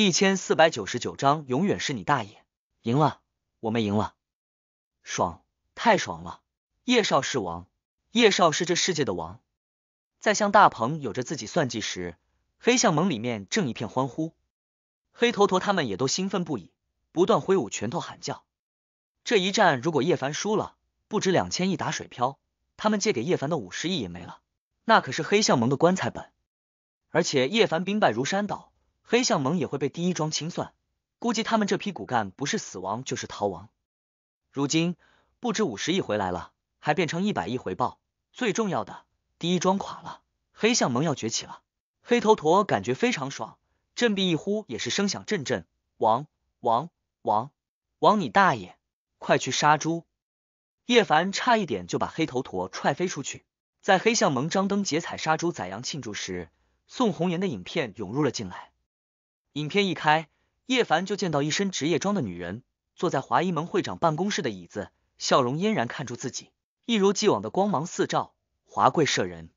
一千四百九十九章，永远是你大爷！赢了，我们赢了，爽，太爽了！叶少是王，叶少是这世界的王。在向大鹏有着自己算计时，黑象盟里面正一片欢呼，黑头陀他们也都兴奋不已，不断挥舞拳头喊叫。这一战如果叶凡输了，不止两千亿打水漂，他们借给叶凡的五十亿也没了，那可是黑象盟的棺材本。而且叶凡兵败如山倒。黑象盟也会被第一庄清算，估计他们这批骨干不是死亡就是逃亡。如今不止五十亿回来了，还变成一百亿回报。最重要的，第一庄垮了，黑象盟要崛起了。黑头陀感觉非常爽，振臂一呼也是声响阵阵。王王王王，你大爷！快去杀猪！叶凡差一点就把黑头陀踹飞出去。在黑象盟张灯结彩杀猪宰羊庆祝时，宋红颜的影片涌入了进来。影片一开，叶凡就见到一身职业装的女人坐在华谊门会长办公室的椅子，笑容嫣然，看着自己，一如既往的光芒四照，华贵摄人。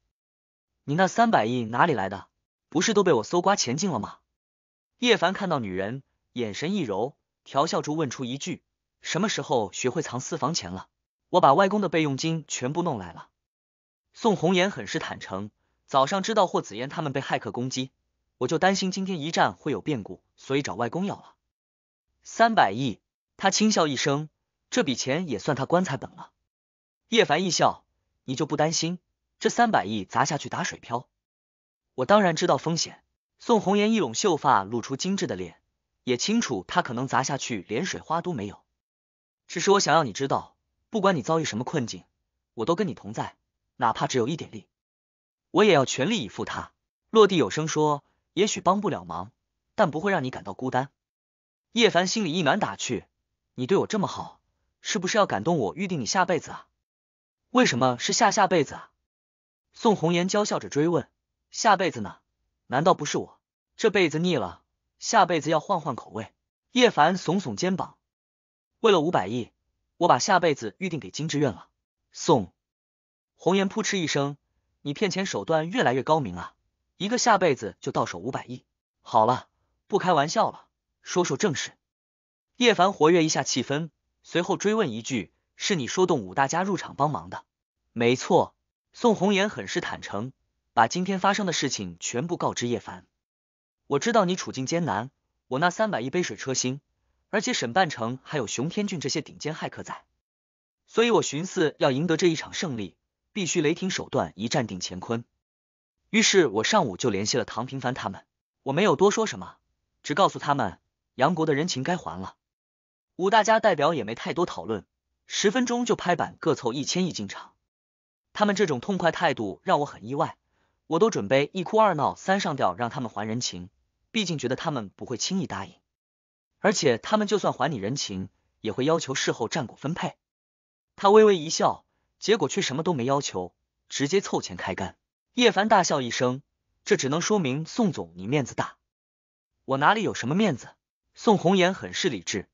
你那三百亿哪里来的？不是都被我搜刮钱进了吗？叶凡看到女人，眼神一柔，调笑住问出一句：“什么时候学会藏私房钱了？”我把外公的备用金全部弄来了。宋红颜很是坦诚，早上知道霍紫嫣他们被骇客攻击。我就担心今天一战会有变故，所以找外公要了三百亿。他轻笑一声，这笔钱也算他棺材本了。叶凡一笑，你就不担心这三百亿砸下去打水漂？我当然知道风险。宋红颜一拢秀发，露出精致的脸，也清楚他可能砸下去连水花都没有。只是我想要你知道，不管你遭遇什么困境，我都跟你同在，哪怕只有一点力，我也要全力以赴。他落地有声说。也许帮不了忙，但不会让你感到孤单。叶凡心里一暖，打趣：“你对我这么好，是不是要感动我预定你下辈子啊？为什么是下下辈子啊？”宋红颜娇笑着追问：“下辈子呢？难道不是我这辈子腻了，下辈子要换换口味？”叶凡耸耸肩膀：“为了五百亿，我把下辈子预定给金之愿了。”宋红颜扑哧一声：“你骗钱手段越来越高明了。”一个下辈子就到手五百亿。好了，不开玩笑了，说说正事。叶凡活跃一下气氛，随后追问一句：“是你说动五大家入场帮忙的？”没错，宋红颜很是坦诚，把今天发生的事情全部告知叶凡。我知道你处境艰难，我那三百亿杯水车薪，而且沈半城还有熊天俊这些顶尖骇客在，所以我寻思要赢得这一场胜利，必须雷霆手段，一战定乾坤。于是我上午就联系了唐平凡他们，我没有多说什么，只告诉他们杨国的人情该还了。五大家代表也没太多讨论，十分钟就拍板各凑一千亿进场。他们这种痛快态度让我很意外，我都准备一哭二闹三上吊让他们还人情，毕竟觉得他们不会轻易答应。而且他们就算还你人情，也会要求事后战果分配。他微微一笑，结果却什么都没要求，直接凑钱开干。叶凡大笑一声，这只能说明宋总你面子大，我哪里有什么面子？宋红颜很是理智，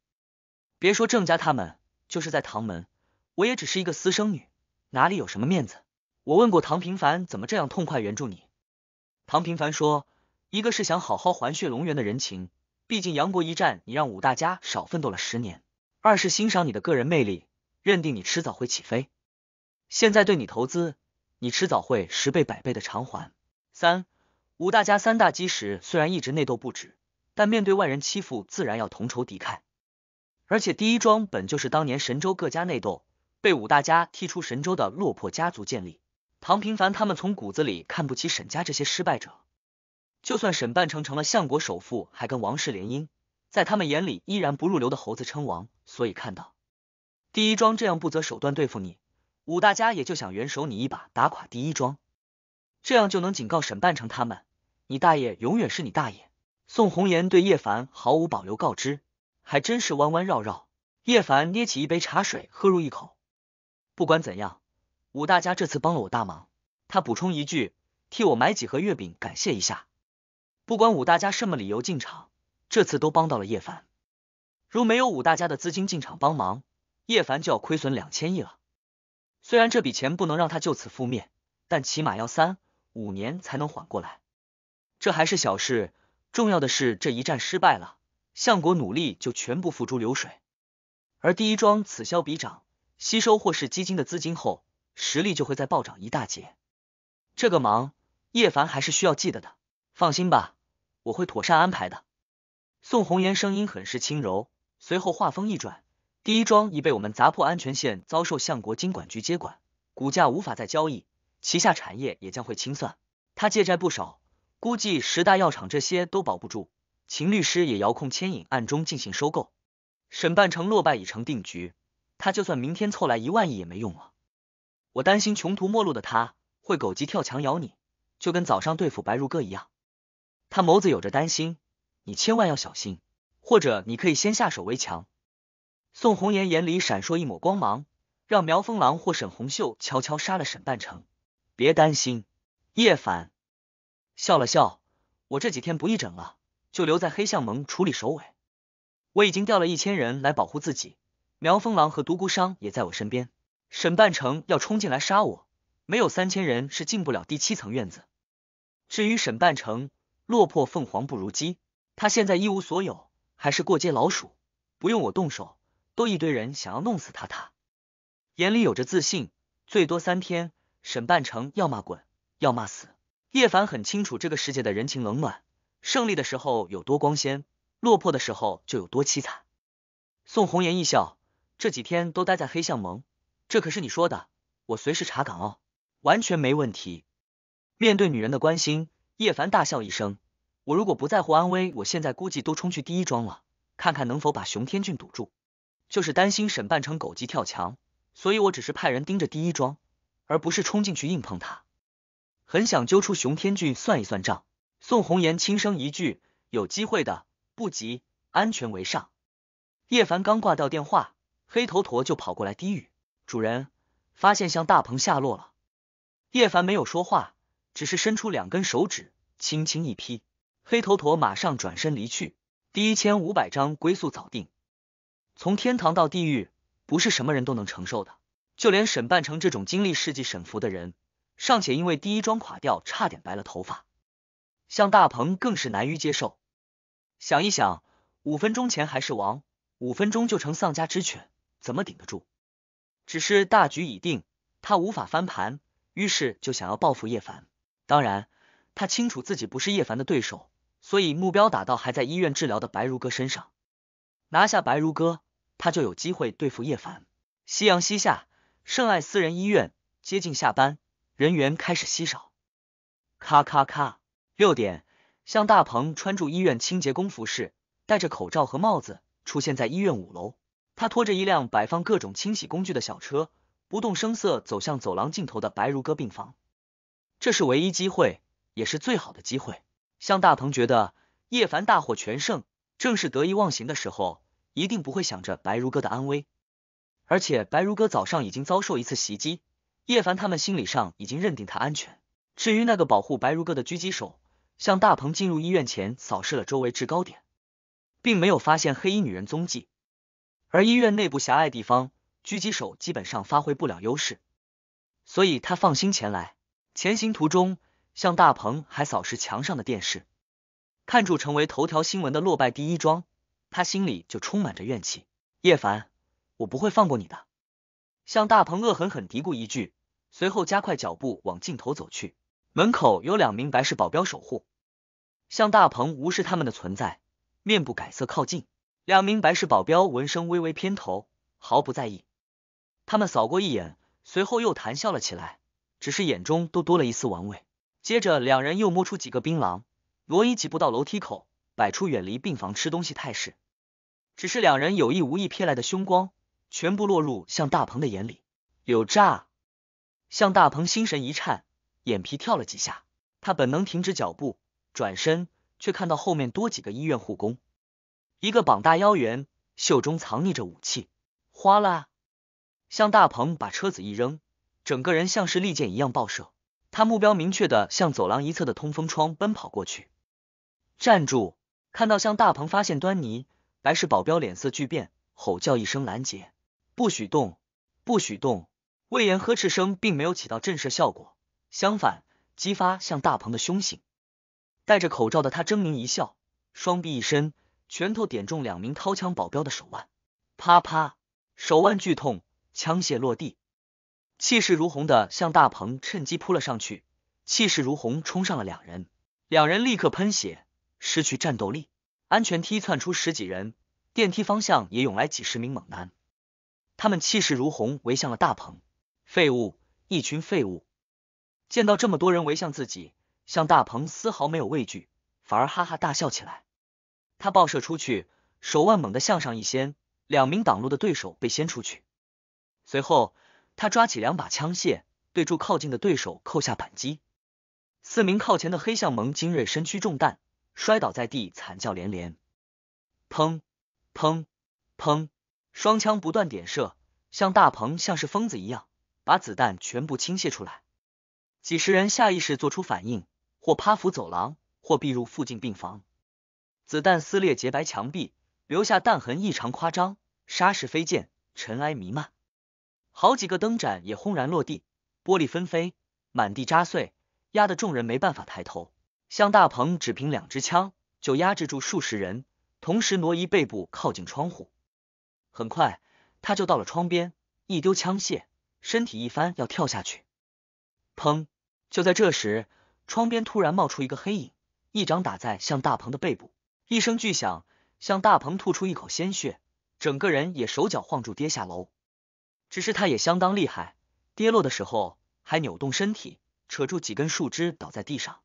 别说郑家他们，就是在唐门，我也只是一个私生女，哪里有什么面子？我问过唐平凡，怎么这样痛快援助你？唐平凡说，一个是想好好还血龙源的人情，毕竟杨国一战你让五大家少奋斗了十年；二是欣赏你的个人魅力，认定你迟早会起飞，现在对你投资。你迟早会十倍百倍的偿还。三五大家三大基石虽然一直内斗不止，但面对外人欺负，自然要同仇敌忾。而且第一庄本就是当年神州各家内斗，被五大家踢出神州的落魄家族建立。唐平凡他们从骨子里看不起沈家这些失败者，就算沈半成成了相国首富，还跟王氏联姻，在他们眼里依然不入流的猴子称王。所以看到第一庄这样不择手段对付你。五大家也就想援手你一把，打垮第一庄，这样就能警告沈半城他们，你大爷永远是你大爷。宋红颜对叶凡毫无保留告知，还真是弯弯绕绕。叶凡捏起一杯茶水，喝入一口。不管怎样，五大家这次帮了我大忙。他补充一句，替我买几盒月饼，感谢一下。不管五大家什么理由进场，这次都帮到了叶凡。如没有五大家的资金进场帮忙，叶凡就要亏损两千亿了。虽然这笔钱不能让他就此覆灭，但起码要三五年才能缓过来。这还是小事，重要的是这一战失败了，相国努力就全部付诸流水。而第一桩此消彼长，吸收霍氏基金的资金后，实力就会再暴涨一大截。这个忙，叶凡还是需要记得的。放心吧，我会妥善安排的。宋红颜声音很是轻柔，随后话锋一转。第一桩已被我们砸破安全线，遭受相国经管局接管，股价无法再交易，旗下产业也将会清算。他借债不少，估计十大药厂这些都保不住。秦律师也遥控牵引，暗中进行收购。沈半城落败已成定局，他就算明天凑来一万亿也没用了。我担心穷途末路的他会狗急跳墙咬你，就跟早上对付白如歌一样。他眸子有着担心，你千万要小心，或者你可以先下手为强。宋红颜眼里闪烁一抹光芒，让苗风狼或沈红秀悄悄杀了沈半城。别担心，叶凡笑了笑，我这几天不义诊了，就留在黑象盟处理首尾。我已经调了一千人来保护自己，苗风狼和独孤商也在我身边。沈半城要冲进来杀我，没有三千人是进不了第七层院子。至于沈半城，落魄凤凰不如鸡，他现在一无所有，还是过街老鼠，不用我动手。都一堆人想要弄死他，他眼里有着自信。最多三天，沈半城要骂滚，要骂死。叶凡很清楚这个世界的人情冷暖，胜利的时候有多光鲜，落魄的时候就有多凄惨。宋红颜一笑，这几天都待在黑象盟，这可是你说的，我随时查岗哦，完全没问题。面对女人的关心，叶凡大笑一声：我如果不在乎安危，我现在估计都冲去第一庄了，看看能否把熊天俊堵住。就是担心沈半成狗急跳墙，所以我只是派人盯着第一桩，而不是冲进去硬碰他。很想揪出熊天俊算一算账。宋红颜轻声一句：“有机会的，不急，安全为上。”叶凡刚挂掉电话，黑头陀就跑过来低语：“主人，发现向大鹏下落了。”叶凡没有说话，只是伸出两根手指，轻轻一劈，黑头陀马上转身离去。第一千五百章归宿早定。从天堂到地狱，不是什么人都能承受的。就连沈半城这种经历世纪沈服的人，尚且因为第一桩垮掉，差点白了头发。向大鹏更是难于接受。想一想，五分钟前还是王，五分钟就成丧家之犬，怎么顶得住？只是大局已定，他无法翻盘，于是就想要报复叶凡。当然，他清楚自己不是叶凡的对手，所以目标打到还在医院治疗的白如歌身上，拿下白如歌。他就有机会对付叶凡。夕阳西下，圣爱私人医院接近下班，人员开始稀少。咔咔咔，六点，向大鹏穿住医院清洁工服饰，戴着口罩和帽子，出现在医院五楼。他拖着一辆摆放各种清洗工具的小车，不动声色走向走廊尽头的白如歌病房。这是唯一机会，也是最好的机会。向大鹏觉得叶凡大获全胜，正是得意忘形的时候。一定不会想着白如歌的安危，而且白如歌早上已经遭受一次袭击，叶凡他们心理上已经认定他安全。至于那个保护白如歌的狙击手，向大鹏进入医院前扫视了周围制高点，并没有发现黑衣女人踪迹，而医院内部狭隘地方，狙击手基本上发挥不了优势，所以他放心前来。前行途中，向大鹏还扫视墙上的电视，看住成为头条新闻的落败第一桩。他心里就充满着怨气。叶凡，我不会放过你的！向大鹏恶狠狠嘀咕一句，随后加快脚步往尽头走去。门口有两名白氏保镖守护，向大鹏无视他们的存在，面不改色靠近。两名白氏保镖闻声微微偏头，毫不在意。他们扫过一眼，随后又谈笑了起来，只是眼中都多了一丝玩味。接着两人又摸出几个槟榔，罗伊几步到楼梯口。摆出远离病房吃东西态势，只是两人有意无意瞥来的凶光，全部落入向大鹏的眼里。有诈！向大鹏心神一颤，眼皮跳了几下，他本能停止脚步，转身，却看到后面多几个医院护工，一个膀大腰圆，袖中藏匿着武器。哗啦！向大鹏把车子一扔，整个人像是利箭一样爆射，他目标明确的向走廊一侧的通风窗奔跑过去。站住！看到向大鹏发现端倪，白氏保镖脸色巨变，吼叫一声拦截，不许动，不许动！魏延呵斥声并没有起到震慑效果，相反激发向大鹏的凶性。戴着口罩的他狰狞一笑，双臂一伸，拳头点中两名掏枪保镖的手腕，啪啪，手腕剧痛，枪械落地。气势如虹的向大鹏趁机扑了上去，气势如虹冲上了两人，两人立刻喷血。失去战斗力，安全梯窜出十几人，电梯方向也涌来几十名猛男，他们气势如虹，围向了大鹏。废物，一群废物！见到这么多人围向自己，向大鹏丝毫没有畏惧，反而哈哈大笑起来。他爆射出去，手腕猛地向上一掀，两名挡路的对手被掀出去。随后，他抓起两把枪械，对住靠近的对手扣下扳机。四名靠前的黑向盟精锐身躯中弹。摔倒在地，惨叫连连。砰砰砰！双枪不断点射，像大鹏，像是疯子一样，把子弹全部倾泻出来。几十人下意识做出反应，或趴伏走廊，或避入附近病房。子弹撕裂洁白墙壁，留下弹痕异常夸张，沙石飞溅，尘埃弥漫。好几个灯盏也轰然落地，玻璃纷飞，满地扎碎，压得众人没办法抬头。向大鹏只凭两支枪就压制住数十人，同时挪移背部靠近窗户。很快，他就到了窗边，一丢枪械，身体一翻要跳下去。砰！就在这时，窗边突然冒出一个黑影，一掌打在向大鹏的背部，一声巨响，向大鹏吐出一口鲜血，整个人也手脚晃住跌下楼。只是他也相当厉害，跌落的时候还扭动身体，扯住几根树枝倒在地上。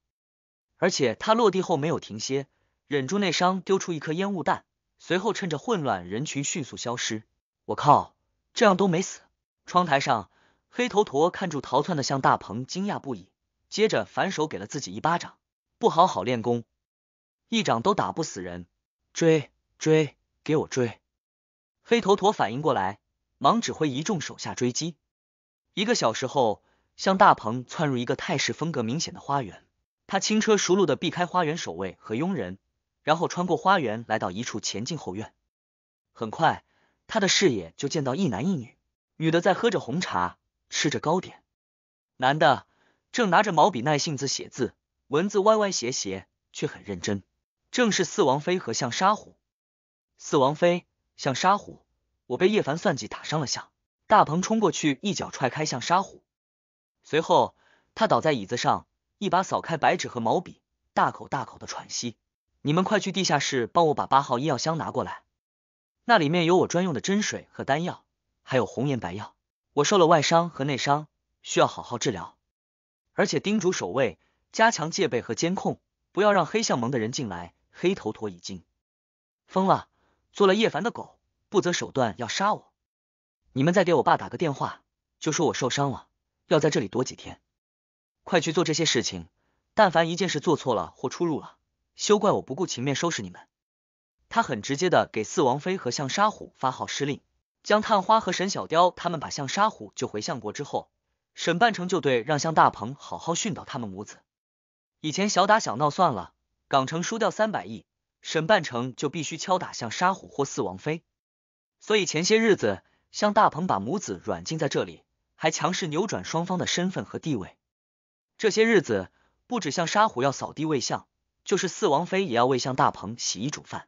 而且他落地后没有停歇，忍住内伤，丢出一颗烟雾弹，随后趁着混乱人群迅速消失。我靠，这样都没死！窗台上，黑头陀看住逃窜的向大鹏，惊讶不已，接着反手给了自己一巴掌，不好好练功，一掌都打不死人。追，追，给我追！黑头陀反应过来，忙指挥一众手下追击。一个小时后，向大鹏窜入一个泰式风格明显的花园。他轻车熟路的避开花园守卫和佣人，然后穿过花园来到一处前进后院。很快，他的视野就见到一男一女，女的在喝着红茶，吃着糕点，男的正拿着毛笔耐性子写字，文字歪歪斜斜，却很认真。正是四王妃和向沙虎。四王妃向沙虎，我被叶凡算计打伤了。向大鹏冲过去一脚踹开向沙虎，随后他倒在椅子上。一把扫开白纸和毛笔，大口大口的喘息。你们快去地下室帮我把八号医药箱拿过来，那里面有我专用的针水和丹药，还有红颜白药。我受了外伤和内伤，需要好好治疗。而且叮嘱守卫加强戒备和监控，不要让黑象盟的人进来。黑头陀已经疯了，做了叶凡的狗，不择手段要杀我。你们再给我爸打个电话，就说我受伤了，要在这里躲几天。快去做这些事情，但凡一件事做错了或出入了，休怪我不顾情面收拾你们。他很直接的给四王妃和向沙虎发号施令，将探花和沈小雕他们把向沙虎救回相国之后，沈半城就对让向大鹏好好训导他们母子。以前小打小闹算了，港城输掉三百亿，沈半城就必须敲打向沙虎或四王妃。所以前些日子向大鹏把母子软禁在这里，还强势扭转双方的身份和地位。这些日子，不止向沙虎要扫地喂象，就是四王妃也要为向大鹏洗衣煮饭。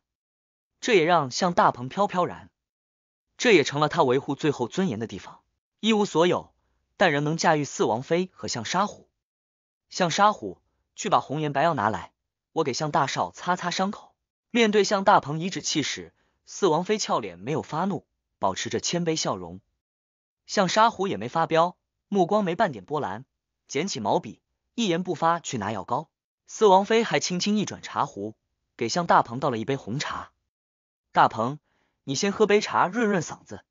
这也让向大鹏飘飘然，这也成了他维护最后尊严的地方。一无所有，但仍能驾驭四王妃和向沙虎。向沙虎，去把红颜白药拿来，我给向大少擦擦伤口。面对向大鹏颐指气使，四王妃俏脸没有发怒，保持着谦卑笑容。向沙虎也没发飙，目光没半点波澜，捡起毛笔。一言不发去拿药膏，四王妃还轻轻一转茶壶，给向大鹏倒了一杯红茶。大鹏，你先喝杯茶润润嗓子，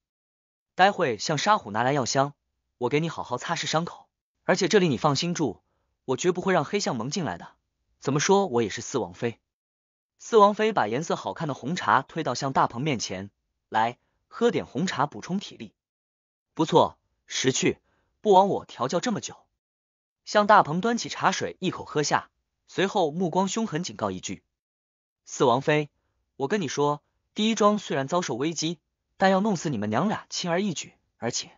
待会向沙虎拿来药箱，我给你好好擦拭伤口。而且这里你放心住，我绝不会让黑象蒙进来的。怎么说，我也是四王妃。四王妃把颜色好看的红茶推到向大鹏面前，来，喝点红茶补充体力。不错，识趣，不枉我调教这么久。向大鹏端起茶水，一口喝下，随后目光凶狠，警告一句：“四王妃，我跟你说，第一庄虽然遭受危机，但要弄死你们娘俩轻而易举。而且，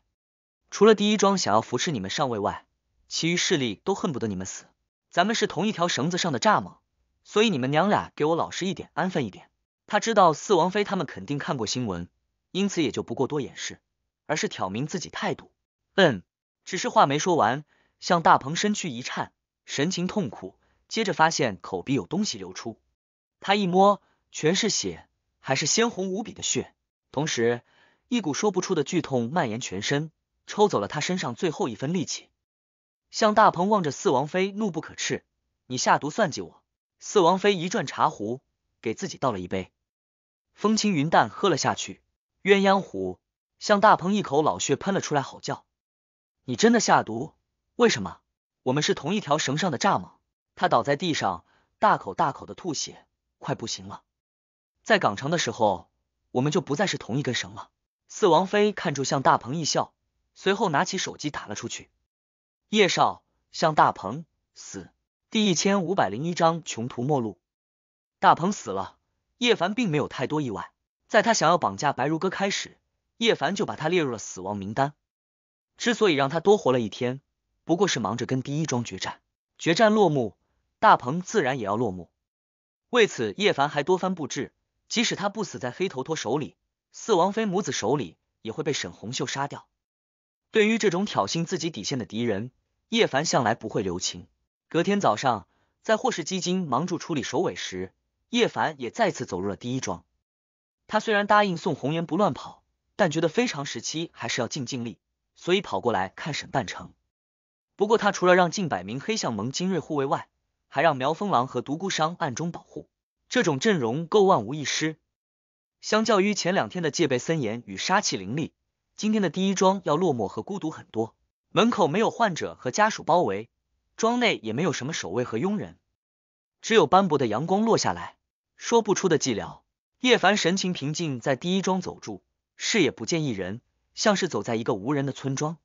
除了第一庄想要扶持你们上位外，其余势力都恨不得你们死。咱们是同一条绳子上的蚱蜢，所以你们娘俩给我老实一点，安分一点。”他知道四王妃他们肯定看过新闻，因此也就不过多掩饰，而是挑明自己态度。嗯，只是话没说完。向大鹏身躯一颤，神情痛苦，接着发现口鼻有东西流出，他一摸，全是血，还是鲜红无比的血，同时一股说不出的剧痛蔓延全身，抽走了他身上最后一分力气。向大鹏望着四王妃，怒不可斥：“你下毒算计我！”四王妃一转茶壶，给自己倒了一杯，风轻云淡喝了下去。鸳鸯壶向大鹏一口老血喷了出来，吼叫：“你真的下毒！”为什么我们是同一条绳上的蚱蜢？他倒在地上，大口大口的吐血，快不行了。在港城的时候，我们就不再是同一根绳了。四王妃看住向大鹏一笑，随后拿起手机打了出去。叶少，向大鹏死。第一千五百零一章穷途末路。大鹏死了，叶凡并没有太多意外。在他想要绑架白如歌开始，叶凡就把他列入了死亡名单。之所以让他多活了一天。不过是忙着跟第一庄决战，决战落幕，大鹏自然也要落幕。为此，叶凡还多番布置，即使他不死在黑头陀手里，四王妃母子手里，也会被沈红秀杀掉。对于这种挑衅自己底线的敌人，叶凡向来不会留情。隔天早上，在霍氏基金忙住处理首尾时，叶凡也再次走入了第一庄。他虽然答应宋红颜不乱跑，但觉得非常时期还是要尽尽力，所以跑过来看沈半城。不过他除了让近百名黑象盟精锐护卫外，还让苗风狼和独孤商暗中保护，这种阵容够万无一失。相较于前两天的戒备森严与杀气凌厉，今天的第一庄要落寞和孤独很多。门口没有患者和家属包围，庄内也没有什么守卫和佣人，只有斑驳的阳光落下来，说不出的寂寥。叶凡神情平静，在第一庄走住，视野不见一人，像是走在一个无人的村庄。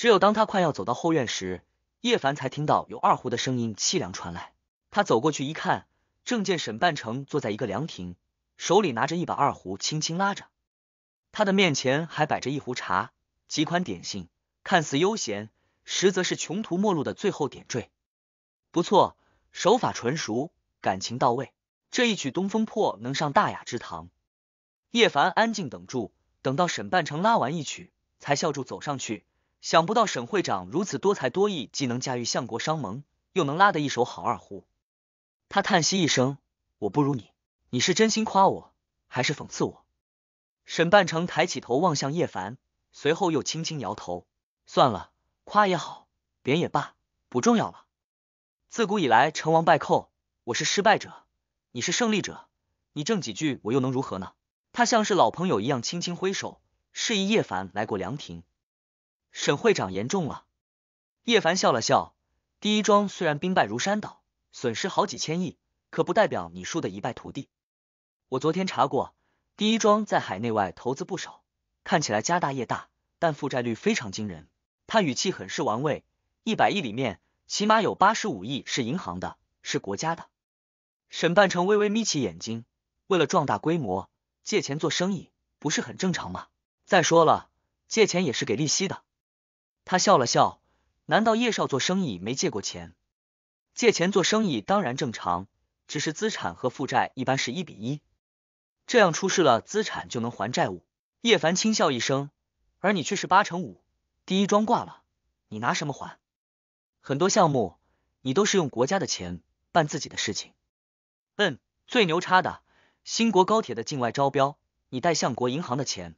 只有当他快要走到后院时，叶凡才听到有二胡的声音凄凉传来。他走过去一看，正见沈半城坐在一个凉亭，手里拿着一把二胡，轻轻拉着。他的面前还摆着一壶茶、几款点心，看似悠闲，实则是穷途末路的最后点缀。不错，手法纯熟，感情到位，这一曲《东风破》能上大雅之堂。叶凡安静等住，等到沈半城拉完一曲，才笑住走上去。想不到沈会长如此多才多艺，既能驾驭相国商盟，又能拉得一手好二胡。他叹息一声：“我不如你，你是真心夸我，还是讽刺我？”沈半城抬起头望向叶凡，随后又轻轻摇头：“算了，夸也好，贬也罢，不重要了。自古以来，成王败寇，我是失败者，你是胜利者，你正几句，我又能如何呢？”他像是老朋友一样，轻轻挥手，示意叶凡来过凉亭。沈会长严重了，叶凡笑了笑。第一桩虽然兵败如山倒，损失好几千亿，可不代表你输的一败涂地。我昨天查过，第一桩在海内外投资不少，看起来家大业大，但负债率非常惊人。他语气很是玩味，一百亿里面起码有八十五亿是银行的，是国家的。沈半成微微眯起眼睛，为了壮大规模，借钱做生意不是很正常吗？再说了，借钱也是给利息的。他笑了笑，难道叶少做生意没借过钱？借钱做生意当然正常，只是资产和负债一般是一比一，这样出事了资产就能还债务。叶凡轻笑一声，而你却是八成五，第一桩挂了，你拿什么还？很多项目你都是用国家的钱办自己的事情。嗯，最牛叉的，新国高铁的境外招标，你带相国银行的钱，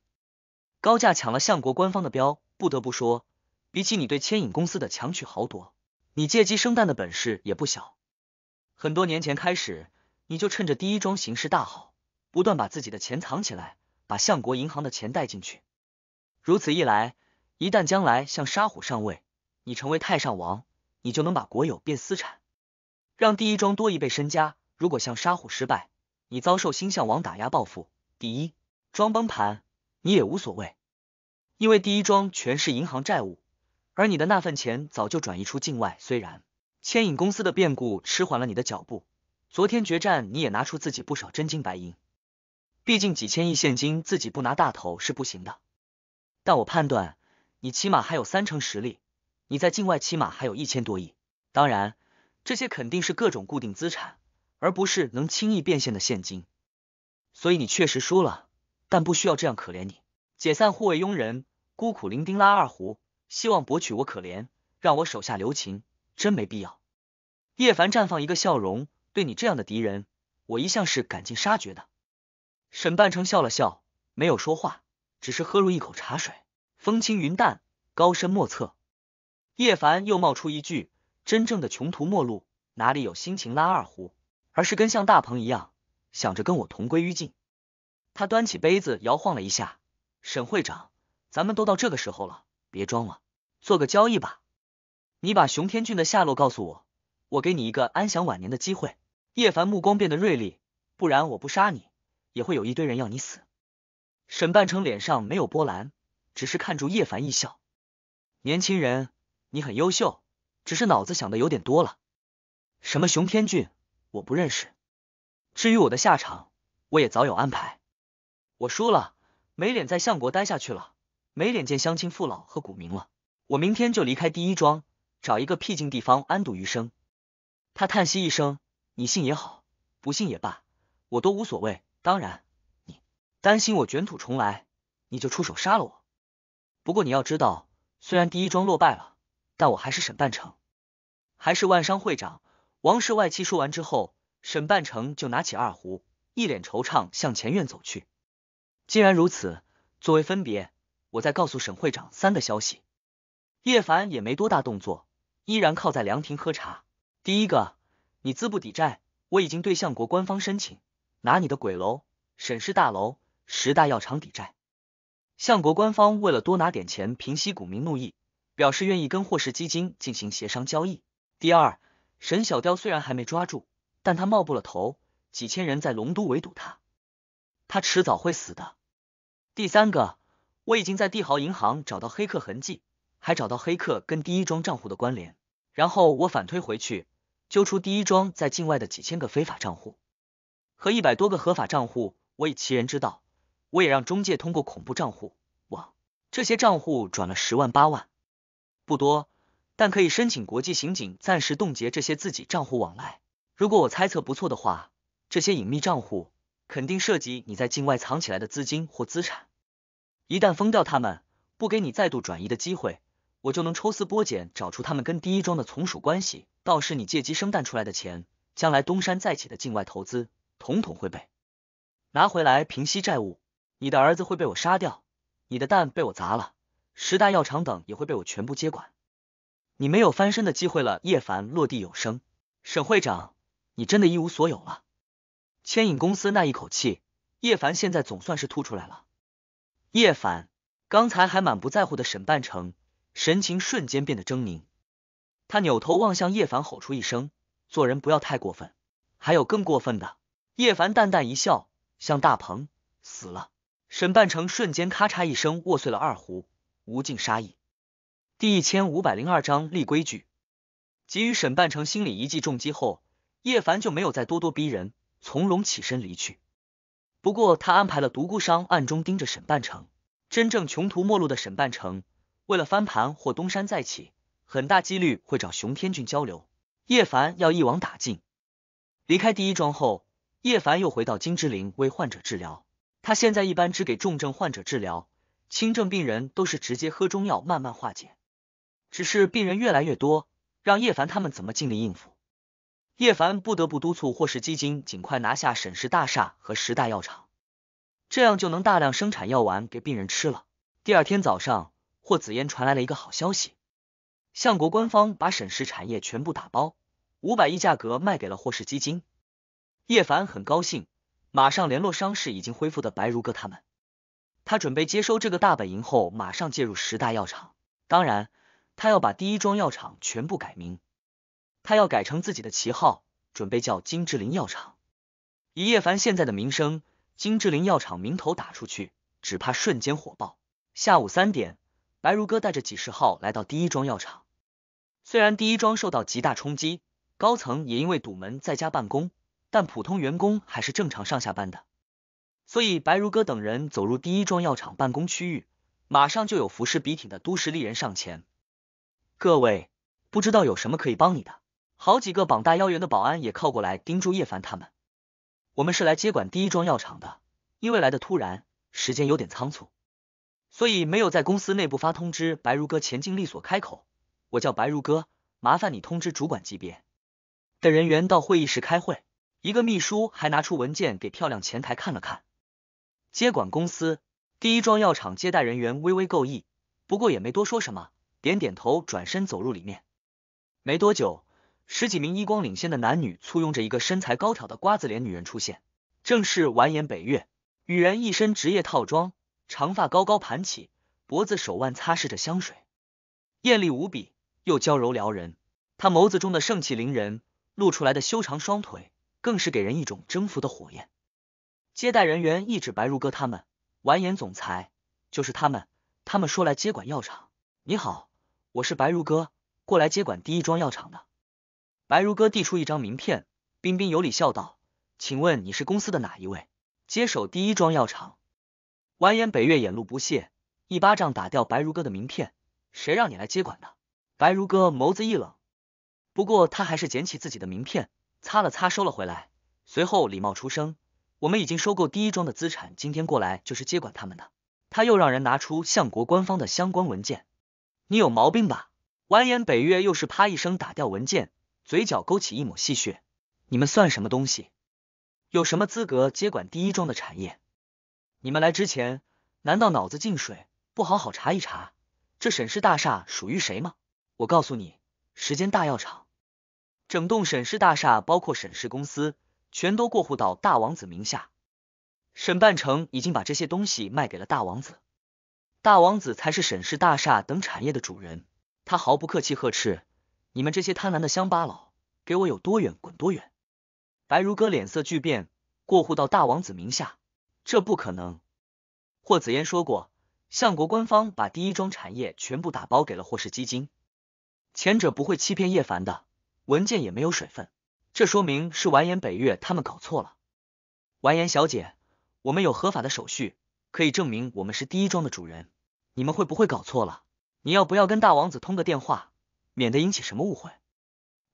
高价抢了相国官方的标。不得不说。比起你对牵引公司的强取豪夺，你借鸡生蛋的本事也不小。很多年前开始，你就趁着第一桩形势大好，不断把自己的钱藏起来，把相国银行的钱带进去。如此一来，一旦将来像沙虎上位，你成为太上王，你就能把国有变私产，让第一庄多一倍身家。如果像沙虎失败，你遭受星象王打压报复，第一庄崩盘你也无所谓，因为第一庄全是银行债务。而你的那份钱早就转移出境外，虽然牵引公司的变故迟缓了你的脚步，昨天决战你也拿出自己不少真金白银，毕竟几千亿现金自己不拿大头是不行的。但我判断你起码还有三成实力，你在境外起码还有一千多亿，当然这些肯定是各种固定资产，而不是能轻易变现的现金。所以你确实输了，但不需要这样可怜你。解散护卫佣人，孤苦伶仃拉二胡。希望博取我可怜，让我手下留情，真没必要。叶凡绽放一个笑容，对你这样的敌人，我一向是赶尽杀绝的。沈半成笑了笑，没有说话，只是喝入一口茶水，风轻云淡，高深莫测。叶凡又冒出一句：“真正的穷途末路，哪里有心情拉二胡，而是跟像大鹏一样，想着跟我同归于尽。”他端起杯子摇晃了一下。沈会长，咱们都到这个时候了，别装了。做个交易吧，你把熊天俊的下落告诉我，我给你一个安享晚年的机会。叶凡目光变得锐利，不然我不杀你，也会有一堆人要你死。沈半成脸上没有波澜，只是看住叶凡一笑。年轻人，你很优秀，只是脑子想的有点多了。什么熊天俊，我不认识。至于我的下场，我也早有安排。我输了，没脸在相国待下去了，没脸见乡亲父老和股民了。我明天就离开第一庄，找一个僻静地方安度余生。他叹息一声：“你信也好，不信也罢，我都无所谓。当然，你担心我卷土重来，你就出手杀了我。不过你要知道，虽然第一庄落败了，但我还是沈半城，还是万商会长。”王氏外戚说完之后，沈半城就拿起二胡，一脸惆怅向前院走去。既然如此，作为分别，我再告诉沈会长三个消息。叶凡也没多大动作，依然靠在凉亭喝茶。第一个，你资不抵债，我已经对相国官方申请，拿你的鬼楼沈氏大楼十大药厂抵债。相国官方为了多拿点钱平息股民怒意，表示愿意跟霍氏基金进行协商交易。第二，沈小雕虽然还没抓住，但他冒不了头，几千人在龙都围堵他，他迟早会死的。第三个，我已经在帝豪银行找到黑客痕迹。还找到黑客跟第一庄账户的关联，然后我反推回去，揪出第一庄在境外的几千个非法账户和一百多个合法账户。我以其人之道，我也让中介通过恐怖账户往这些账户转了十万八万，不多，但可以申请国际刑警暂时冻结这些自己账户往来。如果我猜测不错的话，这些隐秘账户肯定涉及你在境外藏起来的资金或资产。一旦封掉他们，不给你再度转移的机会。我就能抽丝剥茧，找出他们跟第一庄的从属关系。倒是你借鸡生蛋出来的钱，将来东山再起的境外投资，统统会被拿回来平息债务。你的儿子会被我杀掉，你的蛋被我砸了，十大药厂等也会被我全部接管。你没有翻身的机会了。叶凡落地有声。沈会长，你真的一无所有了。牵引公司那一口气，叶凡现在总算是吐出来了。叶凡刚才还满不在乎的沈半成。神情瞬间变得狰狞，他扭头望向叶凡，吼出一声：“做人不要太过分，还有更过分的。”叶凡淡淡一笑，向大鹏死了。沈半城瞬间咔嚓一声握碎了二胡，无尽杀意。第一千五百零二章立规矩。给予沈半城心理一记重击后，叶凡就没有再咄咄逼人，从容起身离去。不过他安排了独孤商暗中盯着沈半城。真正穷途末路的沈半城为了翻盘或东山再起，很大几率会找熊天俊交流。叶凡要一网打尽。离开第一庄后，叶凡又回到金之林为患者治疗。他现在一般只给重症患者治疗，轻症病人都是直接喝中药慢慢化解。只是病人越来越多，让叶凡他们怎么尽力应付？叶凡不得不督促霍氏基金尽快拿下沈氏大厦和十大药厂，这样就能大量生产药丸给病人吃了。第二天早上。霍紫烟传来了一个好消息，相国官方把沈氏产业全部打包，五百亿价格卖给了霍氏基金。叶凡很高兴，马上联络伤势已经恢复的白如歌他们。他准备接收这个大本营后，马上介入十大药厂。当然，他要把第一庄药厂全部改名，他要改成自己的旗号，准备叫金志林药厂。以叶凡现在的名声，金志林药厂名头打出去，只怕瞬间火爆。下午三点。白如歌带着几十号来到第一庄药厂，虽然第一庄受到极大冲击，高层也因为堵门在家办公，但普通员工还是正常上下班的。所以白如歌等人走入第一庄药厂办公区域，马上就有服饰笔挺的都市丽人上前。各位，不知道有什么可以帮你的？好几个膀大腰圆的保安也靠过来盯住叶凡他们。我们是来接管第一庄药厂的，因为来的突然，时间有点仓促。所以没有在公司内部发通知。白如歌前进力所开口：“我叫白如歌，麻烦你通知主管级别的人员到会议室开会。”一个秘书还拿出文件给漂亮前台看了看。接管公司第一装药厂接待人员微微够意，不过也没多说什么，点点头，转身走入里面。没多久，十几名衣光领先的男女簇拥着一个身材高挑的瓜子脸女人出现，正是完颜北月。女人一身职业套装。长发高高盘起，脖子、手腕擦拭着香水，艳丽无比又娇柔撩人。他眸子中的盛气凌人，露出来的修长双腿更是给人一种征服的火焰。接待人员一指白如歌他们，完颜总裁就是他们。他们说来接管药厂。你好，我是白如歌，过来接管第一庄药厂的。白如歌递出一张名片，彬彬有礼笑道：“请问你是公司的哪一位？接手第一庄药厂。”完颜北岳眼露不屑，一巴掌打掉白如歌的名片。谁让你来接管的？白如歌眸子一冷，不过他还是捡起自己的名片，擦了擦，收了回来。随后礼貌出声：“我们已经收购第一庄的资产，今天过来就是接管他们的。”他又让人拿出相国官方的相关文件。你有毛病吧？完颜北岳又是啪一声打掉文件，嘴角勾起一抹戏谑：“你们算什么东西？有什么资格接管第一庄的产业？”你们来之前，难道脑子进水，不好好查一查这沈氏大厦属于谁吗？我告诉你，时间大药厂，整栋沈氏大厦包括沈氏公司，全都过户到大王子名下。沈半城已经把这些东西卖给了大王子，大王子才是沈氏大厦等产业的主人。他毫不客气呵斥：“你们这些贪婪的乡巴佬，给我有多远滚多远！”白如歌脸色巨变，过户到大王子名下。这不可能，霍子烟说过，相国官方把第一庄产业全部打包给了霍氏基金，前者不会欺骗叶凡的，文件也没有水分，这说明是完颜北月他们搞错了。完颜小姐，我们有合法的手续，可以证明我们是第一庄的主人，你们会不会搞错了？你要不要跟大王子通个电话，免得引起什么误会？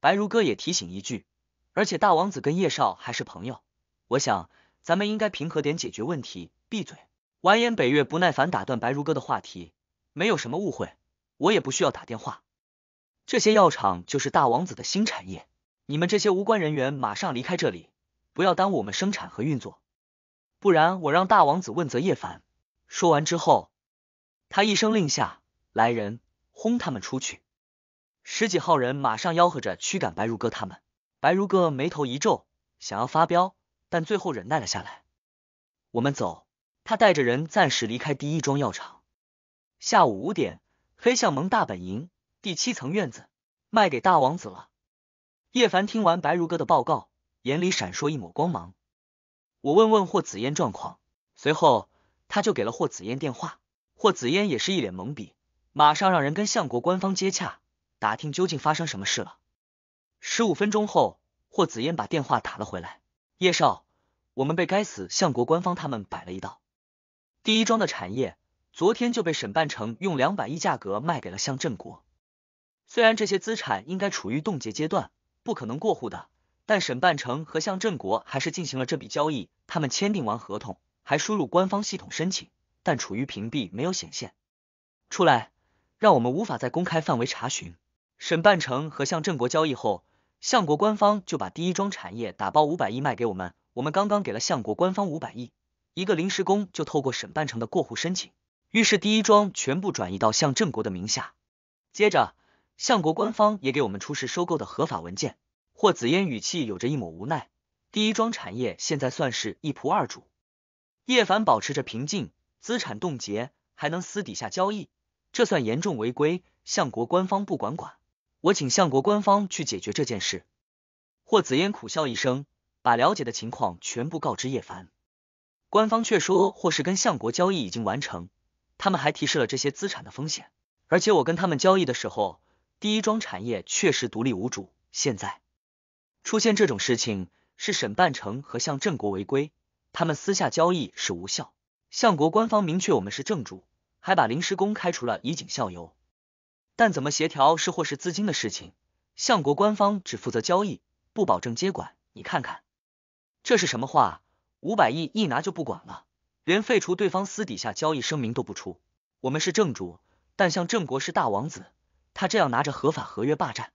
白如歌也提醒一句，而且大王子跟叶少还是朋友，我想。咱们应该平和点解决问题。闭嘴！完颜北月不耐烦打断白如歌的话题。没有什么误会，我也不需要打电话。这些药厂就是大王子的新产业，你们这些无关人员马上离开这里，不要耽误我们生产和运作，不然我让大王子问责叶凡。说完之后，他一声令下，来人轰他们出去。十几号人马上吆喝着驱赶白如歌他们。白如歌眉头一皱，想要发飙。但最后忍耐了下来。我们走，他带着人暂时离开第一庄药厂。下午五点，黑象盟大本营第七层院子卖给大王子了。叶凡听完白如歌的报告，眼里闪烁一抹光芒。我问问霍紫烟状况，随后他就给了霍紫烟电话。霍紫烟也是一脸懵逼，马上让人跟相国官方接洽，打听究竟发生什么事了。十五分钟后，霍紫烟把电话打了回来。叶少，我们被该死相国官方他们摆了一道。第一庄的产业昨天就被沈半成用两百亿价格卖给了向振国。虽然这些资产应该处于冻结阶段，不可能过户的，但沈半成和向振国还是进行了这笔交易。他们签订完合同，还输入官方系统申请，但处于屏蔽，没有显现出来，让我们无法在公开范围查询。沈半成和向振国交易后。相国官方就把第一桩产业打包五百亿卖给我们，我们刚刚给了相国官方五百亿，一个临时工就透过沈半城的过户申请，于是第一桩全部转移到向振国的名下。接着，相国官方也给我们出示收购的合法文件。霍子烟语气有着一抹无奈，第一桩产业现在算是一仆二主。叶凡保持着平静，资产冻结还能私底下交易，这算严重违规，相国官方不管管。我请相国官方去解决这件事。霍紫嫣苦笑一声，把了解的情况全部告知叶凡。官方却说，或是跟相国交易已经完成，他们还提示了这些资产的风险。而且我跟他们交易的时候，第一桩产业确实独立无主。现在出现这种事情，是沈半城和向正国违规，他们私下交易是无效。相国官方明确我们是正主，还把临时工开除了，以儆效尤。但怎么协调是或是资金的事情，相国官方只负责交易，不保证接管。你看看，这是什么话？五百亿一拿就不管了，连废除对方私底下交易声明都不出。我们是正主，但像郑国是大王子，他这样拿着合法合约霸占，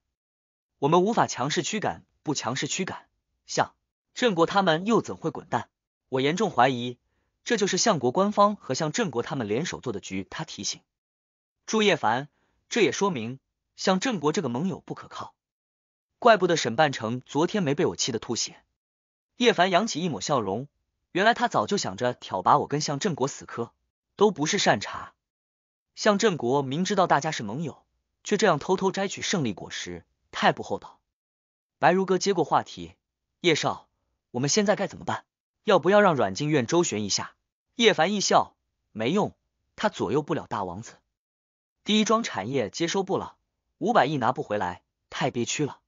我们无法强势驱赶，不强势驱赶，像郑国他们又怎会滚蛋？我严重怀疑，这就是相国官方和像郑国他们联手做的局。他提醒，祝叶凡。这也说明，向郑国这个盟友不可靠，怪不得沈半城昨天没被我气得吐血。叶凡扬起一抹笑容，原来他早就想着挑拔我跟向郑国死磕，都不是善茬。向郑国明知道大家是盟友，却这样偷偷摘取胜利果实，太不厚道。白如歌接过话题，叶少，我们现在该怎么办？要不要让阮静苑周旋一下？叶凡一笑，没用，他左右不了大王子。第一桩产业接收不了，五百亿拿不回来，太憋屈了。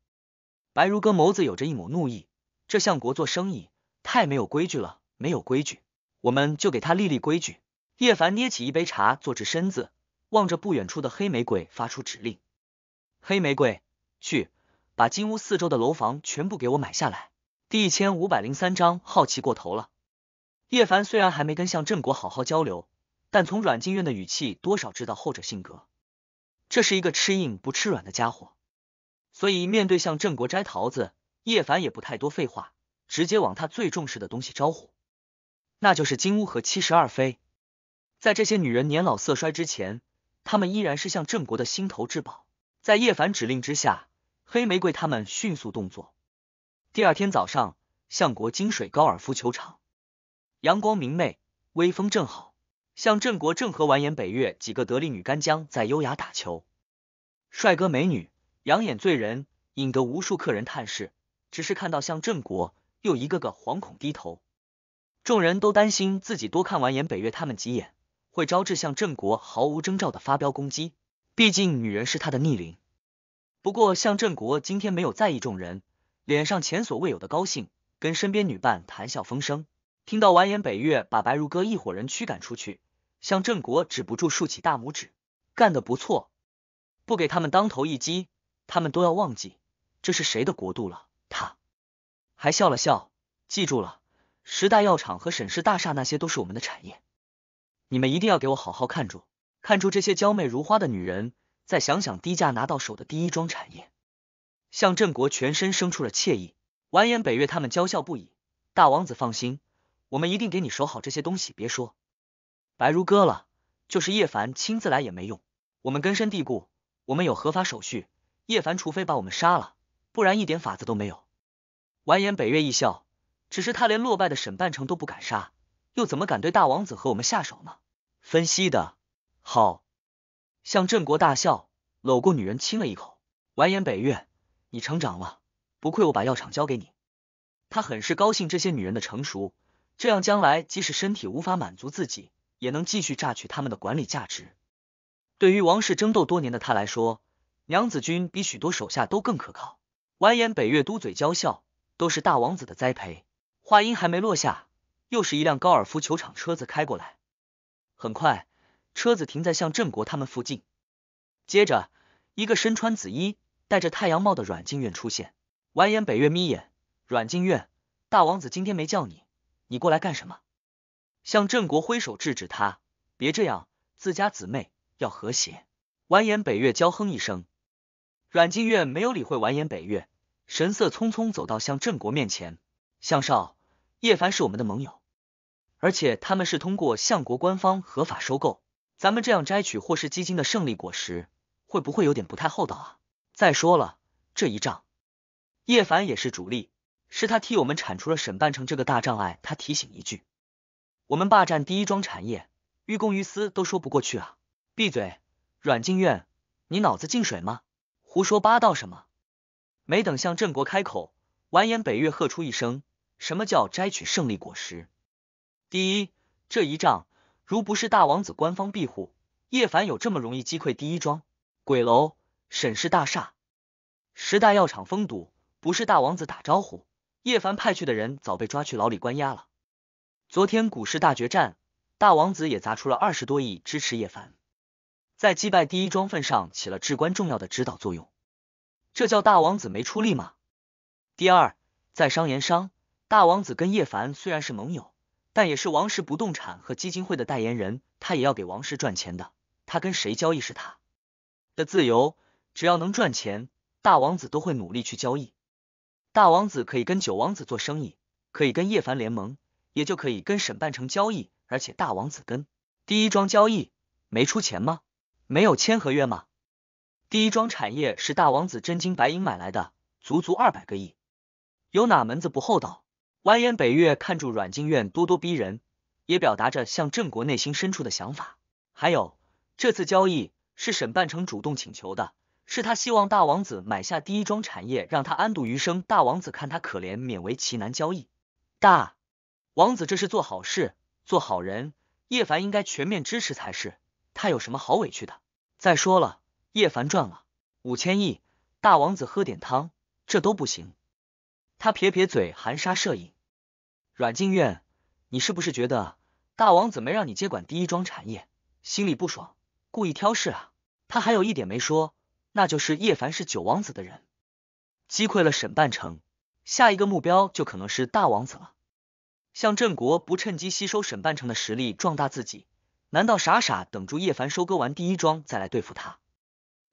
白如歌眸子有着一抹怒意，这相国做生意太没有规矩了，没有规矩，我们就给他立立规矩。叶凡捏起一杯茶，坐直身子，望着不远处的黑玫瑰，发出指令：黑玫瑰，去把金屋四周的楼房全部给我买下来。第一千五百零三章好奇过头了。叶凡虽然还没跟向振国好好交流。但从阮静苑的语气，多少知道后者性格，这是一个吃硬不吃软的家伙。所以面对向郑国摘桃子，叶凡也不太多废话，直接往他最重视的东西招呼，那就是金乌和七十二妃。在这些女人年老色衰之前，她们依然是向郑国的心头至宝。在叶凡指令之下，黑玫瑰他们迅速动作。第二天早上，相国金水高尔夫球场，阳光明媚，微风正好。向振国、郑和、完颜北岳几个得力女干将在优雅打球，帅哥美女养眼醉人，引得无数客人探视。只是看到向振国又一个个惶恐低头，众人都担心自己多看完颜北岳他们几眼，会招致向振国毫无征兆的发飙攻击。毕竟女人是他的逆鳞。不过向振国今天没有在意众人，脸上前所未有的高兴，跟身边女伴谈笑风生。听到完颜北岳把白如歌一伙人驱赶出去。向振国止不住竖起大拇指，干得不错！不给他们当头一击，他们都要忘记这是谁的国度了。他还笑了笑，记住了，十大药厂和沈氏大厦那些都是我们的产业，你们一定要给我好好看住，看住这些娇媚如花的女人，再想想低价拿到手的第一桩产业。向振国全身生出了惬意，完颜北岳他们娇笑不已。大王子放心，我们一定给你守好这些东西，别说。白如歌了，就是叶凡亲自来也没用。我们根深蒂固，我们有合法手续。叶凡除非把我们杀了，不然一点法子都没有。完颜北岳一笑，只是他连落败的沈半城都不敢杀，又怎么敢对大王子和我们下手呢？分析的好，向镇国大笑，搂过女人亲了一口。完颜北岳，你成长了，不愧我把药厂交给你。他很是高兴这些女人的成熟，这样将来即使身体无法满足自己。也能继续榨取他们的管理价值。对于王室争斗多年的他来说，娘子军比许多手下都更可靠。完颜北岳嘟嘴娇笑，都是大王子的栽培。话音还没落下，又是一辆高尔夫球场车子开过来。很快，车子停在向振国他们附近。接着，一个身穿紫衣、戴着太阳帽的阮静苑出现。完颜北岳眯眼：“阮静苑，大王子今天没叫你，你过来干什么？”向振国挥手制止他：“别这样，自家姊妹要和谐。”完颜北岳娇哼一声，阮静月没有理会完颜北岳，神色匆匆走到向振国面前：“向少，叶凡是我们的盟友，而且他们是通过相国官方合法收购，咱们这样摘取霍氏基金的胜利果实，会不会有点不太厚道啊？再说了，这一仗，叶凡也是主力，是他替我们铲除了沈半城这个大障碍。”他提醒一句。我们霸占第一庄产业，于公于私都说不过去啊！闭嘴，阮静苑，你脑子进水吗？胡说八道什么？没等向郑国开口，完颜北岳喝出一声：“什么叫摘取胜利果实？第一，这一仗如不是大王子官方庇护，叶凡有这么容易击溃第一庄鬼楼沈氏大厦十大药厂封堵？不是大王子打招呼，叶凡派去的人早被抓去牢里关押了。”昨天股市大决战，大王子也砸出了二十多亿支持叶凡，在击败第一庄分上起了至关重要的指导作用。这叫大王子没出力吗？第二，在商言商，大王子跟叶凡虽然是盟友，但也是王石不动产和基金会的代言人，他也要给王石赚钱的。他跟谁交易是他的自由，只要能赚钱，大王子都会努力去交易。大王子可以跟九王子做生意，可以跟叶凡联盟。也就可以跟沈半成交易，而且大王子跟第一桩交易没出钱吗？没有签合约吗？第一桩产业是大王子真金白银买来的，足足二百个亿，有哪门子不厚道？蜿蜒北岳看住阮静院咄咄逼人，也表达着向郑国内心深处的想法。还有这次交易是沈半成主动请求的，是他希望大王子买下第一桩产业，让他安度余生。大王子看他可怜，勉为其难交易。大。王子这是做好事做好人，叶凡应该全面支持才是。他有什么好委屈的？再说了，叶凡赚了五千亿，大王子喝点汤，这都不行。他撇撇嘴，含沙射影。阮静苑，你是不是觉得大王子没让你接管第一庄产业，心里不爽，故意挑事啊？他还有一点没说，那就是叶凡是九王子的人，击溃了沈半城，下一个目标就可能是大王子了。向振国不趁机吸收沈半城的实力壮大自己，难道傻傻等住叶凡收割完第一庄再来对付他？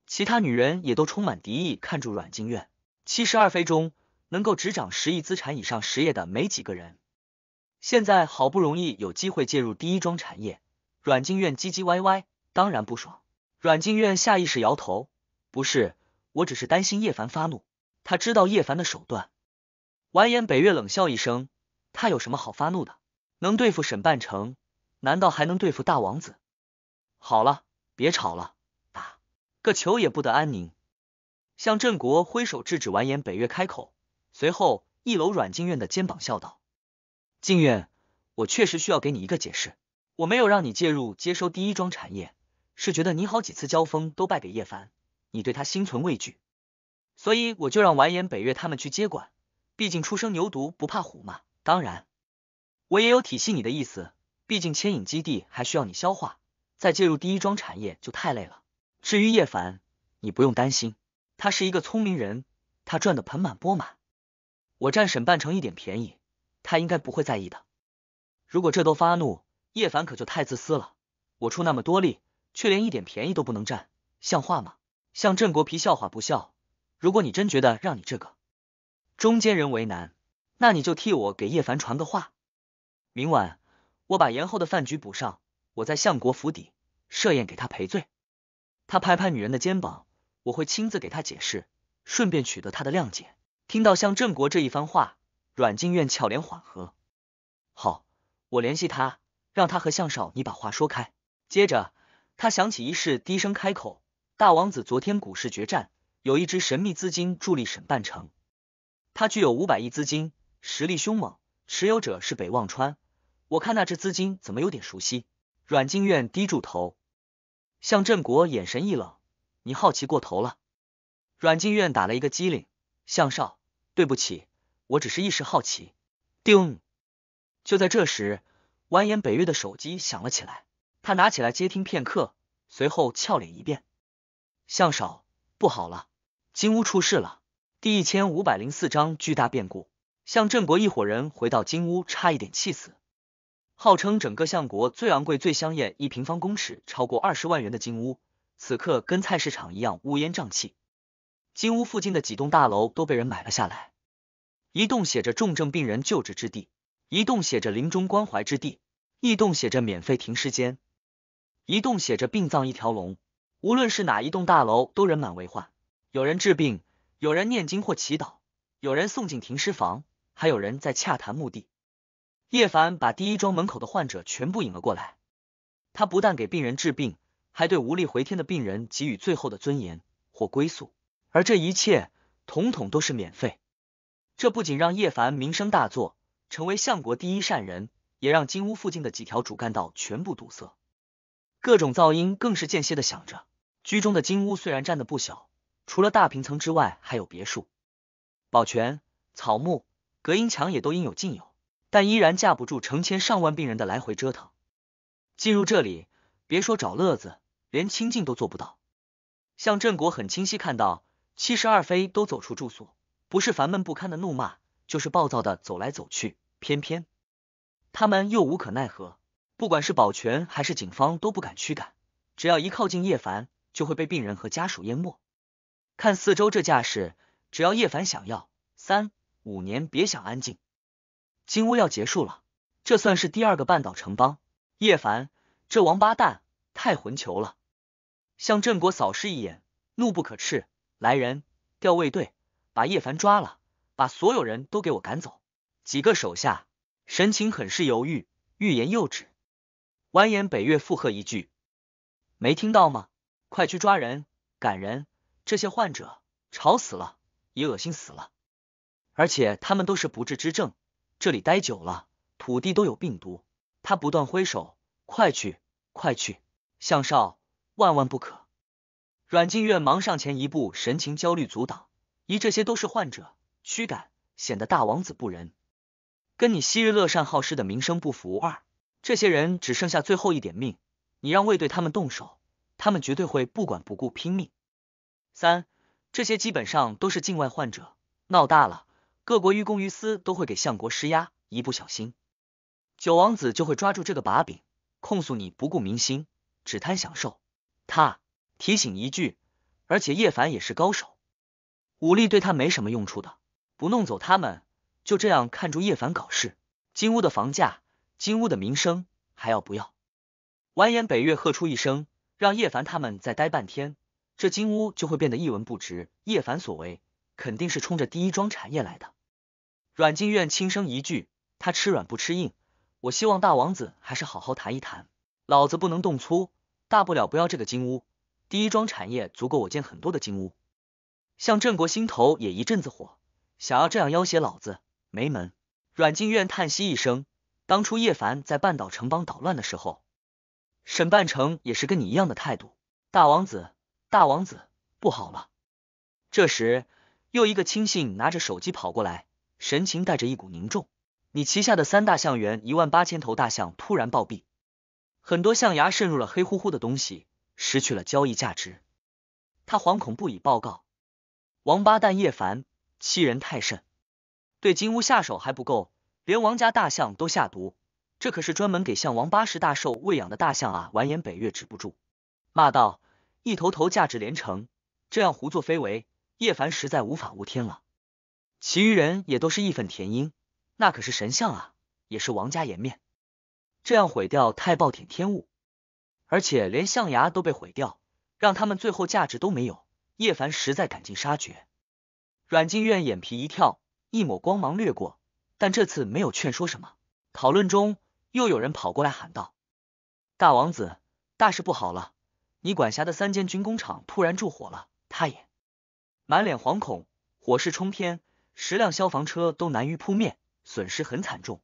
其他女人也都充满敌意，看住阮静苑。七十二妃中能够执掌十亿资产以上实业的没几个人，现在好不容易有机会介入第一庄产业，阮静苑唧唧歪歪，当然不爽。阮静苑下意识摇头，不是，我只是担心叶凡发怒。他知道叶凡的手段。完颜北月冷笑一声。他有什么好发怒的？能对付沈半城，难道还能对付大王子？好了，别吵了，打个球也不得安宁。向镇国挥手制止完颜北岳开口，随后一搂阮静苑的肩膀，笑道：“静苑，我确实需要给你一个解释。我没有让你介入接收第一桩产业，是觉得你好几次交锋都败给叶凡，你对他心存畏惧，所以我就让完颜北岳他们去接管。毕竟初生牛犊不怕虎嘛。”当然，我也有体系你的意思。毕竟牵引基地还需要你消化，再介入第一桩产业就太累了。至于叶凡，你不用担心，他是一个聪明人，他赚得盆满钵满。我占沈半成一点便宜，他应该不会在意的。如果这都发怒，叶凡可就太自私了。我出那么多力，却连一点便宜都不能占，像话吗？像郑国皮笑话不笑。如果你真觉得让你这个中间人为难。那你就替我给叶凡传个话，明晚我把延后的饭局补上，我在相国府邸设宴给他赔罪。他拍拍女人的肩膀，我会亲自给他解释，顺便取得他的谅解。听到向正国这一番话，阮静苑俏脸缓和。好，我联系他，让他和向少你把话说开。接着他想起一事，低声开口：大王子昨天股市决战，有一支神秘资金助力沈半城，他具有五百亿资金。实力凶猛，持有者是北望川。我看那只资金怎么有点熟悉。阮静苑低住头，向振国眼神一冷：“你好奇过头了。”阮静苑打了一个机灵：“向少，对不起，我只是一时好奇。”定。就在这时，蜿蜒北月的手机响了起来，他拿起来接听片刻，随后俏脸一变：“向少，不好了，金屋出事了。”第一千五百零四章巨大变故。向镇国一伙人回到金屋，差一点气死。号称整个相国最昂贵、最香艳，一平方公尺超过二十万元的金屋，此刻跟菜市场一样乌烟瘴气。金屋附近的几栋大楼都被人买了下来，一栋写着“重症病人救治之地”，一栋写着“临终关怀之地”，一栋写着“免费停尸间”，一栋写着“殡葬一条龙”。无论是哪一栋大楼，都人满为患。有人治病，有人念经或祈祷，有人送进停尸房。还有人在洽谈墓地。叶凡把第一庄门口的患者全部引了过来，他不但给病人治病，还对无力回天的病人给予最后的尊严或归宿，而这一切统统都是免费。这不仅让叶凡名声大作，成为相国第一善人，也让金屋附近的几条主干道全部堵塞，各种噪音更是间歇的响着。居中的金屋虽然占的不小，除了大平层之外，还有别墅、保泉、草木。隔音墙也都应有尽有，但依然架不住成千上万病人的来回折腾。进入这里，别说找乐子，连清静都做不到。向振国很清晰看到，七十二妃都走出住所，不是烦闷不堪的怒骂，就是暴躁的走来走去。偏偏他们又无可奈何，不管是保全还是警方都不敢驱赶，只要一靠近叶凡，就会被病人和家属淹没。看四周这架势，只要叶凡想要三。五年别想安静，金屋要结束了。这算是第二个半岛城邦。叶凡，这王八蛋太混球了！向振国扫视一眼，怒不可斥：“来人，调卫队，把叶凡抓了，把所有人都给我赶走！”几个手下神情很是犹豫，欲言又止。蜿蜒北岳附和一句：“没听到吗？快去抓人，赶人！这些患者吵死了，也恶心死了。”而且他们都是不治之症，这里待久了，土地都有病毒。他不断挥手，快去，快去！向少，万万不可！阮静月忙上前一步，神情焦虑，阻挡。一，这些都是患者，驱赶显得大王子不仁，跟你昔日乐善好施的名声不符。二，这些人只剩下最后一点命，你让卫队他们动手，他们绝对会不管不顾拼命。三，这些基本上都是境外患者，闹大了。各国于公于私都会给相国施压，一不小心，九王子就会抓住这个把柄，控诉你不顾民心，只贪享受。他提醒一句，而且叶凡也是高手，武力对他没什么用处的，不弄走他们，就这样看住叶凡搞事，金屋的房价，金屋的名声还要不要？完颜北岳喝出一声，让叶凡他们再待半天，这金屋就会变得一文不值。叶凡所为。肯定是冲着第一庄产业来的。阮静苑轻声一句：“他吃软不吃硬。”我希望大王子还是好好谈一谈，老子不能动粗，大不了不要这个金屋。第一庄产业足够我建很多的金屋。向振国心头也一阵子火，想要这样要挟老子，没门！阮静苑叹息一声：“当初叶凡在半岛城邦捣乱的时候，沈半城也是跟你一样的态度。”大王子，大王子，不好了！这时。又一个亲信拿着手机跑过来，神情带着一股凝重。你旗下的三大象园一万八千头大象突然暴毙，很多象牙渗入了黑乎乎的东西，失去了交易价值。他惶恐不已，报告：王八蛋叶凡欺人太甚，对金乌下手还不够，连王家大象都下毒。这可是专门给象王八十大寿喂养的大象啊！完颜北岳止不住，骂道：一头头价值连城，这样胡作非为。叶凡实在无法无天了，其余人也都是义愤填膺。那可是神像啊，也是王家颜面，这样毁掉太暴殄天物，而且连象牙都被毁掉，让他们最后价值都没有。叶凡实在赶尽杀绝。阮静苑眼皮一跳，一抹光芒掠过，但这次没有劝说什么。讨论中，又有人跑过来喊道：“大王子，大事不好了！你管辖的三间军工厂突然住火了，他也。”满脸惶恐，火势冲天，十辆消防车都难于扑灭，损失很惨重。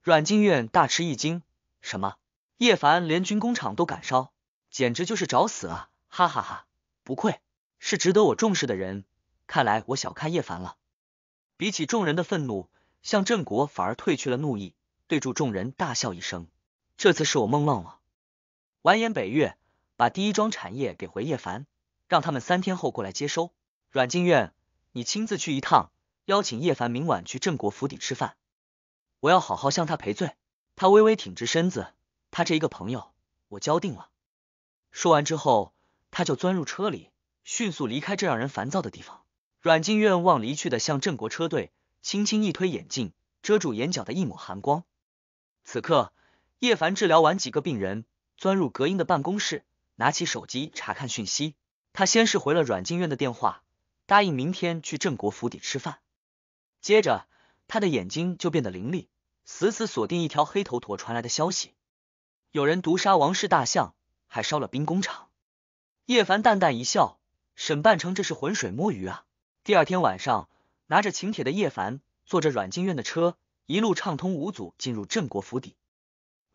阮经院大吃一惊，什么？叶凡连军工厂都敢烧，简直就是找死啊！哈哈哈，不愧是值得我重视的人，看来我小看叶凡了。比起众人的愤怒，向振国反而退去了怒意，对住众人大笑一声：“这次是我梦浪了。”完颜北岳把第一桩产业给回叶凡，让他们三天后过来接收。阮静苑，你亲自去一趟，邀请叶凡明晚去郑国府邸吃饭，我要好好向他赔罪。他微微挺直身子，他这一个朋友，我交定了。说完之后，他就钻入车里，迅速离开这让人烦躁的地方。阮静苑望离去的向郑国车队，轻轻一推眼镜，遮住眼角的一抹寒光。此刻，叶凡治疗完几个病人，钻入隔音的办公室，拿起手机查看讯息。他先是回了阮静苑的电话。答应明天去郑国府邸吃饭，接着他的眼睛就变得凌厉，死死锁定一条黑头陀传来的消息：有人毒杀王室大象，还烧了兵工厂。叶凡淡淡一笑，沈半成这是浑水摸鱼啊。第二天晚上，拿着请帖的叶凡坐着阮经院的车，一路畅通无阻进入郑国府邸。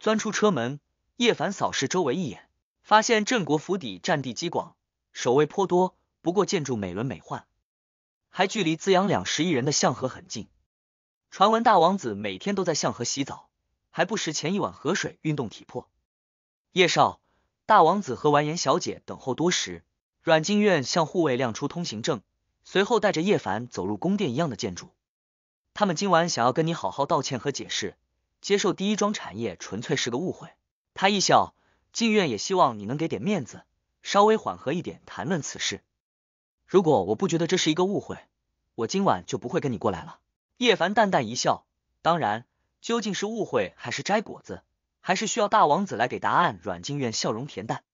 钻出车门，叶凡扫视周围一眼，发现郑国府邸占地极广，守卫颇多。不过建筑美轮美奂，还距离滋养两十亿人的相河很近。传闻大王子每天都在相河洗澡，还不时前一碗河水运动体魄。叶少，大王子和完颜小姐等候多时，阮静院向护卫亮出通行证，随后带着叶凡走入宫殿一样的建筑。他们今晚想要跟你好好道歉和解释，接受第一桩产业纯粹是个误会。他一笑，静院也希望你能给点面子，稍微缓和一点谈论此事。如果我不觉得这是一个误会，我今晚就不会跟你过来了。叶凡淡淡一笑，当然，究竟是误会还是摘果子，还是需要大王子来给答案。阮静苑笑容恬淡，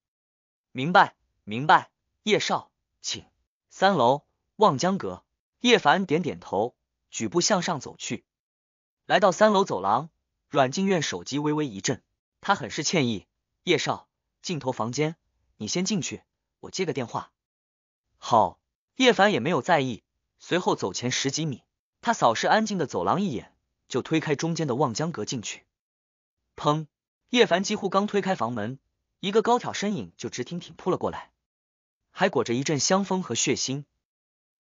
明白，明白，叶少，请。三楼望江阁，叶凡点点头，举步向上走去。来到三楼走廊，阮静苑手机微微一震，他很是歉意，叶少，镜头房间，你先进去，我接个电话。好。叶凡也没有在意，随后走前十几米，他扫视安静的走廊一眼，就推开中间的望江阁进去。砰！叶凡几乎刚推开房门，一个高挑身影就直挺挺扑了过来，还裹着一阵香风和血腥。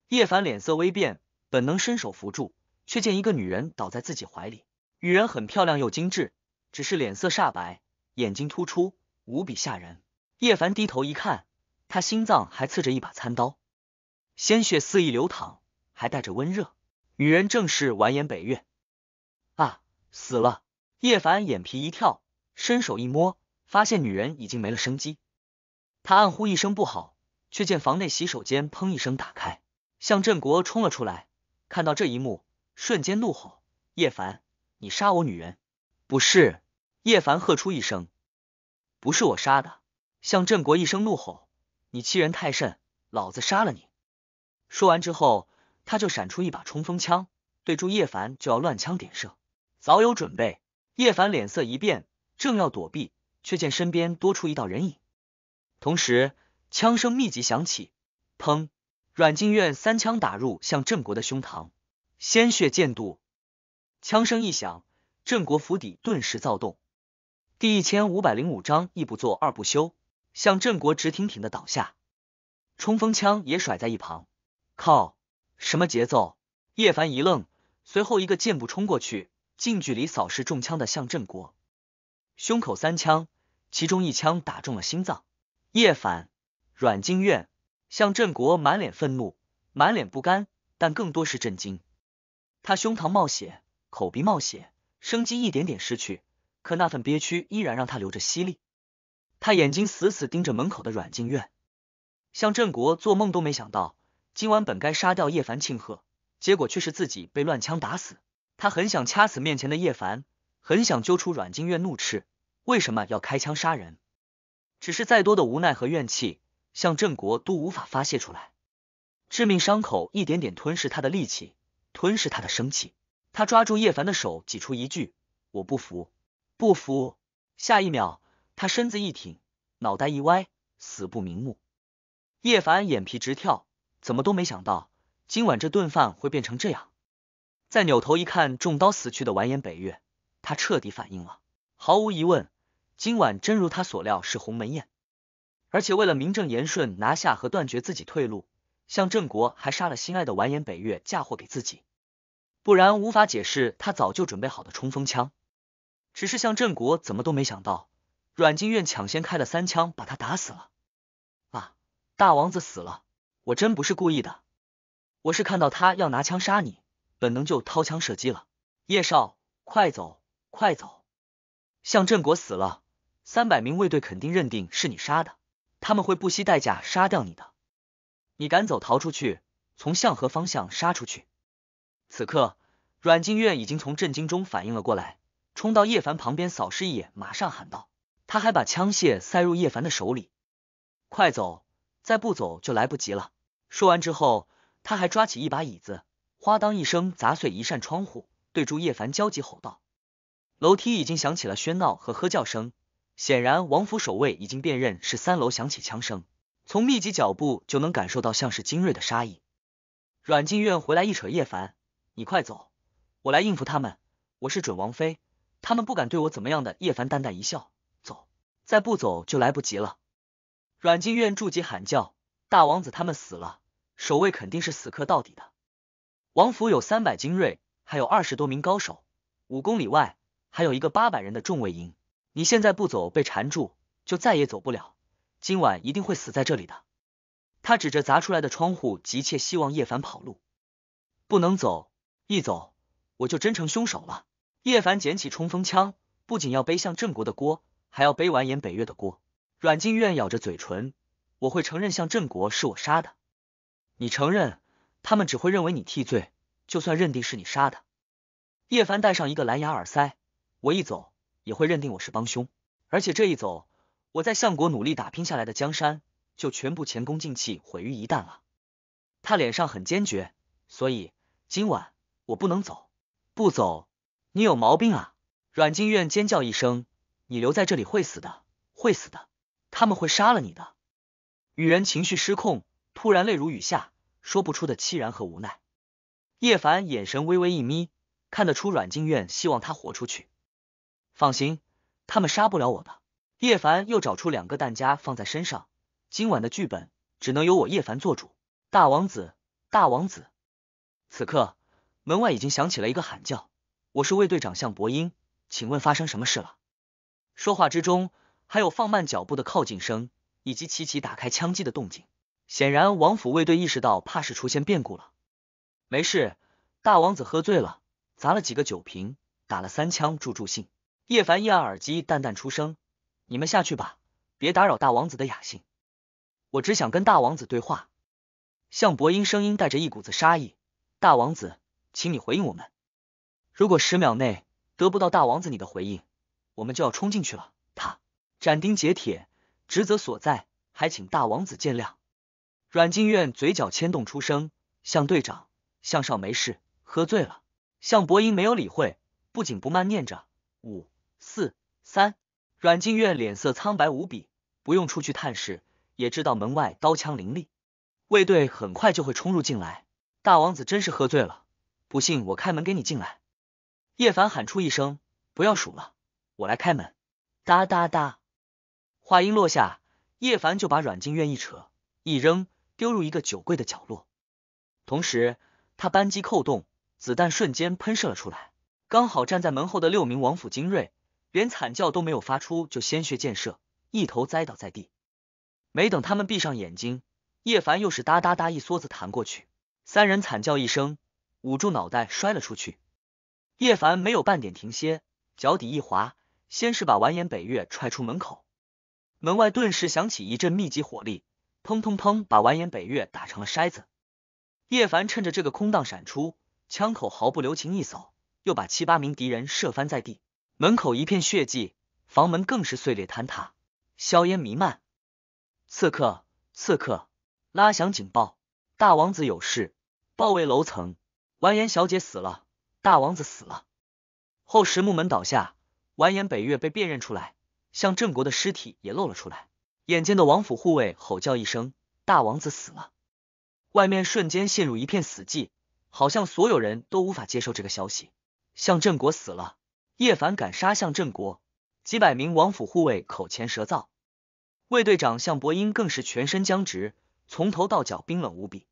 叶凡脸色微变，本能伸手扶住，却见一个女人倒在自己怀里。女人很漂亮又精致，只是脸色煞白，眼睛突出，无比吓人。叶凡低头一看，他心脏还刺着一把餐刀。鲜血肆意流淌，还带着温热，女人正是完颜北月啊，死了！叶凡眼皮一跳，伸手一摸，发现女人已经没了生机，他暗呼一声不好，却见房内洗手间砰一声打开，向振国冲了出来，看到这一幕，瞬间怒吼：“叶凡，你杀我女人！”不是，叶凡喝出一声：“不是我杀的。”向振国一声怒吼：“你欺人太甚，老子杀了你！”说完之后，他就闪出一把冲锋枪，对住叶凡就要乱枪点射。早有准备，叶凡脸色一变，正要躲避，却见身边多出一道人影，同时枪声密集响起，砰！阮静苑三枪打入向振国的胸膛，鲜血溅渡。枪声一响，郑国府邸顿时躁动。第一千五百零五章一不做二不休，向振国直挺挺的倒下，冲锋枪也甩在一旁。靠！什么节奏？叶凡一愣，随后一个箭步冲过去，近距离扫视中枪的向振国，胸口三枪，其中一枪打中了心脏。叶凡、阮静院，向振国满脸愤怒，满脸不甘，但更多是震惊。他胸膛冒血，口鼻冒血，生机一点点失去，可那份憋屈依然让他流着吸力。他眼睛死死盯着门口的阮静院，向振国做梦都没想到。今晚本该杀掉叶凡庆贺，结果却是自己被乱枪打死。他很想掐死面前的叶凡，很想揪出阮经月怒斥为什么要开枪杀人。只是再多的无奈和怨气，向郑国都无法发泄出来。致命伤口一点点吞噬他的力气，吞噬他的生气。他抓住叶凡的手，挤出一句：“我不服，不服！”下一秒，他身子一挺，脑袋一歪，死不瞑目。叶凡眼皮直跳。怎么都没想到，今晚这顿饭会变成这样。再扭头一看，中刀死去的完颜北月，他彻底反应了。毫无疑问，今晚真如他所料是鸿门宴。而且为了名正言顺拿下和断绝自己退路，向振国还杀了心爱的完颜北月嫁祸给自己，不然无法解释他早就准备好的冲锋枪。只是向振国怎么都没想到，阮经院抢先开了三枪，把他打死了。啊，大王子死了。我真不是故意的，我是看到他要拿枪杀你，本能就掏枪射击了。叶少，快走，快走！向振国死了，三百名卫队肯定认定是你杀的，他们会不惜代价杀掉你的。你赶走，逃出去，从向河方向杀出去。此刻，阮静月已经从震惊中反应了过来，冲到叶凡旁边扫视一眼，马上喊道：“他还把枪械塞入叶凡的手里，快走！”再不走就来不及了。说完之后，他还抓起一把椅子，哗当一声砸碎一扇窗户，对朱叶凡焦急吼道：“楼梯已经响起了喧闹和喝叫声，显然王府守卫已经辨认是三楼响起枪声，从密集脚步就能感受到像是精锐的杀意。”阮静苑回来一扯叶凡：“你快走，我来应付他们。我是准王妃，他们不敢对我怎么样的。”叶凡淡淡一笑：“走，再不走就来不及了。”阮静院驻急喊叫：“大王子他们死了，守卫肯定是死磕到底的。王府有三百精锐，还有二十多名高手，五公里外还有一个八百人的重卫营。你现在不走，被缠住就再也走不了，今晚一定会死在这里的。”他指着砸出来的窗户，急切希望叶凡跑路。不能走，一走我就真成凶手了。叶凡捡起冲锋枪，不仅要背向郑国的锅，还要背完颜北岳的锅。阮静苑咬着嘴唇，我会承认向振国是我杀的。你承认，他们只会认为你替罪。就算认定是你杀的，叶凡戴上一个蓝牙耳塞，我一走也会认定我是帮凶。而且这一走，我在相国努力打拼下来的江山就全部前功尽弃，毁于一旦了。他脸上很坚决，所以今晚我不能走。不走，你有毛病啊！阮静苑尖叫一声，你留在这里会死的，会死的。他们会杀了你的！女人情绪失控，突然泪如雨下，说不出的凄然和无奈。叶凡眼神微微一眯，看得出阮静苑希望他活出去。放心，他们杀不了我的。叶凡又找出两个弹夹放在身上，今晚的剧本只能由我叶凡做主。大王子，大王子！此刻门外已经响起了一个喊叫：“我是卫队长向博英，请问发生什么事了？”说话之中。还有放慢脚步的靠近声，以及齐齐打开枪机的动静。显然，王府卫队意识到，怕是出现变故了。没事，大王子喝醉了，砸了几个酒瓶，打了三枪助助兴。叶凡一按耳机，淡淡出声：“你们下去吧，别打扰大王子的雅兴。我只想跟大王子对话。”向伯英声音带着一股子杀意：“大王子，请你回应我们。如果十秒内得不到大王子你的回应，我们就要冲进去了。”斩钉截铁，职责所在，还请大王子见谅。阮静苑嘴角牵动出声：“向队长，向少没事，喝醉了。”向伯英没有理会，不紧不慢念着：“五、四、三。”阮静苑脸色苍白无比，不用出去探视，也知道门外刀枪林立，卫队很快就会冲入进来。大王子真是喝醉了，不信我开门给你进来。叶凡喊出一声：“不要数了，我来开门。”哒哒哒。话音落下，叶凡就把软禁愿一扯一扔，丢入一个酒柜的角落。同时，他扳机扣动，子弹瞬间喷射了出来。刚好站在门后的六名王府精锐，连惨叫都没有发出，就鲜血溅射，一头栽倒在地。没等他们闭上眼睛，叶凡又是哒哒哒一梭子弹过去，三人惨叫一声，捂住脑袋摔了出去。叶凡没有半点停歇，脚底一滑，先是把完颜北月踹出门口。门外顿时响起一阵密集火力，砰砰砰，把完颜北岳打成了筛子。叶凡趁着这个空档闪出，枪口毫不留情一扫，又把七八名敌人射翻在地。门口一片血迹，房门更是碎裂坍塌，硝烟弥漫。刺客，刺客！拉响警报，大王子有事，包围楼层。完颜小姐死了，大王子死了。后实木门倒下，完颜北岳被辨认出来。向振国的尸体也露了出来，眼尖的王府护卫吼叫一声：“大王子死了！”外面瞬间陷入一片死寂，好像所有人都无法接受这个消息。向振国死了，叶凡敢杀向振国，几百名王府护卫口前舌燥，卫队长向伯英更是全身僵直，从头到脚冰冷无比。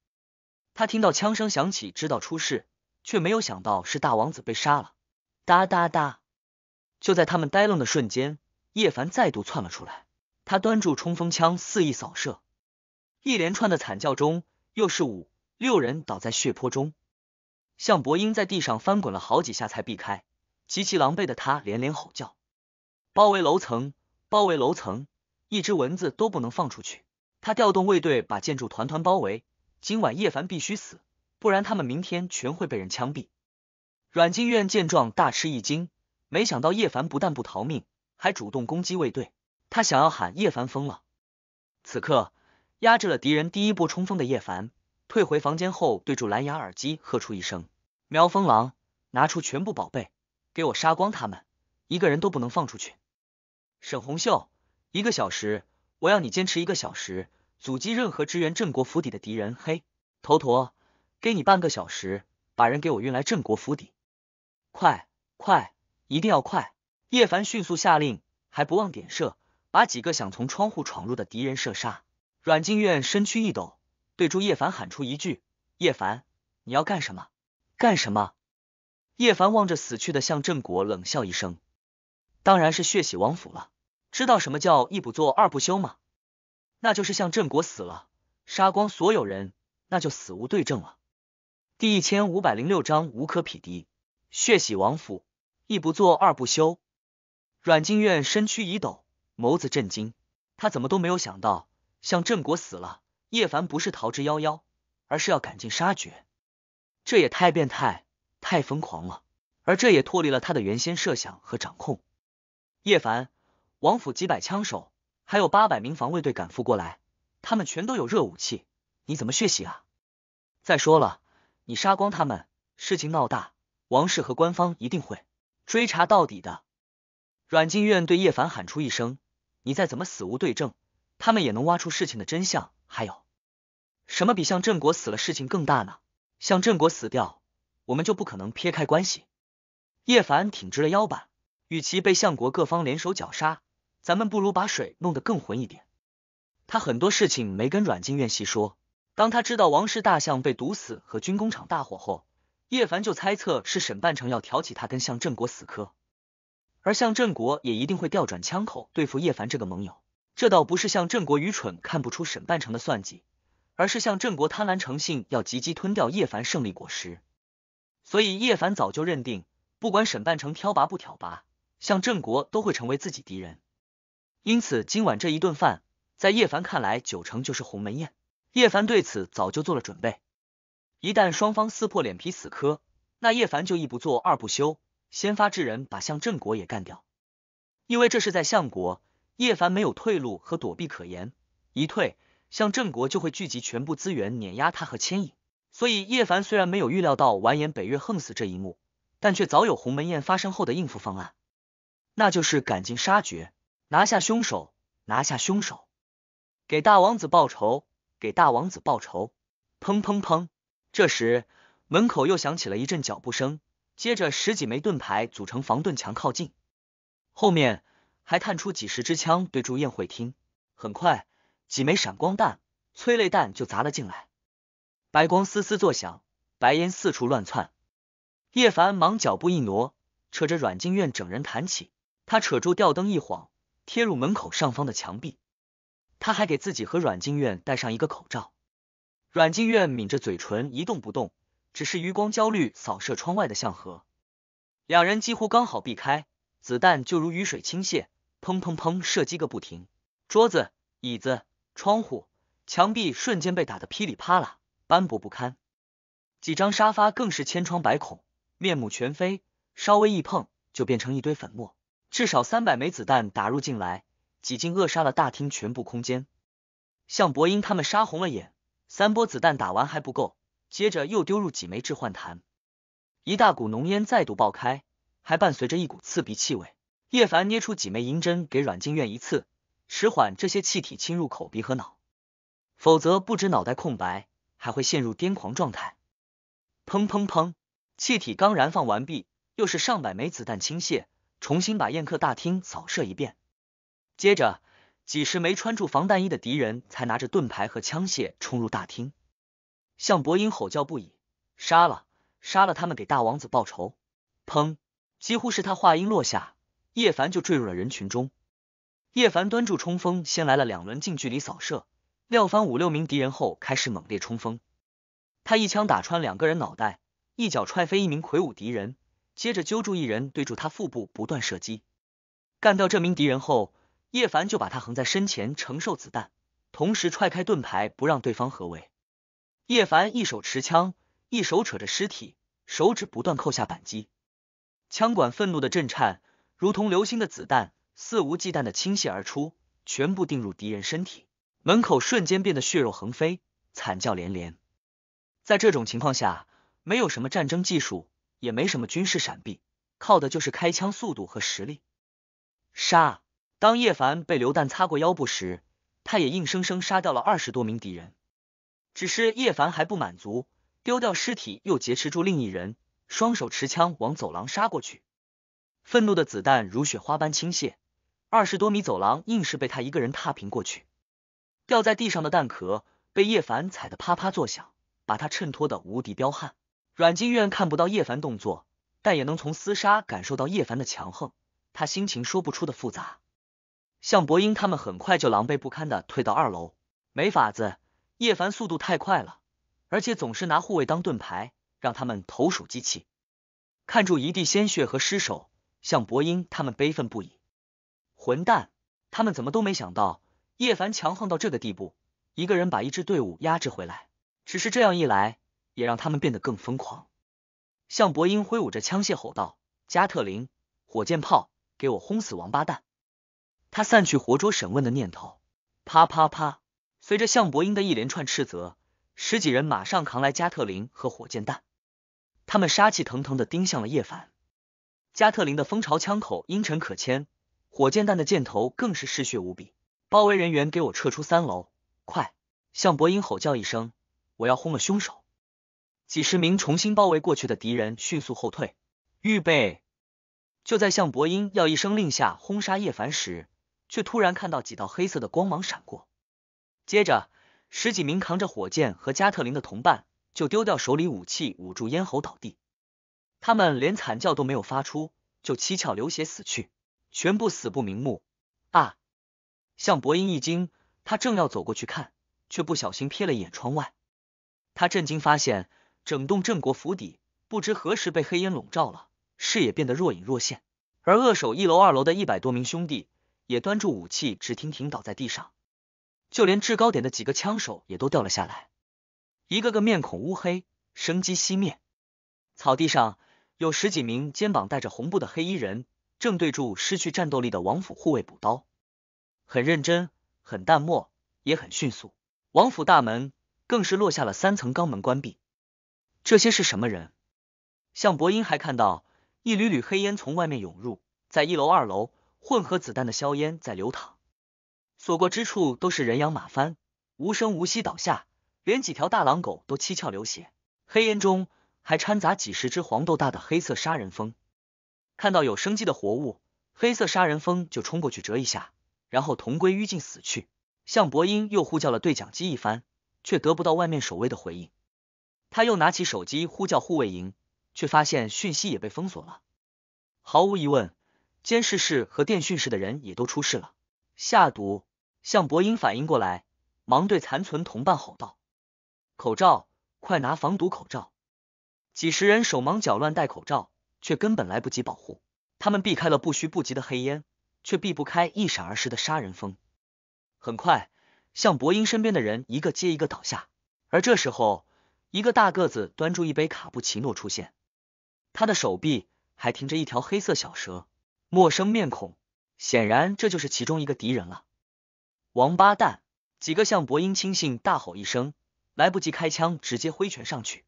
他听到枪声响起，知道出事，却没有想到是大王子被杀了。哒哒哒！就在他们呆愣的瞬间。叶凡再度窜了出来，他端住冲锋枪肆意扫射，一连串的惨叫中，又是五六人倒在血泊中。向伯英在地上翻滚了好几下才避开，极其狼狈的他连连吼叫：“包围楼层，包围楼层，一只蚊子都不能放出去！”他调动卫队把建筑团团包围。今晚叶凡必须死，不然他们明天全会被人枪毙。阮经院见状大吃一惊，没想到叶凡不但不逃命。还主动攻击卫队，他想要喊叶凡疯了。此刻压制了敌人第一波冲锋的叶凡退回房间后，对住蓝牙耳机喝出一声：“苗风狼，拿出全部宝贝，给我杀光他们，一个人都不能放出去。”沈红秀，一个小时，我要你坚持一个小时，阻击任何支援郑国府邸的敌人。嘿，头陀，给你半个小时，把人给我运来郑国府邸，快快，一定要快。叶凡迅速下令，还不忘点射，把几个想从窗户闯入的敌人射杀。阮静苑身躯一抖，对住叶凡喊出一句：“叶凡，你要干什么？干什么？”叶凡望着死去的向振国，冷笑一声：“当然是血洗王府了。知道什么叫一不做二不休吗？那就是向振国死了，杀光所有人，那就死无对证了。”第一千五百零六章无可匹敌，血洗王府，一不做二不休。阮静苑身躯一抖，眸子震惊。他怎么都没有想到，向振国死了，叶凡不是逃之夭夭，而是要赶尽杀绝。这也太变态，太疯狂了。而这也脱离了他的原先设想和掌控。叶凡，王府几百枪手，还有八百名防卫队赶赴过来，他们全都有热武器，你怎么血洗啊？再说了，你杀光他们，事情闹大，王室和官方一定会追查到底的。阮静苑对叶凡喊出一声：“你再怎么死无对证，他们也能挖出事情的真相。还有什么比向振国死了事情更大呢？向振国死掉，我们就不可能撇开关系。”叶凡挺直了腰板，与其被相国各方联手绞杀，咱们不如把水弄得更浑一点。他很多事情没跟阮静苑细说。当他知道王氏大象被毒死和军工厂大火后，叶凡就猜测是沈半城要挑起他跟向振国死磕。而向振国也一定会调转枪口对付叶凡这个盟友，这倒不是向振国愚蠢看不出沈半城的算计，而是向振国贪婪成性，要急急吞掉叶凡胜利果实。所以叶凡早就认定，不管沈半城挑拔不挑拔，向振国都会成为自己敌人。因此今晚这一顿饭，在叶凡看来九成就是鸿门宴。叶凡对此早就做了准备，一旦双方撕破脸皮死磕，那叶凡就一不做二不休。先发制人，把向郑国也干掉，因为这是在相国，叶凡没有退路和躲避可言。一退，向郑国就会聚集全部资源碾压他和牵引。所以叶凡虽然没有预料到完颜北岳横死这一幕，但却早有鸿门宴发生后的应付方案，那就是赶尽杀绝，拿下凶手，拿下凶手，给大王子报仇，给大王子报仇。砰砰砰！这时门口又响起了一阵脚步声。接着，十几枚盾牌组成防盾墙靠近，后面还探出几十支枪对住宴会厅。很快，几枚闪光弹、催泪弹就砸了进来，白光嘶嘶作响，白烟四处乱窜。叶凡忙脚步一挪，扯着阮静苑整人弹起，他扯住吊灯一晃，贴入门口上方的墙壁。他还给自己和阮静苑戴上一个口罩。阮静苑抿着嘴唇一动不动。只是余光焦虑扫射窗外的向河，两人几乎刚好避开，子弹就如雨水倾泻，砰砰砰射击个不停。桌子、椅子、窗户、墙壁瞬间被打得噼里啪啦，斑驳不堪。几张沙发更是千疮百孔，面目全非，稍微一碰就变成一堆粉末。至少三百枚子弹打入进来，几近扼杀了大厅全部空间。向伯英他们杀红了眼，三波子弹打完还不够。接着又丢入几枚置换弹，一大股浓烟再度爆开，还伴随着一股刺鼻气味。叶凡捏出几枚银针给阮静苑一次，迟缓这些气体侵入口鼻和脑，否则不止脑袋空白，还会陷入癫狂状态。砰砰砰！气体刚燃放完毕，又是上百枚子弹倾泻，重新把宴客大厅扫射一遍。接着，几十枚穿住防弹衣的敌人才拿着盾牌和枪械冲入大厅。向伯英吼叫不已，杀了，杀了他们，给大王子报仇！砰！几乎是他话音落下，叶凡就坠入了人群中。叶凡端住冲锋，先来了两轮近距离扫射，撂翻五六名敌人后，开始猛烈冲锋。他一枪打穿两个人脑袋，一脚踹飞一名魁梧敌人，接着揪住一人对住他腹部不断射击。干掉这名敌人后，叶凡就把他横在身前承受子弹，同时踹开盾牌不让对方合围。叶凡一手持枪，一手扯着尸体，手指不断扣下扳机，枪管愤怒的震颤，如同流星的子弹，肆无忌惮的倾泻而出，全部钉入敌人身体。门口瞬间变得血肉横飞，惨叫连连。在这种情况下，没有什么战争技术，也没什么军事闪避，靠的就是开枪速度和实力。杀！当叶凡被流弹擦过腰部时，他也硬生生杀掉了二十多名敌人。只是叶凡还不满足，丢掉尸体，又劫持住另一人，双手持枪往走廊杀过去。愤怒的子弹如雪花般倾泻，二十多米走廊硬是被他一个人踏平过去。掉在地上的弹壳被叶凡踩得啪啪作响，把他衬托的无敌彪悍。阮金苑看不到叶凡动作，但也能从厮杀感受到叶凡的强横。他心情说不出的复杂。向博英他们很快就狼狈不堪的退到二楼，没法子。叶凡速度太快了，而且总是拿护卫当盾牌，让他们投鼠忌器。看住一地鲜血和尸首，向博英他们悲愤不已。混蛋，他们怎么都没想到叶凡强横到这个地步，一个人把一支队伍压制回来。只是这样一来，也让他们变得更疯狂。向博英挥舞着枪械吼道：“加特林、火箭炮，给我轰死王八蛋！”他散去活捉审问的念头，啪啪啪。随着项伯英的一连串斥责，十几人马上扛来加特林和火箭弹，他们杀气腾腾的盯向了叶凡。加特林的蜂巢枪口阴沉可牵，火箭弹的箭头更是嗜血无比。包围人员，给我撤出三楼！快！向伯英吼叫一声：“我要轰了凶手！”几十名重新包围过去的敌人迅速后退，预备。就在向伯英要一声令下轰杀叶凡时，却突然看到几道黑色的光芒闪过。接着，十几名扛着火箭和加特林的同伴就丢掉手里武器，捂住咽喉倒地。他们连惨叫都没有发出，就七窍流血死去，全部死不瞑目。啊！向伯英一惊，他正要走过去看，却不小心瞥了一眼窗外。他震惊发现，整栋镇国府邸不知何时被黑烟笼罩了，视野变得若隐若现。而扼守一楼、二楼的一百多名兄弟也端住武器，直挺挺倒在地上。就连制高点的几个枪手也都掉了下来，一个个面孔乌黑，生机熄灭。草地上有十几名肩膀带着红布的黑衣人，正对住失去战斗力的王府护卫补刀，很认真，很淡漠，也很迅速。王府大门更是落下了三层钢门关闭。这些是什么人？向伯英还看到一缕缕黑烟从外面涌入，在一楼、二楼，混合子弹的硝烟在流淌。所过之处都是人仰马翻，无声无息倒下，连几条大狼狗都七窍流血。黑烟中还掺杂几十只黄豆大的黑色杀人蜂，看到有生机的活物，黑色杀人蜂就冲过去蛰一下，然后同归于尽死去。向伯英又呼叫了对讲机一番，却得不到外面守卫的回应。他又拿起手机呼叫护卫营，却发现讯息也被封锁了。毫无疑问，监视室和电讯室的人也都出事了，下毒。向博英反应过来，忙对残存同伴吼道：“口罩，快拿防毒口罩！”几十人手忙脚乱戴口罩，却根本来不及保护。他们避开了不虚不急的黑烟，却避不开一闪而逝的杀人风。很快，向博英身边的人一个接一个倒下。而这时候，一个大个子端住一杯卡布奇诺出现，他的手臂还停着一条黑色小蛇。陌生面孔，显然这就是其中一个敌人了。王八蛋！几个向博英亲信大吼一声，来不及开枪，直接挥拳上去。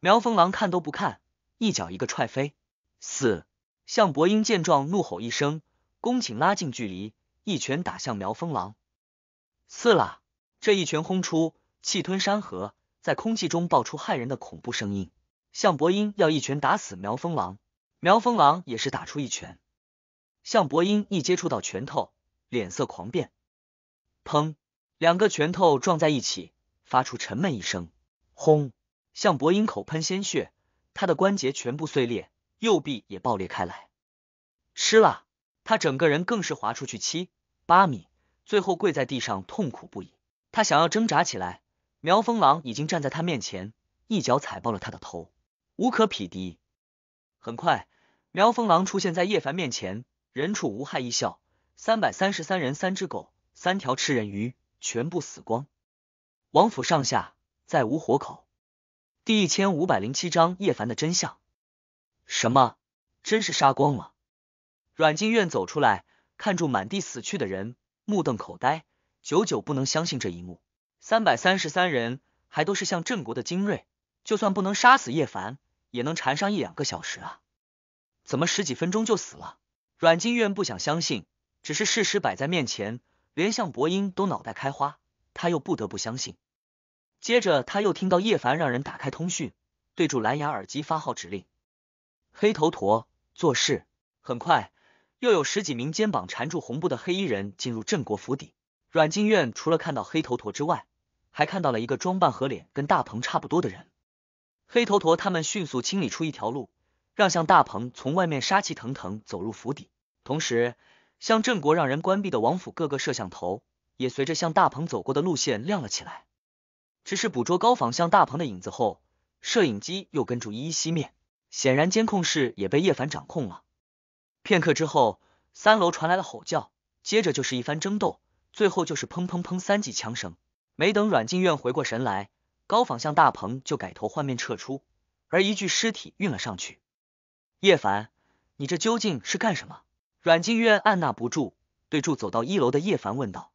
苗风狼看都不看，一脚一个踹飞。四向博英见状怒吼一声，弓请拉近距离，一拳打向苗风狼。四了，这一拳轰出，气吞山河，在空气中爆出骇人的恐怖声音。向博英要一拳打死苗风狼，苗风狼也是打出一拳。向博英一接触到拳头，脸色狂变。砰！两个拳头撞在一起，发出沉闷一声。轰！向博英口喷鲜血，他的关节全部碎裂，右臂也爆裂开来。吃了他，整个人更是滑出去七八米，最后跪在地上痛苦不已。他想要挣扎起来，苗风狼已经站在他面前，一脚踩爆了他的头，无可匹敌。很快，苗风狼出现在叶凡面前，人畜无害一笑。三百三十三人，三只狗。三条吃人鱼全部死光，王府上下再无活口。第一千五百零七章叶凡的真相。什么？真是杀光了？阮静院走出来，看住满地死去的人，目瞪口呆，久久不能相信这一幕。三百三十三人，还都是像郑国的精锐，就算不能杀死叶凡，也能缠上一两个小时啊！怎么十几分钟就死了？阮静院不想相信，只是事实摆在面前。连向伯英都脑袋开花，他又不得不相信。接着，他又听到叶凡让人打开通讯，对住蓝牙耳机发号指令：“黑头陀做事。”很快，又有十几名肩膀缠住红布的黑衣人进入镇国府邸阮静院。除了看到黑头陀之外，还看到了一个装扮和脸跟大鹏差不多的人。黑头陀他们迅速清理出一条路，让向大鹏从外面杀气腾腾走入府邸，同时。向郑国让人关闭的王府各个摄像头，也随着向大鹏走过的路线亮了起来。只是捕捉高仿向大鹏的影子后，摄影机又跟住一一熄灭。显然监控室也被叶凡掌控了。片刻之后，三楼传来了吼叫，接着就是一番争斗，最后就是砰砰砰三记枪声。没等阮静苑回过神来，高仿向大鹏就改头换面撤出，而一具尸体运了上去。叶凡，你这究竟是干什么？阮经月按捺不住，对住走到一楼的叶凡问道：“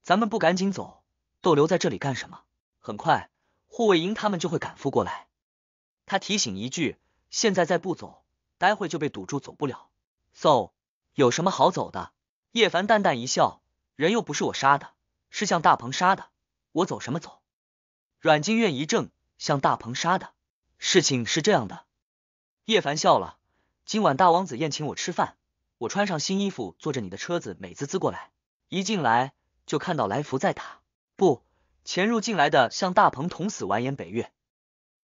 咱们不赶紧走，逗留在这里干什么？很快护卫营他们就会赶赴过来。”他提醒一句：“现在再不走，待会就被堵住，走不了。” So，有什么好走的？叶凡淡淡一笑：“人又不是我杀的，是向大鹏杀的，我走什么走？”阮经月一怔：“向大鹏杀的事情是这样的。”叶凡笑了：“今晚大王子宴请我吃饭。”我穿上新衣服，坐着你的车子，美滋滋过来。一进来就看到来福在打，不，潜入进来的向大鹏捅死完颜北岳。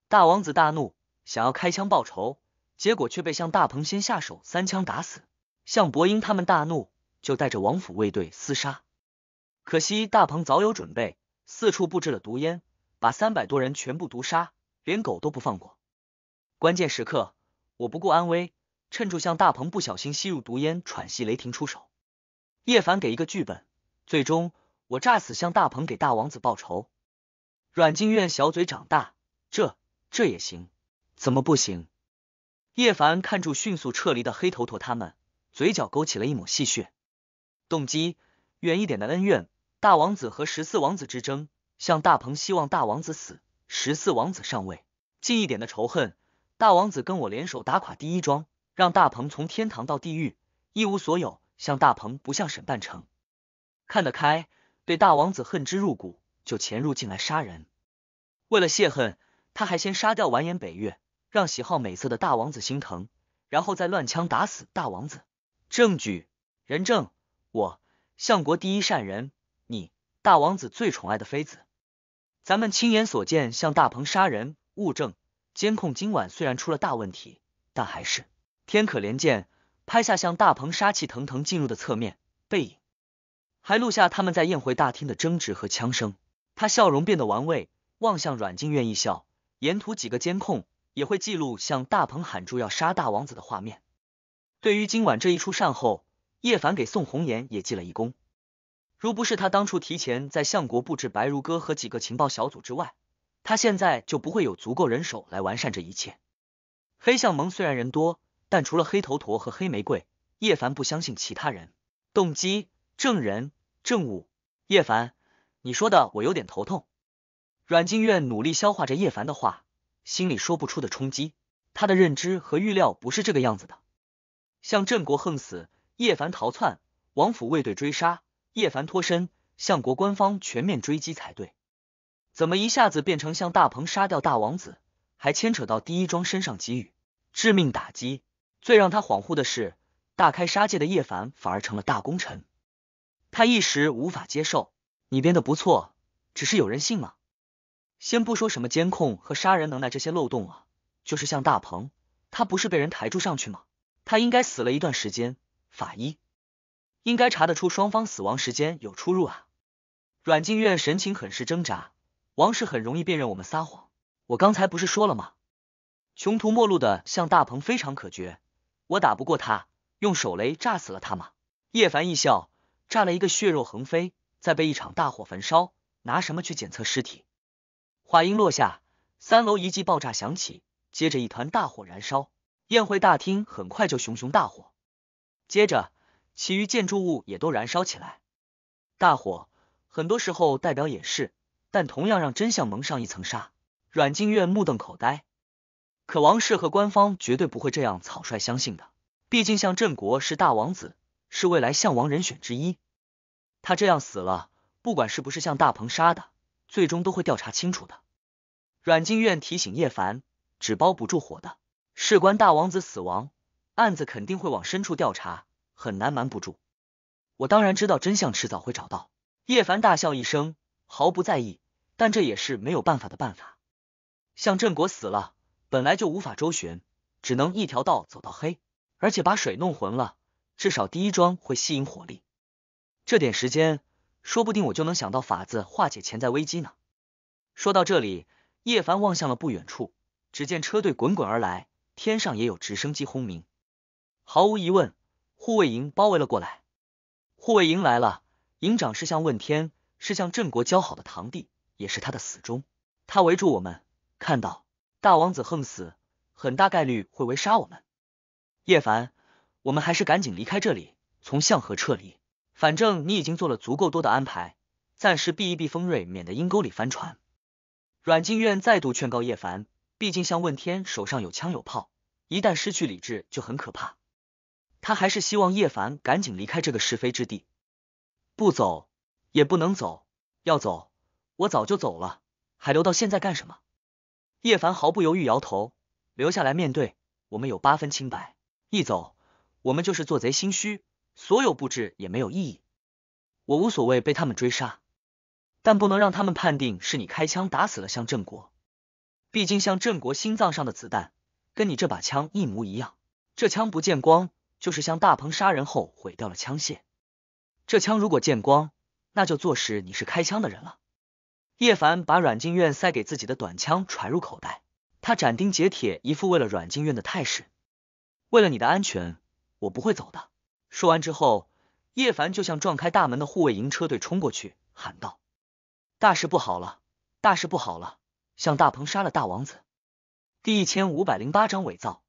大王子大怒，想要开枪报仇，结果却被向大鹏先下手三枪打死。向伯英他们大怒，就带着王府卫队厮杀。可惜大鹏早有准备，四处布置了毒烟，把三百多人全部毒杀，连狗都不放过。关键时刻，我不顾安危。趁住向大鹏不小心吸入毒烟，喘息，雷霆出手。叶凡给一个剧本，最终我炸死向大鹏给大王子报仇。阮静苑小嘴长大，这这也行？怎么不行？叶凡看住迅速撤离的黑头陀他们，嘴角勾起了一抹戏谑。动机远一点的恩怨，大王子和十四王子之争，向大鹏希望大王子死，十四王子上位；近一点的仇恨，大王子跟我联手打垮第一庄。让大鹏从天堂到地狱，一无所有。像大鹏不像沈半城。看得开，对大王子恨之入骨，就潜入进来杀人。为了泄恨，他还先杀掉完颜北月，让喜好美色的大王子心疼，然后再乱枪打死大王子。证据、人证，我相国第一善人，你大王子最宠爱的妃子，咱们亲眼所见，向大鹏杀人。物证、监控，今晚虽然出了大问题，但还是。天可怜见，拍下向大鹏杀气腾腾进入的侧面背影，还录下他们在宴会大厅的争执和枪声。他笑容变得玩味，望向阮静苑一笑。沿途几个监控也会记录向大鹏喊住要杀大王子的画面。对于今晚这一出善后，叶凡给宋红颜也记了一功。如不是他当初提前在相国布置白如歌和几个情报小组之外，他现在就不会有足够人手来完善这一切。黑相盟虽然人多。但除了黑头陀和黑玫瑰，叶凡不相信其他人。动机、证人、证物。叶凡，你说的我有点头痛。阮静苑努力消化着叶凡的话，心里说不出的冲击。他的认知和预料不是这个样子的。向镇国横死，叶凡逃窜，王府卫队追杀，叶凡脱身，相国官方全面追击才对。怎么一下子变成向大鹏杀掉大王子，还牵扯到第一庄身上，给予致命打击？最让他恍惚的是，大开杀戒的叶凡反而成了大功臣，他一时无法接受。你编的不错，只是有人信吗？先不说什么监控和杀人能耐这些漏洞了，就是像大鹏，他不是被人抬住上去吗？他应该死了一段时间，法医应该查得出双方死亡时间有出入啊。阮静月神情很是挣扎，王氏很容易辨认我们撒谎。我刚才不是说了吗？穷途末路的向大鹏非常可绝。我打不过他，用手雷炸死了他吗？叶凡一笑，炸了一个血肉横飞，再被一场大火焚烧，拿什么去检测尸体？话音落下，三楼一记爆炸响起，接着一团大火燃烧，宴会大厅很快就熊熊大火，接着其余建筑物也都燃烧起来。大火很多时候代表掩饰，但同样让真相蒙上一层纱。阮静月目瞪口呆。可王氏和官方绝对不会这样草率相信的，毕竟像郑国是大王子，是未来项王人选之一。他这样死了，不管是不是向大鹏杀的，最终都会调查清楚的。阮静苑提醒叶凡，纸包不住火的，事关大王子死亡，案子肯定会往深处调查，很难瞒不住。我当然知道真相，迟早会找到。叶凡大笑一声，毫不在意，但这也是没有办法的办法。向郑国死了。本来就无法周旋，只能一条道走到黑，而且把水弄浑了。至少第一桩会吸引火力，这点时间，说不定我就能想到法子化解潜在危机呢。说到这里，叶凡望向了不远处，只见车队滚滚而来，天上也有直升机轰鸣。毫无疑问，护卫营包围了过来。护卫营来了，营长是向问天，是向镇国交好的堂弟，也是他的死忠。他围住我们，看到。大王子横死，很大概率会围杀我们。叶凡，我们还是赶紧离开这里，从向河撤离。反正你已经做了足够多的安排，暂时避一避锋锐，免得阴沟里翻船。阮静苑再度劝告叶凡，毕竟向问天手上有枪有炮，一旦失去理智就很可怕。他还是希望叶凡赶紧离开这个是非之地。不走也不能走，要走我早就走了，还留到现在干什么？叶凡毫不犹豫摇头，留下来面对，我们有八分清白。一走，我们就是做贼心虚，所有布置也没有意义。我无所谓被他们追杀，但不能让他们判定是你开枪打死了向振国。毕竟向振国心脏上的子弹跟你这把枪一模一样，这枪不见光，就是向大鹏杀人后毁掉了枪械。这枪如果见光，那就坐实你是开枪的人了。叶凡把阮静苑塞给自己的短枪揣入口袋，他斩钉截铁，一副为了阮静苑的态势，为了你的安全，我不会走的。说完之后，叶凡就像撞开大门的护卫营车队冲过去，喊道：“大事不好了！大事不好了！向大鹏杀了大王子！”第一千五百零八章伪造。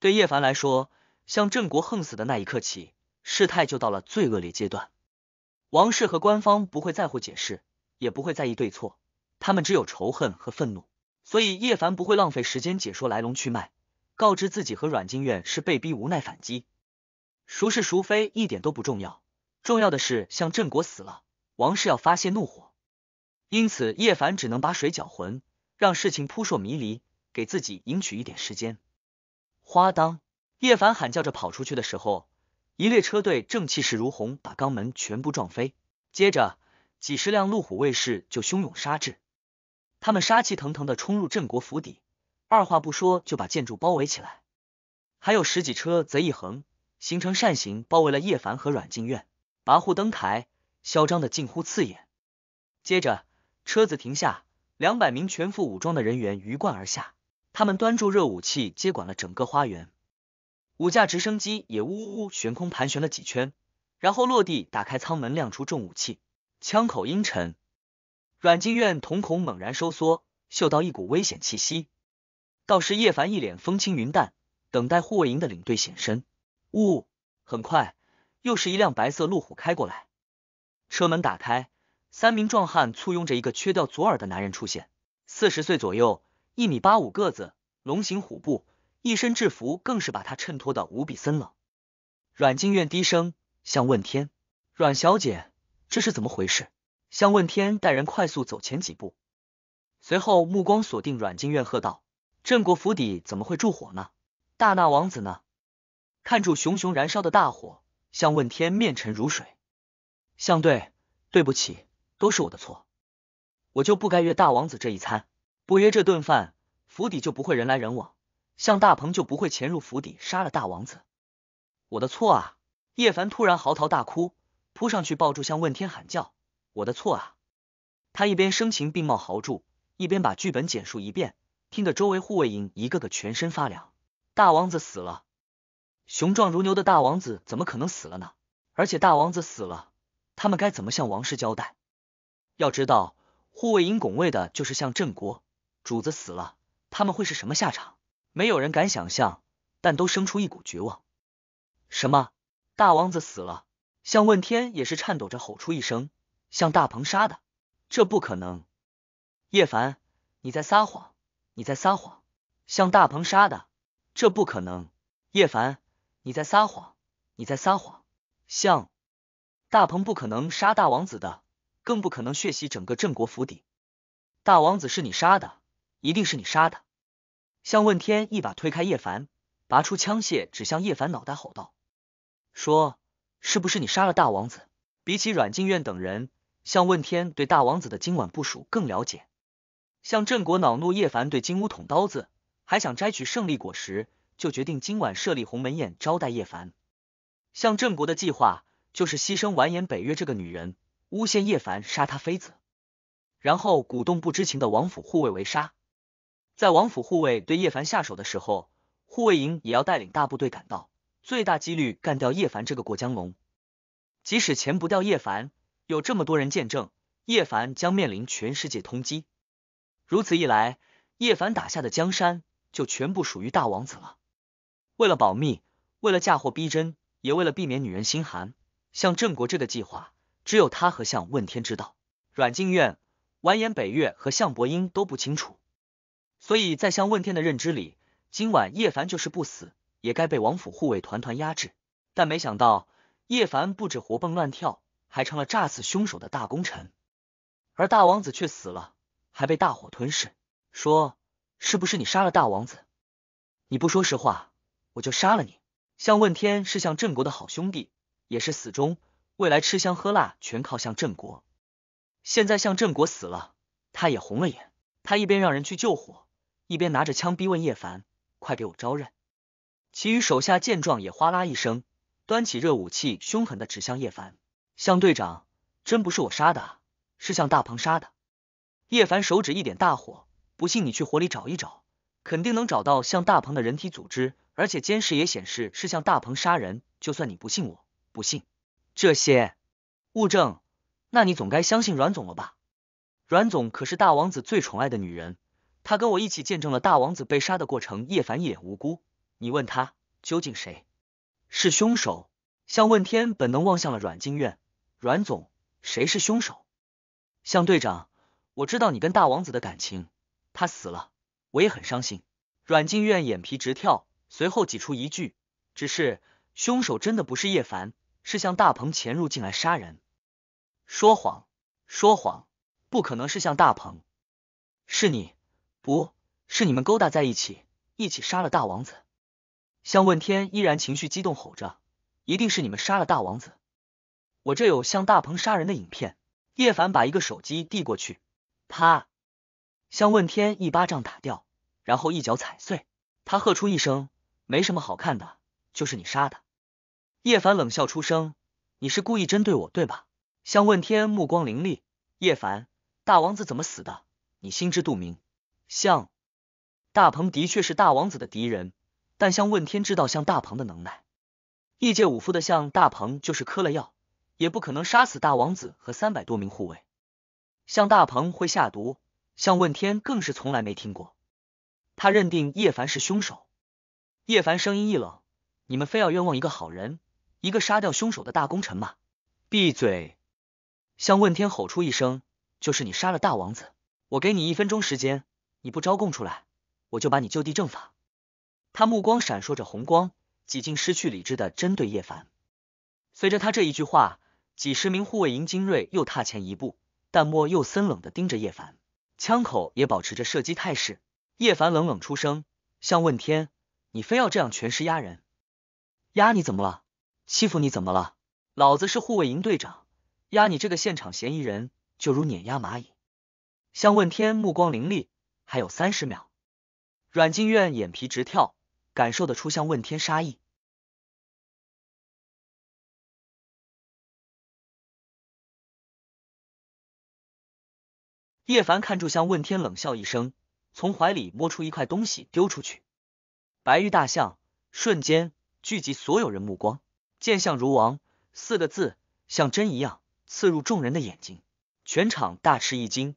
对叶凡来说，向郑国横死的那一刻起，事态就到了最恶劣阶段。王室和官方不会在乎解释。也不会在意对错，他们只有仇恨和愤怒，所以叶凡不会浪费时间解说来龙去脉，告知自己和阮经院是被逼无奈反击，孰是孰非一点都不重要，重要的是向振国死了，王氏要发泄怒火，因此叶凡只能把水搅浑，让事情扑朔迷离，给自己赢取一点时间。花当叶凡喊叫着跑出去的时候，一列车队正气势如虹，把钢门全部撞飞，接着。几十辆路虎卫士就汹涌杀至，他们杀气腾腾的冲入镇国府邸，二话不说就把建筑包围起来。还有十几车贼一横，形成扇形包围了叶凡和阮静苑，跋扈登台，嚣张的近乎刺眼。接着车子停下，两百名全副武装的人员鱼贯而下，他们端住热武器接管了整个花园。五架直升机也呜呜呜悬空盘旋了几圈，然后落地，打开舱门，亮出重武器。枪口阴沉，阮静苑瞳孔猛然收缩，嗅到一股危险气息。倒是叶凡一脸风轻云淡，等待护卫营的领队现身。呜，很快又是一辆白色路虎开过来，车门打开，三名壮汉簇拥着一个缺掉左耳的男人出现。四十岁左右，一米八五个子，龙行虎步，一身制服更是把他衬托的无比森冷。阮静苑低声向问天：“阮小姐。”这是怎么回事？向问天带人快速走前几步，随后目光锁定阮静苑，喝道：“镇国府邸怎么会住火呢？大那王子呢？”看住熊熊燃烧的大火，向问天面沉如水。向对，对不起，都是我的错，我就不该约大王子这一餐，不约这顿饭，府邸就不会人来人往，向大鹏就不会潜入府邸杀了大王子。我的错啊！叶凡突然嚎啕大哭。扑上去抱住，向问天喊叫：“我的错啊！”他一边声情并茂豪住，一边把剧本简述一遍，听得周围护卫营一个个全身发凉。大王子死了，雄壮如牛的大王子怎么可能死了呢？而且大王子死了，他们该怎么向王室交代？要知道，护卫营拱卫的就是向镇国主子死了，他们会是什么下场？没有人敢想象，但都生出一股绝望。什么？大王子死了？向问天也是颤抖着吼出一声：“向大鹏杀的，这不可能！”叶凡，你在撒谎，你在撒谎！向大鹏杀的，这不可能！叶凡，你在撒谎，你在撒谎！向大鹏不可能杀大王子的，更不可能血洗整个镇国府邸。大王子是你杀的，一定是你杀的！向问天一把推开叶凡，拔出枪械指向叶凡脑袋，吼道：“说！”是不是你杀了大王子？比起阮静苑等人，向问天对大王子的今晚部署更了解。向振国恼怒叶凡对金乌捅刀子，还想摘取胜利果实，就决定今晚设立鸿门宴招待叶凡。向振国的计划就是牺牲完颜北约这个女人，诬陷叶凡杀他妃子，然后鼓动不知情的王府护卫围杀。在王府护卫对叶凡下手的时候，护卫营也要带领大部队赶到。最大几率干掉叶凡这个过江龙，即使钱不掉，叶凡有这么多人见证，叶凡将面临全世界通缉。如此一来，叶凡打下的江山就全部属于大王子了。为了保密，为了嫁祸逼真，也为了避免女人心寒，向郑国这个计划只有他和向问天知道，阮静苑、完颜北岳和向伯英都不清楚。所以在向问天的认知里，今晚叶凡就是不死。也该被王府护卫团团压制，但没想到叶凡不止活蹦乱跳，还成了炸死凶手的大功臣，而大王子却死了，还被大火吞噬。说是不是你杀了大王子？你不说实话，我就杀了你。向问天是向镇国的好兄弟，也是死忠，未来吃香喝辣全靠向镇国。现在向镇国死了，他也红了眼。他一边让人去救火，一边拿着枪逼问叶凡：“快给我招认！”其余手下见状也哗啦一声，端起热武器，凶狠的指向叶凡。向队长，真不是我杀的，是向大鹏杀的。叶凡手指一点大火，不信你去火里找一找，肯定能找到向大鹏的人体组织，而且监视也显示是向大鹏杀人。就算你不信，我不信这些物证，那你总该相信阮总了吧？阮总可是大王子最宠爱的女人，她跟我一起见证了大王子被杀的过程。叶凡一脸无辜。你问他究竟谁是凶手？向问天本能望向了阮静苑，阮总，谁是凶手？向队长，我知道你跟大王子的感情，他死了，我也很伤心。阮静苑眼皮直跳，随后挤出一句：“只是凶手真的不是叶凡，是向大鹏潜入进来杀人。”说谎，说谎，不可能是向大鹏，是你，不是你们勾搭在一起，一起杀了大王子。向问天依然情绪激动，吼着：“一定是你们杀了大王子！我这有向大鹏杀人的影片。”叶凡把一个手机递过去，啪！向问天一巴掌打掉，然后一脚踩碎。他喝出一声：“没什么好看的，就是你杀的。”叶凡冷笑出声：“你是故意针对我，对吧？”向问天目光凌厉：“叶凡，大王子怎么死的？你心知肚明。向大鹏的确是大王子的敌人。”但向问天知道向大鹏的能耐，异界武夫的向大鹏就是磕了药也不可能杀死大王子和三百多名护卫。向大鹏会下毒，向问天更是从来没听过。他认定叶凡是凶手。叶凡声音一冷：“你们非要冤枉一个好人，一个杀掉凶手的大功臣吗？”闭嘴！向问天吼出一声：“就是你杀了大王子，我给你一分钟时间，你不招供出来，我就把你就地正法。”他目光闪烁着红光，几近失去理智的针对叶凡。随着他这一句话，几十名护卫营精锐又踏前一步，淡漠又森冷的盯着叶凡，枪口也保持着射击态势。叶凡冷冷出声：“向问天，你非要这样全尸压人？压你怎么了？欺负你怎么了？老子是护卫营队长，压你这个现场嫌疑人，就如碾压蚂蚁。”向问天目光凌厉，还有三十秒，阮静苑眼皮直跳。感受得出，向问天杀意。叶凡看住向问天，冷笑一声，从怀里摸出一块东西丢出去，白玉大象瞬间聚集所有人目光。剑相如王四个字像针一样刺入众人的眼睛，全场大吃一惊。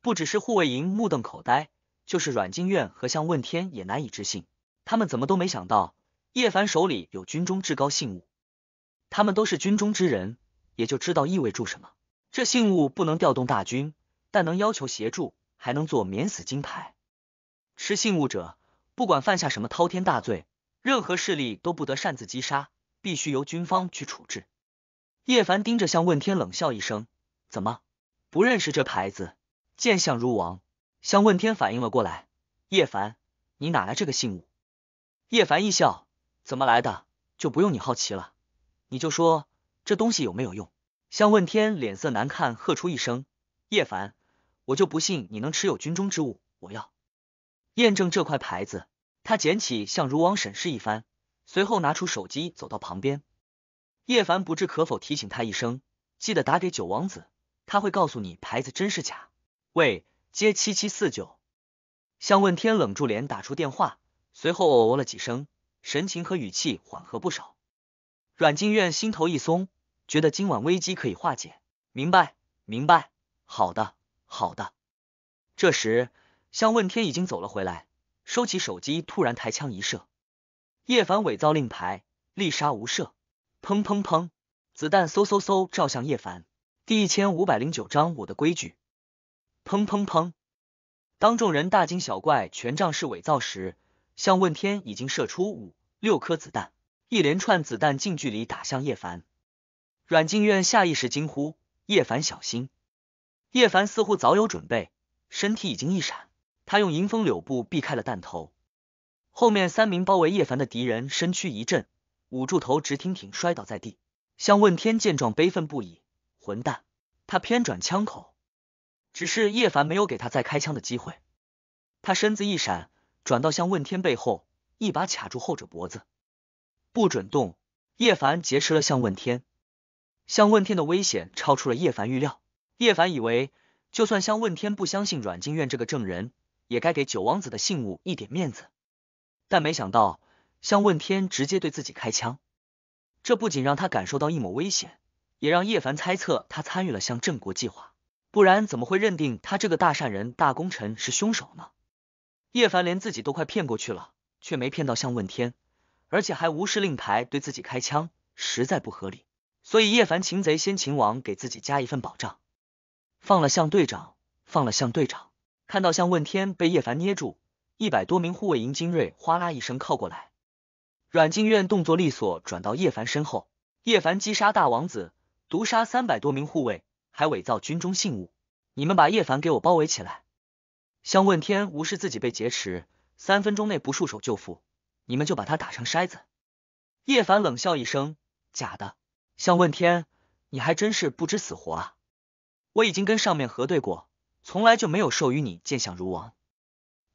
不只是护卫营目瞪口呆，就是阮经院和向问天也难以置信。他们怎么都没想到，叶凡手里有军中至高信物。他们都是军中之人，也就知道意味住什么。这信物不能调动大军，但能要求协助，还能做免死金牌。持信物者，不管犯下什么滔天大罪，任何势力都不得擅自击杀，必须由军方去处置。叶凡盯着向问天冷笑一声：“怎么不认识这牌子？”见相如王，向问天反应了过来：“叶凡，你哪来这个信物？”叶凡一笑，怎么来的就不用你好奇了，你就说这东西有没有用。向问天脸色难看，喝出一声：“叶凡，我就不信你能持有军中之物，我要验证这块牌子。”他捡起向如王审视一番，随后拿出手机，走到旁边。叶凡不置可否，提醒他一声：“记得打给九王子，他会告诉你牌子真是假。”喂，接七七四九。向问天冷住脸，打出电话。随后哦了几声，神情和语气缓和不少。阮静苑心头一松，觉得今晚危机可以化解。明白，明白，好的，好的。这时，向问天已经走了回来，收起手机，突然抬枪一射。叶凡伪造令牌，立杀无赦。砰砰砰，子弹嗖嗖嗖，照向叶凡。第一千五百零九章我的规矩。砰砰砰，当众人大惊小怪，权杖是伪造时。向问天已经射出五六颗子弹，一连串子弹近距离打向叶凡。阮静苑下意识惊呼：“叶凡，小心！”叶凡似乎早有准备，身体已经一闪，他用迎风柳步避开了弹头。后面三名包围叶凡的敌人身躯一震，捂住头直挺挺摔倒在地。向问天见状悲愤不已：“混蛋！”他偏转枪口，只是叶凡没有给他再开枪的机会。他身子一闪。转到向问天背后，一把卡住后者脖子，不准动。叶凡劫持了向问天，向问天的危险超出了叶凡预料。叶凡以为，就算向问天不相信阮静苑这个证人，也该给九王子的信物一点面子。但没想到，向问天直接对自己开枪，这不仅让他感受到一抹危险，也让叶凡猜测他参与了向振国计划，不然怎么会认定他这个大善人大功臣是凶手呢？叶凡连自己都快骗过去了，却没骗到向问天，而且还无视令牌对自己开枪，实在不合理。所以叶凡擒贼先擒王，给自己加一份保障。放了向队长，放了向队长。看到向问天被叶凡捏住，一百多名护卫营精锐哗啦一声靠过来。阮静苑动作利索，转到叶凡身后。叶凡击杀大王子，毒杀三百多名护卫，还伪造军中信物。你们把叶凡给我包围起来。向问天无视自己被劫持，三分钟内不束手就缚，你们就把他打成筛子。叶凡冷笑一声：“假的，向问天，你还真是不知死活啊！我已经跟上面核对过，从来就没有授予你剑响如王，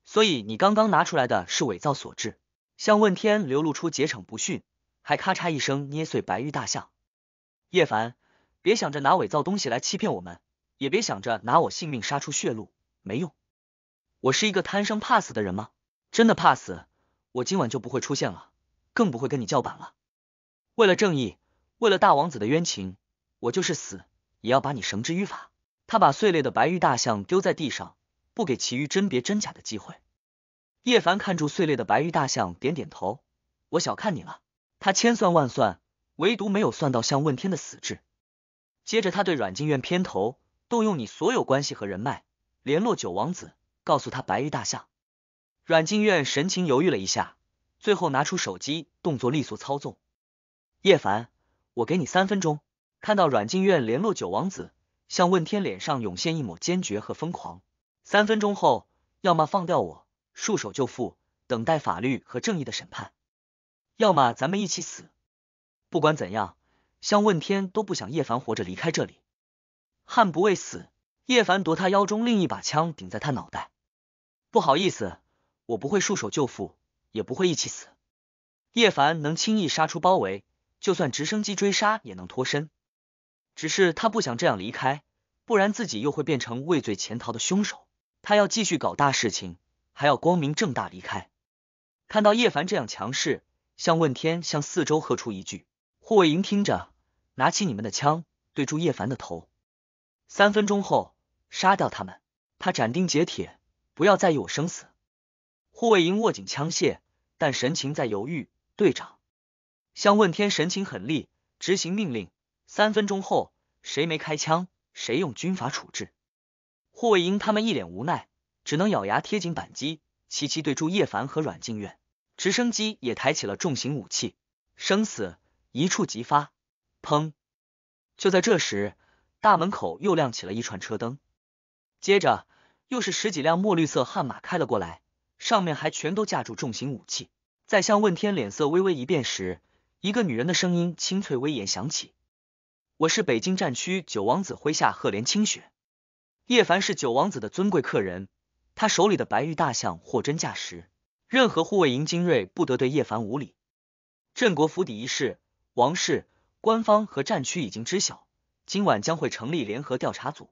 所以你刚刚拿出来的是伪造所致。”向问天流露出结逞不逊，还咔嚓一声捏碎白玉大象。叶凡，别想着拿伪造东西来欺骗我们，也别想着拿我性命杀出血路，没用。我是一个贪生怕死的人吗？真的怕死，我今晚就不会出现了，更不会跟你叫板了。为了正义，为了大王子的冤情，我就是死也要把你绳之于法。他把碎裂的白玉大象丢在地上，不给其余甄别真假的机会。叶凡看住碎裂的白玉大象，点点头。我小看你了，他千算万算，唯独没有算到向问天的死志。接着，他对阮经院偏头，动用你所有关系和人脉，联络九王子。告诉他白玉大象，阮静苑神情犹豫了一下，最后拿出手机，动作利索操纵。叶凡，我给你三分钟。看到阮静苑联络九王子，向问天脸上涌现一抹坚决和疯狂。三分钟后，要么放掉我，束手就缚，等待法律和正义的审判；要么咱们一起死。不管怎样，向问天都不想叶凡活着离开这里。悍不畏死，叶凡夺他腰中另一把枪，顶在他脑袋。不好意思，我不会束手就缚，也不会一起死。叶凡能轻易杀出包围，就算直升机追杀也能脱身。只是他不想这样离开，不然自己又会变成畏罪潜逃的凶手。他要继续搞大事情，还要光明正大离开。看到叶凡这样强势，向问天向四周喝出一句：“护卫营，听着，拿起你们的枪，对住叶凡的头。三分钟后，杀掉他们。”他斩钉截铁。不要在意我生死，护卫营握紧枪械，但神情在犹豫。队长，向问天神情狠厉，执行命令。三分钟后，谁没开枪，谁用军法处置。护卫营他们一脸无奈，只能咬牙贴紧扳机，齐齐对住叶凡和阮静月，直升机也抬起了重型武器，生死一触即发。砰！就在这时，大门口又亮起了一串车灯，接着。又是十几辆墨绿色悍马开了过来，上面还全都架住重型武器。在向问天脸色微微一变时，一个女人的声音清脆威严响起：“我是北京战区九王子麾下赫连清雪，叶凡是九王子的尊贵客人，他手里的白玉大象货真价实，任何护卫营精锐不得对叶凡无礼。镇国府邸一事，王室、官方和战区已经知晓，今晚将会成立联合调查组。”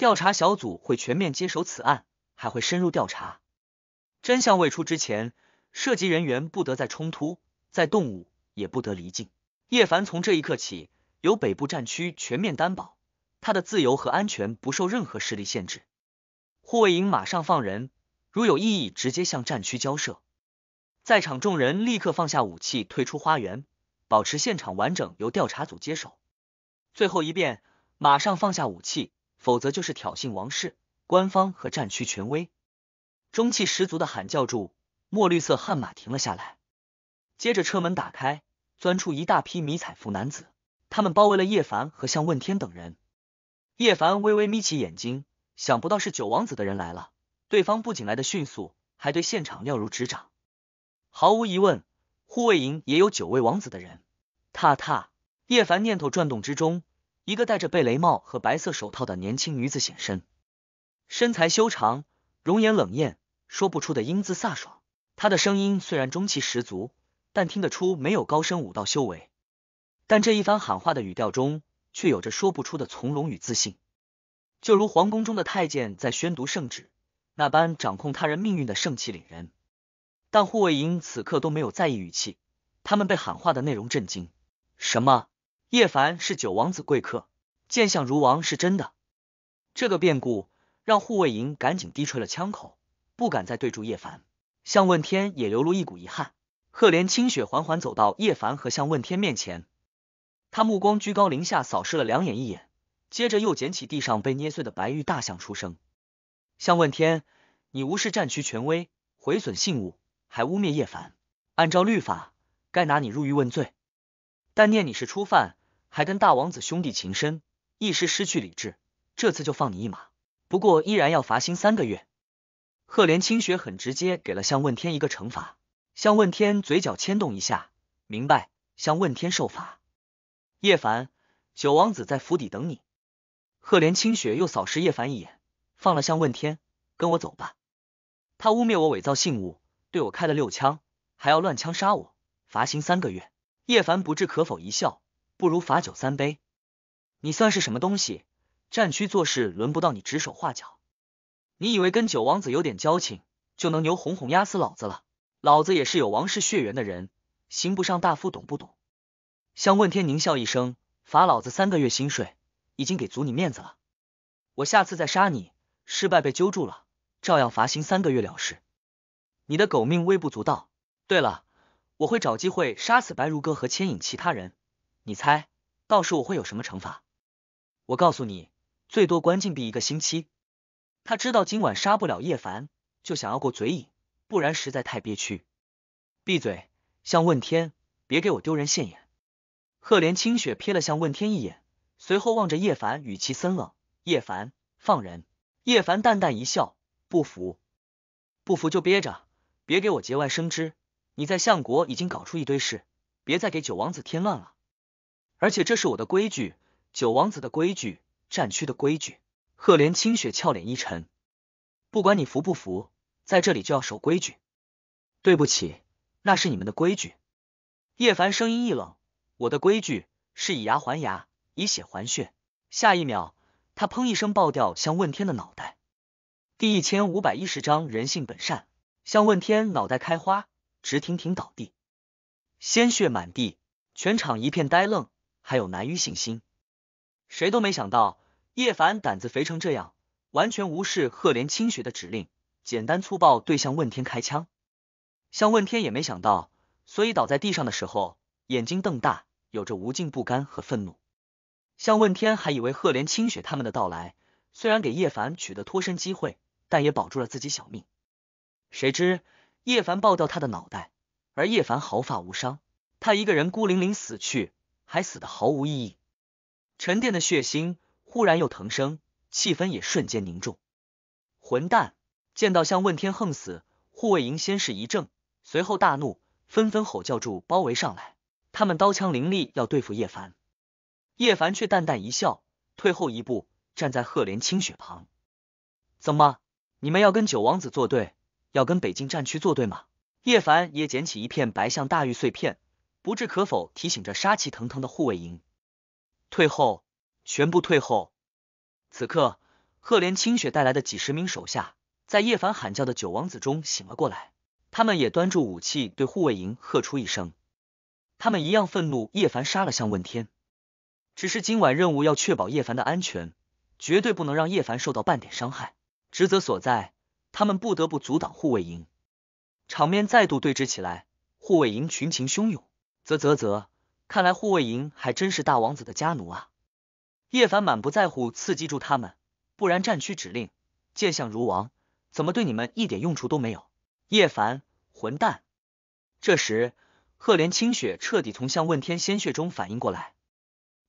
调查小组会全面接手此案，还会深入调查。真相未出之前，涉及人员不得再冲突、再动武，也不得离境。叶凡从这一刻起，由北部战区全面担保他的自由和安全不受任何势力限制。护卫营马上放人，如有异议，直接向战区交涉。在场众人立刻放下武器，退出花园，保持现场完整，由调查组接手。最后一遍，马上放下武器。否则就是挑衅王室、官方和战区权威，中气十足的喊叫住，墨绿色悍马停了下来。接着车门打开，钻出一大批迷彩服男子，他们包围了叶凡和向问天等人。叶凡微微眯起眼睛，想不到是九王子的人来了。对方不仅来的迅速，还对现场了如指掌。毫无疑问，护卫营也有九位王子的人。踏踏，叶凡念头转动之中。一个戴着贝雷帽和白色手套的年轻女子现身，身材修长，容颜冷艳，说不出的英姿飒爽。她的声音虽然中气十足，但听得出没有高深武道修为。但这一番喊话的语调中，却有着说不出的从容与自信，就如皇宫中的太监在宣读圣旨那般，掌控他人命运的盛气凛人。但护卫营此刻都没有在意语气，他们被喊话的内容震惊，什么？叶凡是九王子贵客，见相如王是真的。这个变故让护卫营赶紧低垂了枪口，不敢再对住叶凡。向问天也流露一股遗憾。赫连清雪缓缓走到叶凡和向问天面前，他目光居高临下扫视了两眼一眼，接着又捡起地上被捏碎的白玉大象，出声：“向问天，你无视战区权威，毁损信物，还污蔑叶凡。按照律法，该拿你入狱问罪。但念你是初犯。”还跟大王子兄弟情深，一时失去理智，这次就放你一马，不过依然要罚刑三个月。赫连清雪很直接给了向问天一个惩罚，向问天嘴角牵动一下，明白。向问天受罚。叶凡，九王子在府邸等你。赫连清雪又扫视叶凡一眼，放了向问天，跟我走吧。他污蔑我伪造信物，对我开了六枪，还要乱枪杀我，罚刑三个月。叶凡不置可否一笑。不如罚酒三杯，你算是什么东西？战区做事轮不到你指手画脚，你以为跟九王子有点交情就能牛哄哄压死老子了？老子也是有王室血缘的人，刑不上大夫，懂不懂？向问天狞笑一声，罚老子三个月薪水，已经给足你面子了。我下次再杀你，失败被揪住了，照样罚刑三个月了事。你的狗命微不足道。对了，我会找机会杀死白如歌和牵引其他人。你猜，到时我会有什么惩罚？我告诉你，最多关禁闭一个星期。他知道今晚杀不了叶凡，就想要过嘴瘾，不然实在太憋屈。闭嘴，向问天，别给我丢人现眼。赫连清雪瞥了向问天一眼，随后望着叶凡，语气森冷：“叶凡，放人。”叶凡淡淡一笑，不服，不服就憋着，别给我节外生枝。你在相国已经搞出一堆事，别再给九王子添乱了。而且这是我的规矩，九王子的规矩，战区的规矩。赫连清雪俏脸一沉，不管你服不服，在这里就要守规矩。对不起，那是你们的规矩。叶凡声音一冷，我的规矩是以牙还牙，以血还血。下一秒，他砰一声爆掉向问天的脑袋。第一千五百一十章人性本善。向问天脑袋开花，直挺挺倒地，鲜血满地，全场一片呆愣。还有难于信心，谁都没想到叶凡胆子肥成这样，完全无视赫连清雪的指令，简单粗暴对向问天开枪。向问天也没想到，所以倒在地上的时候，眼睛瞪大，有着无尽不甘和愤怒。向问天还以为赫连清雪他们的到来，虽然给叶凡取得脱身机会，但也保住了自己小命。谁知叶凡爆掉他的脑袋，而叶凡毫发无伤，他一个人孤零零死去。还死的毫无意义，沉淀的血腥忽然又腾升，气氛也瞬间凝重。混蛋！见到向问天横死，护卫营先是一怔，随后大怒，纷纷吼叫住包围上来。他们刀枪凌厉，要对付叶凡。叶凡却淡淡一笑，退后一步，站在赫连清雪旁。怎么，你们要跟九王子作对，要跟北境战区作对吗？叶凡也捡起一片白象大玉碎片。不置可否，提醒着杀气腾腾的护卫营退后，全部退后。此刻，赫连清雪带来的几十名手下在叶凡喊叫的九王子中醒了过来，他们也端住武器，对护卫营喝出一声。他们一样愤怒，叶凡杀了向问天，只是今晚任务要确保叶凡的安全，绝对不能让叶凡受到半点伤害，职责所在，他们不得不阻挡护卫营。场面再度对峙起来，护卫营群情汹涌。啧啧啧，看来护卫营还真是大王子的家奴啊！叶凡满不在乎，刺激住他们，不然战区指令剑相如王怎么对你们一点用处都没有？叶凡，混蛋！这时，赫连清雪彻底从向问天鲜血中反应过来，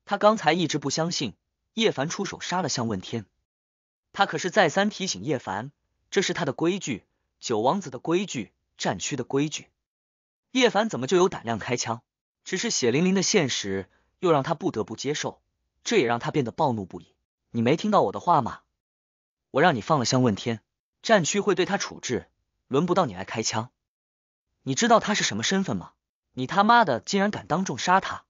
他刚才一直不相信叶凡出手杀了向问天，他可是再三提醒叶凡，这是他的规矩，九王子的规矩，战区的规矩。叶凡怎么就有胆量开枪？只是血淋淋的现实又让他不得不接受，这也让他变得暴怒不已。你没听到我的话吗？我让你放了向问天，战区会对他处置，轮不到你来开枪。你知道他是什么身份吗？你他妈的竟然敢当众杀他！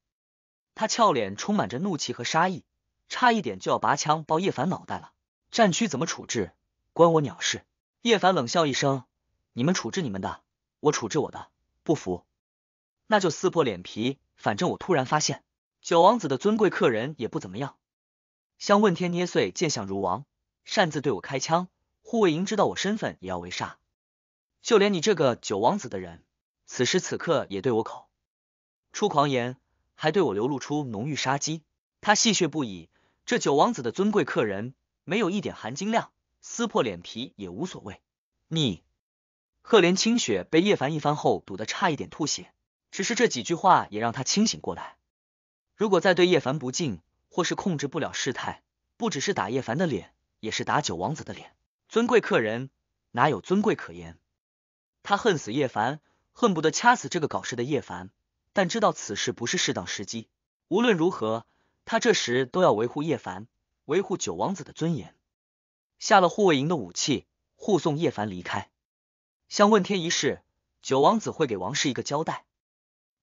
他俏脸充满着怒气和杀意，差一点就要拔枪爆叶凡脑袋了。战区怎么处置，关我鸟事！叶凡冷笑一声：“你们处置你们的，我处置我的。”不服，那就撕破脸皮。反正我突然发现，九王子的尊贵客人也不怎么样。向问天捏碎剑相如王，擅自对我开枪，护卫营知道我身份也要围杀。就连你这个九王子的人，此时此刻也对我口出狂言，还对我流露出浓郁杀机。他戏谑不已，这九王子的尊贵客人没有一点含金量，撕破脸皮也无所谓。你。赫连清雪被叶凡一番后堵得差一点吐血，只是这几句话也让他清醒过来。如果再对叶凡不敬，或是控制不了事态，不只是打叶凡的脸，也是打九王子的脸。尊贵客人哪有尊贵可言？他恨死叶凡，恨不得掐死这个搞事的叶凡，但知道此事不是适当时机。无论如何，他这时都要维护叶凡，维护九王子的尊严。下了护卫营的武器，护送叶凡离开。向问天一事，九王子会给王氏一个交代。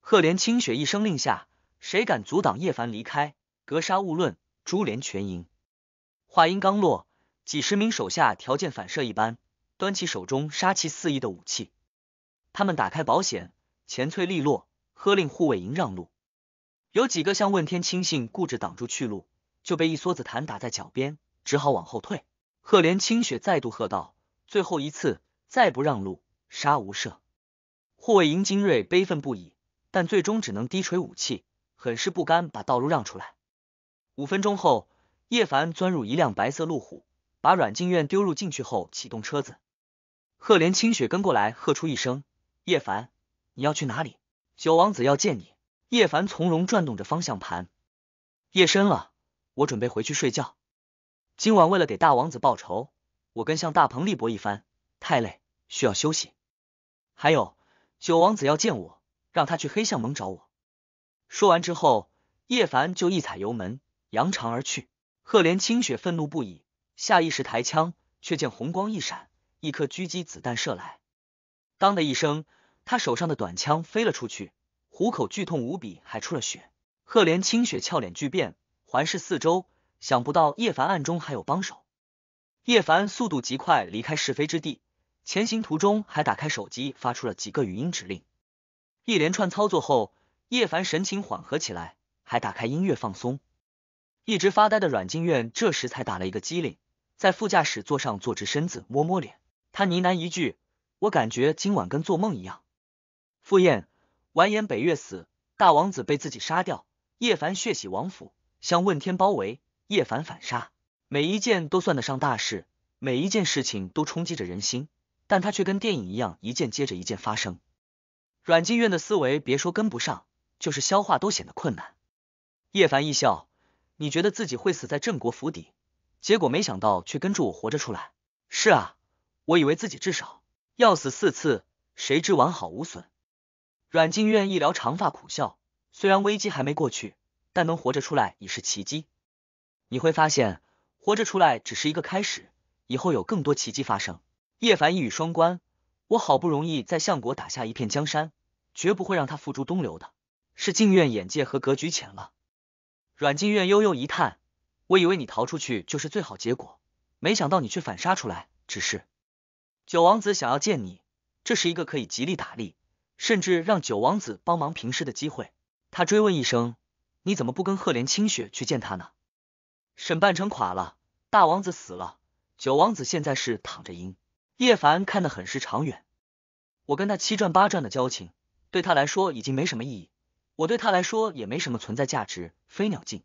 赫连清雪一声令下，谁敢阻挡叶凡离开，格杀勿论，珠连全营。话音刚落，几十名手下条件反射一般，端起手中杀气四溢的武器。他们打开保险，前脆利落，喝令护卫营让路。有几个向问天亲信固执挡住去路，就被一梭子弹打在脚边，只好往后退。赫连清雪再度喝道：“最后一次。”再不让路，杀无赦！护卫营精锐悲愤不已，但最终只能低垂武器，很是不甘把道路让出来。五分钟后，叶凡钻入一辆白色路虎，把阮静苑丢入进去后启动车子。赫连清雪跟过来，喝出一声：“叶凡，你要去哪里？”九王子要见你。叶凡从容转动着方向盘。夜深了，我准备回去睡觉。今晚为了给大王子报仇，我跟向大鹏力搏一番。太累，需要休息。还有九王子要见我，让他去黑象盟找我。说完之后，叶凡就一踩油门，扬长而去。赫连清雪愤怒不已，下意识抬枪，却见红光一闪，一颗狙击子弹射来，当的一声，他手上的短枪飞了出去，虎口剧痛无比，还出了血。赫连清雪俏脸巨变，环视四周，想不到叶凡暗中还有帮手。叶凡速度极快，离开是非之地。前行途中还打开手机发出了几个语音指令，一连串操作后，叶凡神情缓和起来，还打开音乐放松。一直发呆的阮静苑这时才打了一个机灵，在副驾驶座上坐直身子，摸摸脸，他呢喃一句：“我感觉今晚跟做梦一样。”傅宴，完颜北岳死，大王子被自己杀掉，叶凡血洗王府，向问天包围，叶凡反杀，每一件都算得上大事，每一件事情都冲击着人心。但他却跟电影一样，一件接着一件发生。阮静苑的思维，别说跟不上，就是消化都显得困难。叶凡一笑：“你觉得自己会死在郑国府邸，结果没想到却跟着我活着出来。”“是啊，我以为自己至少要死四次，谁知完好无损。”阮静苑一撩长发，苦笑：“虽然危机还没过去，但能活着出来已是奇迹。你会发现，活着出来只是一个开始，以后有更多奇迹发生。”叶凡一语双关，我好不容易在相国打下一片江山，绝不会让他付诸东流的。是静苑眼界和格局浅了。阮静院悠悠一叹，我以为你逃出去就是最好结果，没想到你却反杀出来。只是九王子想要见你，这是一个可以极力打力，甚至让九王子帮忙平事的机会。他追问一声，你怎么不跟赫连清雪去见他呢？沈半城垮了，大王子死了，九王子现在是躺着赢。叶凡看得很是长远，我跟他七转八转的交情，对他来说已经没什么意义，我对他来说也没什么存在价值。飞鸟尽，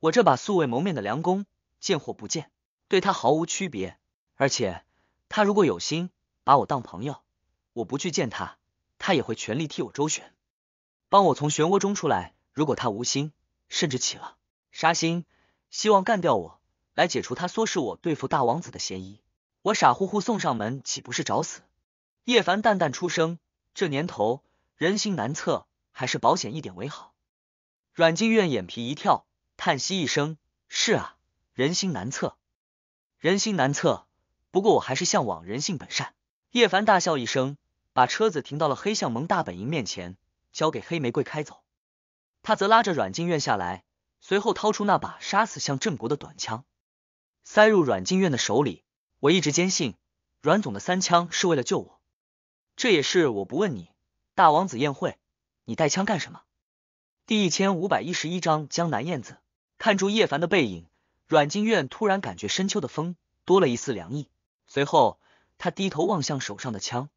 我这把素未谋面的良弓，见或不见，对他毫无区别。而且，他如果有心把我当朋友，我不去见他，他也会全力替我周旋，帮我从漩涡中出来。如果他无心，甚至起了杀心，希望干掉我，来解除他唆使我对付大王子的嫌疑。我傻乎乎送上门，岂不是找死？叶凡淡淡出声：“这年头人心难测，还是保险一点为好。”阮静苑眼皮一跳，叹息一声：“是啊，人心难测，人心难测。不过我还是向往人性本善。”叶凡大笑一声，把车子停到了黑象盟大本营面前，交给黑玫瑰开走。他则拉着阮静苑下来，随后掏出那把杀死向振国的短枪，塞入阮静苑的手里。我一直坚信，阮总的三枪是为了救我，这也是我不问你。大王子宴会，你带枪干什么？第一千五百一十一章江南燕子。看住叶凡的背影，阮静苑突然感觉深秋的风多了一丝凉意。随后，他低头望向手上的枪。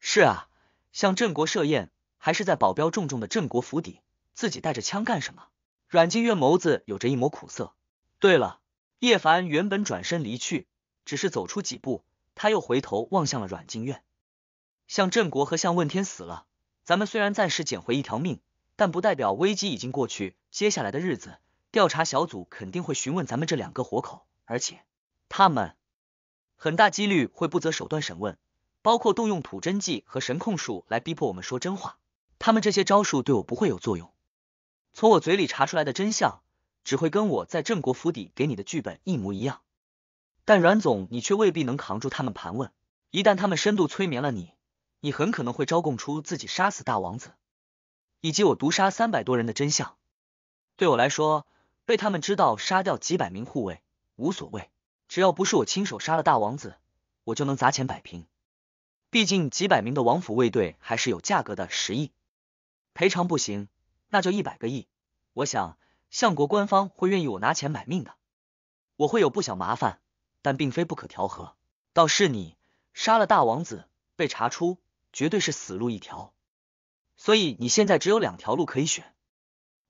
是啊，向郑国设宴，还是在保镖重重的郑国府邸，自己带着枪干什么？阮静苑眸子有着一抹苦涩。对了，叶凡原本转身离去。只是走出几步，他又回头望向了软禁院。向振国和向问天死了，咱们虽然暂时捡回一条命，但不代表危机已经过去。接下来的日子，调查小组肯定会询问咱们这两个活口，而且他们很大几率会不择手段审问，包括动用土真剂和神控术来逼迫我们说真话。他们这些招数对我不会有作用，从我嘴里查出来的真相，只会跟我在镇国府邸给你的剧本一模一样。但阮总，你却未必能扛住他们盘问。一旦他们深度催眠了你，你很可能会招供出自己杀死大王子以及我毒杀三百多人的真相。对我来说，被他们知道杀掉几百名护卫无所谓，只要不是我亲手杀了大王子，我就能砸钱摆平。毕竟几百名的王府卫队还是有价格的，十亿赔偿不行，那就一百个亿。我想相国官方会愿意我拿钱买命的。我会有不小麻烦。但并非不可调和，倒是你杀了大王子，被查出，绝对是死路一条。所以你现在只有两条路可以选，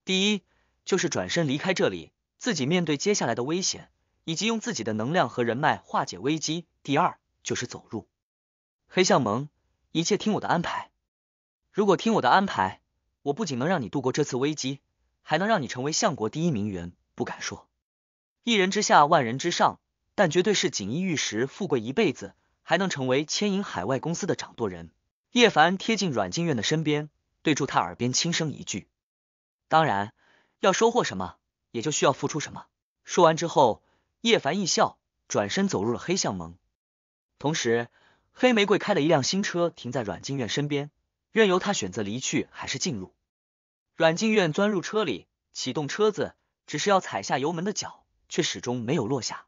第一就是转身离开这里，自己面对接下来的危险，以及用自己的能量和人脉化解危机；第二就是走入黑相盟，一切听我的安排。如果听我的安排，我不仅能让你度过这次危机，还能让你成为相国第一名媛。不敢说一人之下，万人之上。但绝对是锦衣玉食、富贵一辈子，还能成为牵引海外公司的掌舵人。叶凡贴近阮静苑的身边，对住他耳边轻声一句：“当然，要收获什么，也就需要付出什么。”说完之后，叶凡一笑，转身走入了黑巷门。同时，黑玫瑰开了一辆新车停在阮静苑身边，任由他选择离去还是进入。阮静苑钻入车里，启动车子，只是要踩下油门的脚，却始终没有落下。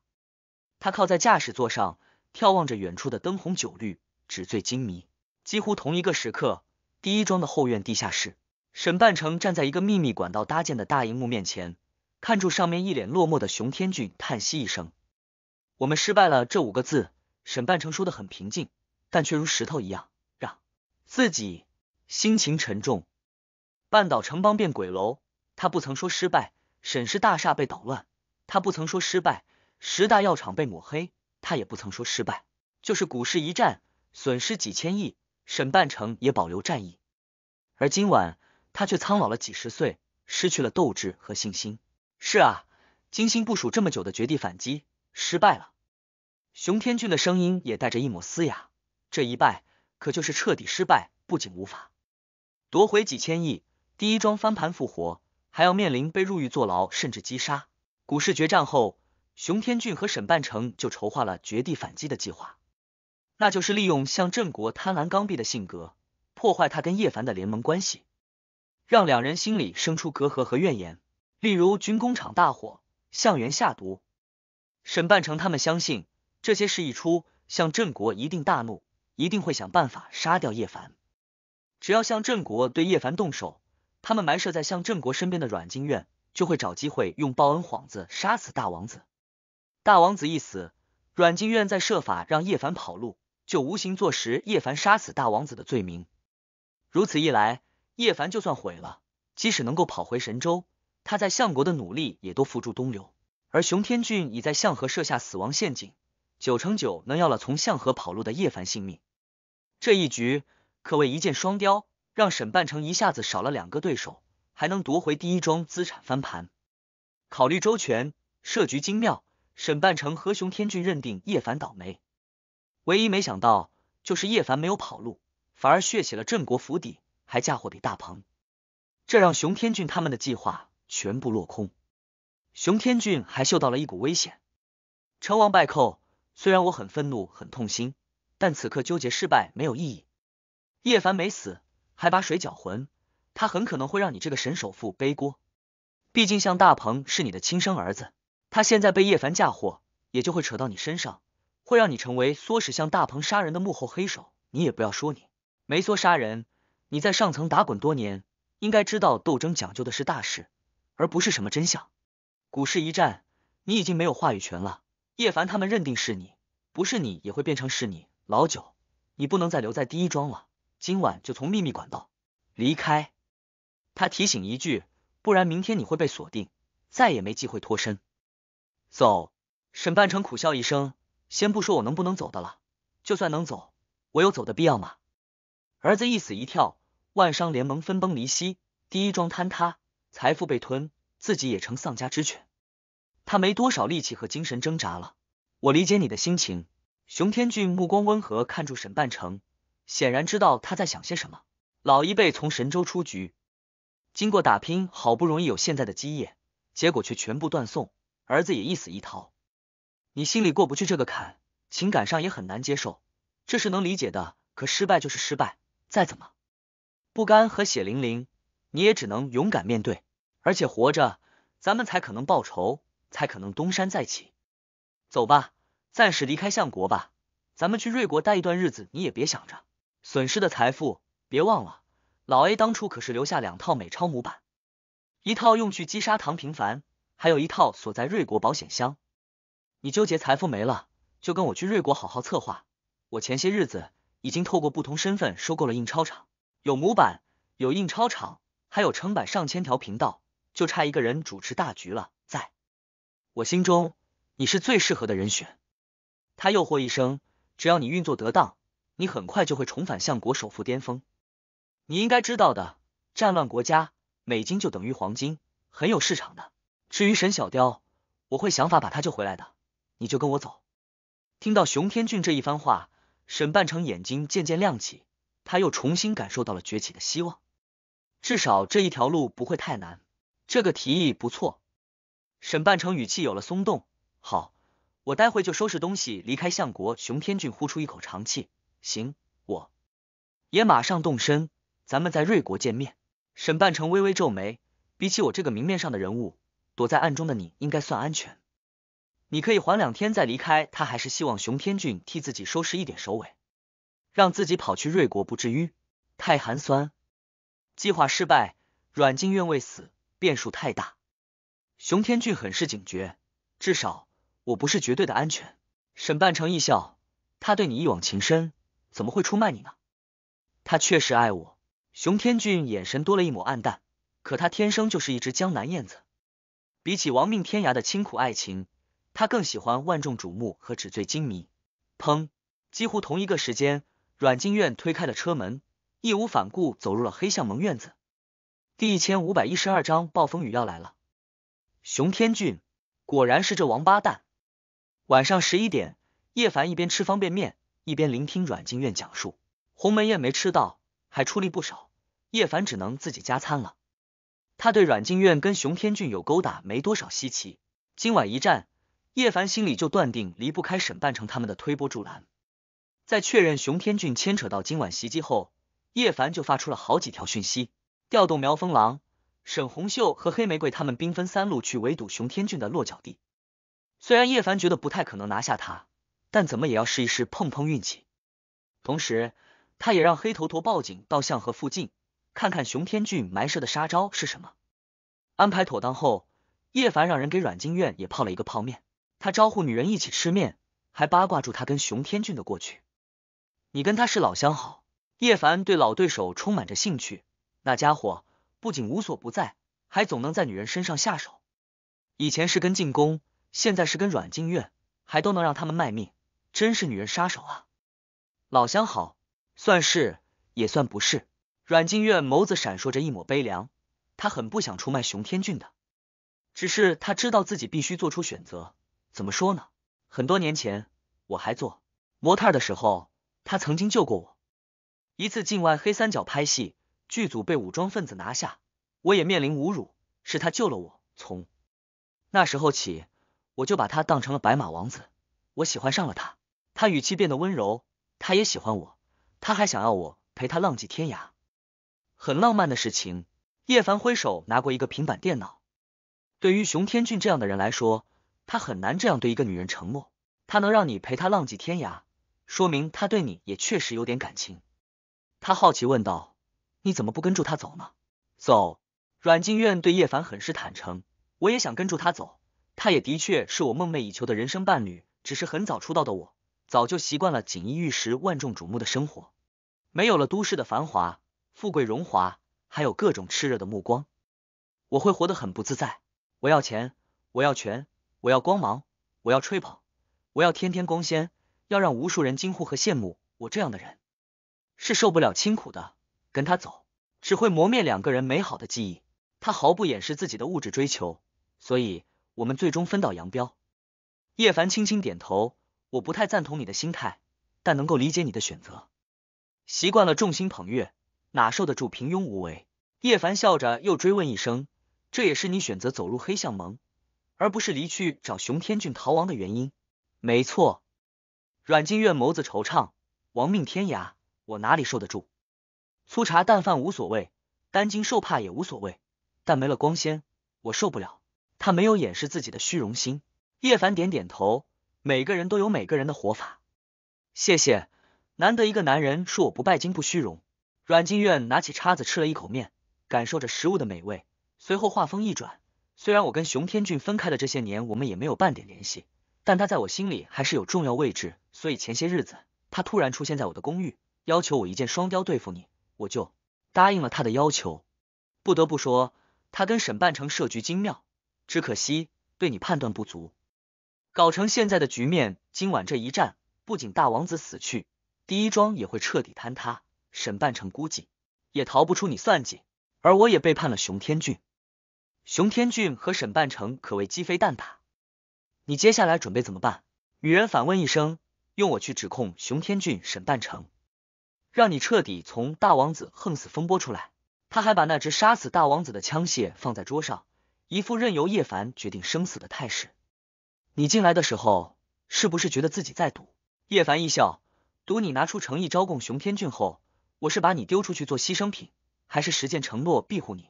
他靠在驾驶座上，眺望着远处的灯红酒绿、纸醉金迷。几乎同一个时刻，第一庄的后院地下室，沈半城站在一个秘密管道搭建的大荧幕面前，看住上面一脸落寞的熊天俊，叹息一声：“我们失败了。”这五个字，沈半城说的很平静，但却如石头一样让自己心情沉重。半岛城邦变鬼楼，他不曾说失败；沈氏大厦被捣乱，他不曾说失败。十大药厂被抹黑，他也不曾说失败。就是股市一战，损失几千亿，沈半城也保留战意。而今晚，他却苍老了几十岁，失去了斗志和信心。是啊，精心部署这么久的绝地反击失败了。熊天俊的声音也带着一抹嘶哑。这一败，可就是彻底失败。不仅无法夺回几千亿，第一桩翻盘复活，还要面临被入狱坐牢，甚至击杀。股市决战后。熊天俊和沈半成就筹划了绝地反击的计划，那就是利用向振国贪婪刚愎的性格，破坏他跟叶凡的联盟关系，让两人心里生出隔阂和怨言。例如军工厂大火，向元下毒，沈半成他们相信这些事一出，向振国一定大怒，一定会想办法杀掉叶凡。只要向振国对叶凡动手，他们埋设在向振国身边的阮金院就会找机会用报恩幌子杀死大王子。大王子一死，阮静院再设法让叶凡跑路，就无形坐实叶凡杀死大王子的罪名。如此一来，叶凡就算毁了，即使能够跑回神州，他在相国的努力也都付诸东流。而熊天俊已在相河设下死亡陷阱，九成九能要了从相河跑路的叶凡性命。这一局可谓一箭双雕，让沈半城一下子少了两个对手，还能夺回第一桩资产，翻盘。考虑周全，设局精妙。沈半成和熊天俊认定叶凡倒霉，唯一没想到就是叶凡没有跑路，反而血洗了镇国府邸，还嫁祸给大鹏，这让熊天俊他们的计划全部落空。熊天俊还嗅到了一股危险。成王败寇，虽然我很愤怒、很痛心，但此刻纠结失败没有意义。叶凡没死，还把水搅浑，他很可能会让你这个神首富背锅，毕竟向大鹏是你的亲生儿子。他现在被叶凡嫁祸，也就会扯到你身上，会让你成为唆使向大鹏杀人的幕后黑手。你也不要说你没唆杀人，你在上层打滚多年，应该知道斗争讲究的是大事，而不是什么真相。股市一战，你已经没有话语权了。叶凡他们认定是你，不是你也会变成是你。老九，你不能再留在第一庄了，今晚就从秘密管道离开。他提醒一句，不然明天你会被锁定，再也没机会脱身。走，沈半城苦笑一声，先不说我能不能走的了，就算能走，我有走的必要吗？儿子一死一跳，万商联盟分崩离析，第一桩坍塌，财富被吞，自己也成丧家之犬。他没多少力气和精神挣扎了。我理解你的心情。熊天俊目光温和，看住沈半城，显然知道他在想些什么。老一辈从神州出局，经过打拼，好不容易有现在的基业，结果却全部断送。儿子也一死一逃，你心里过不去这个坎，情感上也很难接受，这是能理解的。可失败就是失败，再怎么不甘和血淋淋，你也只能勇敢面对。而且活着，咱们才可能报仇，才可能东山再起。走吧，暂时离开相国吧，咱们去瑞国待一段日子。你也别想着损失的财富，别忘了，老 A 当初可是留下两套美钞模板，一套用去击杀唐平凡。还有一套锁在瑞国保险箱，你纠结财富没了，就跟我去瑞国好好策划。我前些日子已经透过不同身份收购了印钞厂，有模板，有印钞厂，还有成百上千条频道，就差一个人主持大局了。在我心中，你是最适合的人选。他诱惑一生，只要你运作得当，你很快就会重返相国首富巅峰。你应该知道的，战乱国家，美金就等于黄金，很有市场的。至于沈小雕，我会想法把他救回来的。你就跟我走。听到熊天俊这一番话，沈半成眼睛渐渐亮起，他又重新感受到了崛起的希望。至少这一条路不会太难。这个提议不错。沈半成语气有了松动。好，我待会就收拾东西离开相国。熊天俊呼出一口长气。行，我也马上动身。咱们在瑞国见面。沈半成微微皱眉，比起我这个明面上的人物。躲在暗中的你应该算安全，你可以缓两天再离开。他还是希望熊天俊替自己收拾一点首尾，让自己跑去瑞国不至于太寒酸。计划失败，阮静院未死，变数太大。熊天俊很是警觉，至少我不是绝对的安全。沈半城一笑，他对你一往情深，怎么会出卖你呢？他确实爱我。熊天俊眼神多了一抹暗淡，可他天生就是一只江南燕子。比起亡命天涯的清苦爱情，他更喜欢万众瞩目和纸醉金迷。砰！几乎同一个时间，阮静苑推开了车门，义无反顾走入了黑巷门院子。第一千五百一十二章暴风雨要来了。熊天俊，果然是这王八蛋。晚上十一点，叶凡一边吃方便面，一边聆听阮静苑讲述鸿门宴没吃到，还出力不少，叶凡只能自己加餐了。他对阮静苑跟熊天俊有勾搭没多少稀奇，今晚一战，叶凡心里就断定离不开沈半城他们的推波助澜。在确认熊天俊牵扯到今晚袭击后，叶凡就发出了好几条讯息，调动苗风狼、沈红秀和黑玫瑰他们兵分三路去围堵熊天俊的落脚地。虽然叶凡觉得不太可能拿下他，但怎么也要试一试碰碰运气。同时，他也让黑头陀报警到向河附近。看看熊天俊埋设的杀招是什么？安排妥当后，叶凡让人给阮经院也泡了一个泡面。他招呼女人一起吃面，还八卦住他跟熊天俊的过去。你跟他是老相好？叶凡对老对手充满着兴趣。那家伙不仅无所不在，还总能在女人身上下手。以前是跟进宫，现在是跟阮经院，还都能让他们卖命，真是女人杀手啊！老相好，算是也算不是。阮静月眸子闪烁着一抹悲凉，她很不想出卖熊天俊的，只是她知道自己必须做出选择。怎么说呢？很多年前，我还做模特的时候，他曾经救过我。一次境外黑三角拍戏，剧组被武装分子拿下，我也面临侮辱，是他救了我。从那时候起，我就把他当成了白马王子，我喜欢上了他。他语气变得温柔，他也喜欢我，他还想要我陪他浪迹天涯。很浪漫的事情。叶凡挥手拿过一个平板电脑。对于熊天俊这样的人来说，他很难这样对一个女人承诺。他能让你陪他浪迹天涯，说明他对你也确实有点感情。他好奇问道：“你怎么不跟住他走呢？”走。阮静苑对叶凡很是坦诚：“我也想跟住他走，他也的确是我梦寐以求的人生伴侣。只是很早出道的我，早就习惯了锦衣玉食、万众瞩目的生活，没有了都市的繁华。”富贵荣华，还有各种炽热的目光，我会活得很不自在。我要钱，我要权，我要光芒，我要吹捧，我要天天光鲜，要让无数人惊呼和羡慕。我这样的人是受不了清苦的。跟他走，只会磨灭两个人美好的记忆。他毫不掩饰自己的物质追求，所以我们最终分道扬镳。叶凡轻轻点头，我不太赞同你的心态，但能够理解你的选择。习惯了众星捧月。哪受得住平庸无为？叶凡笑着又追问一声：“这也是你选择走入黑象盟，而不是离去找熊天俊逃亡的原因？”没错。阮静月眸子惆怅，亡命天涯，我哪里受得住？粗茶淡饭无所谓，担惊受怕也无所谓，但没了光鲜，我受不了。他没有掩饰自己的虚荣心。叶凡点点头：“每个人都有每个人的活法。”谢谢，难得一个男人说我不拜金不虚荣。阮静院拿起叉子吃了一口面，感受着食物的美味。随后话锋一转：“虽然我跟熊天俊分开的这些年，我们也没有半点联系，但他在我心里还是有重要位置。所以前些日子，他突然出现在我的公寓，要求我一箭双雕对付你，我就答应了他的要求。不得不说，他跟沈半成设局精妙，只可惜对你判断不足，搞成现在的局面。今晚这一战，不仅大王子死去，第一庄也会彻底坍塌。”沈半成估计也逃不出你算计，而我也背叛了熊天俊。熊天俊和沈半城可谓鸡飞蛋打。你接下来准备怎么办？女人反问一声，用我去指控熊天俊、沈半城，让你彻底从大王子横死风波出来。他还把那只杀死大王子的枪械放在桌上，一副任由叶凡决定生死的态势。你进来的时候，是不是觉得自己在赌？叶凡一笑，赌你拿出诚意招供熊天俊后。我是把你丢出去做牺牲品，还是实践承诺庇护你？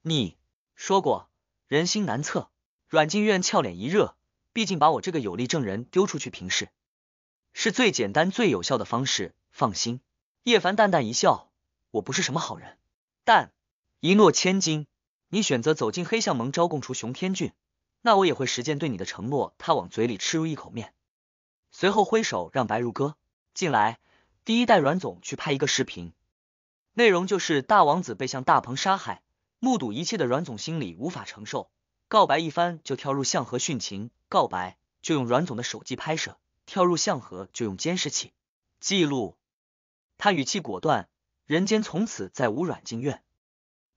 你说过人心难测，阮静苑俏脸一热，毕竟把我这个有力证人丢出去平视，是最简单最有效的方式。放心，叶凡淡淡一笑，我不是什么好人，但一诺千金。你选择走进黑巷盟招供出熊天俊，那我也会实践对你的承诺。他往嘴里吃入一口面，随后挥手让白如歌进来。第一代阮总去拍一个视频，内容就是大王子被向大鹏杀害，目睹一切的阮总心里无法承受，告白一番就跳入向河殉情，告白就用阮总的手机拍摄，跳入向河就用监视器记录。他语气果断，人间从此再无阮静苑。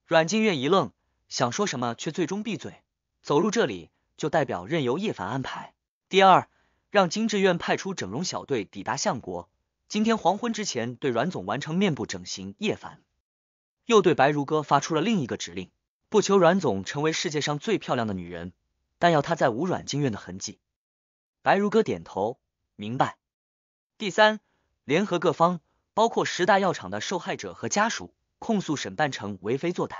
阮静苑一愣，想说什么，却最终闭嘴。走入这里就代表任由叶凡安排。第二，让金志愿派出整容小队抵达相国。今天黄昏之前，对阮总完成面部整形。叶凡又对白如歌发出了另一个指令：不求阮总成为世界上最漂亮的女人，但要她再无阮经院的痕迹。白如歌点头，明白。第三，联合各方，包括十大药厂的受害者和家属，控诉沈半成为非作歹。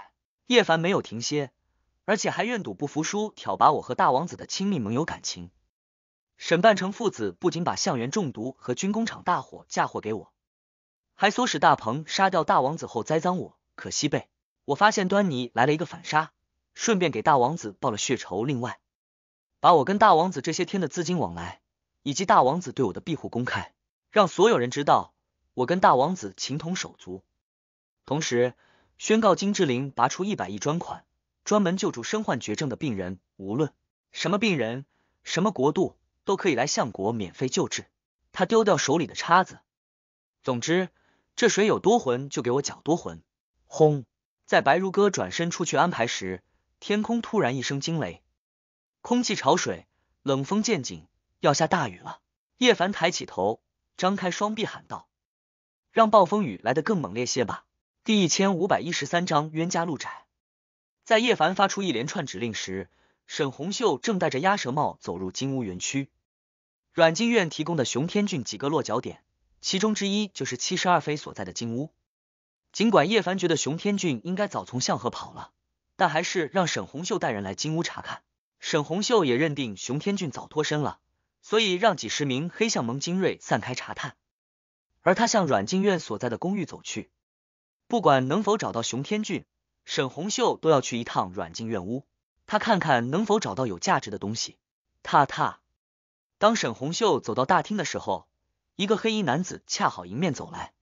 叶凡没有停歇，而且还愿赌不服输，挑拔我和大王子的亲密盟友感情。沈半成父子不仅把向元中毒和军工厂大火嫁祸给我，还唆使大鹏杀掉大王子后栽赃我。可惜被我发现端倪，来了一个反杀，顺便给大王子报了血仇。另外，把我跟大王子这些天的资金往来以及大王子对我的庇护公开，让所有人知道我跟大王子情同手足。同时，宣告金志玲拔出一百亿专款，专门救助身患绝症的病人，无论什么病人，什么国度。都可以来相国免费救治。他丢掉手里的叉子。总之，这水有多浑就给我搅多浑。轰！在白如歌转身出去安排时，天空突然一声惊雷，空气潮水，冷风渐紧，要下大雨了。叶凡抬起头，张开双臂喊道：“让暴风雨来得更猛烈些吧！”第一千五百一十三章冤家路窄。在叶凡发出一连串指令时，沈红秀正戴着鸭舌帽走入金屋园区。阮静院提供的熊天俊几个落脚点，其中之一就是七十二妃所在的金屋。尽管叶凡觉得熊天俊应该早从相河跑了，但还是让沈红秀带人来金屋查看。沈红秀也认定熊天俊早脱身了，所以让几十名黑相盟精锐散开查探。而他向阮静院所在的公寓走去，不管能否找到熊天俊，沈红秀都要去一趟阮静院屋，他看看能否找到有价值的东西。踏踏。当沈红秀走到大厅的时候，一个黑衣男子恰好迎面走来，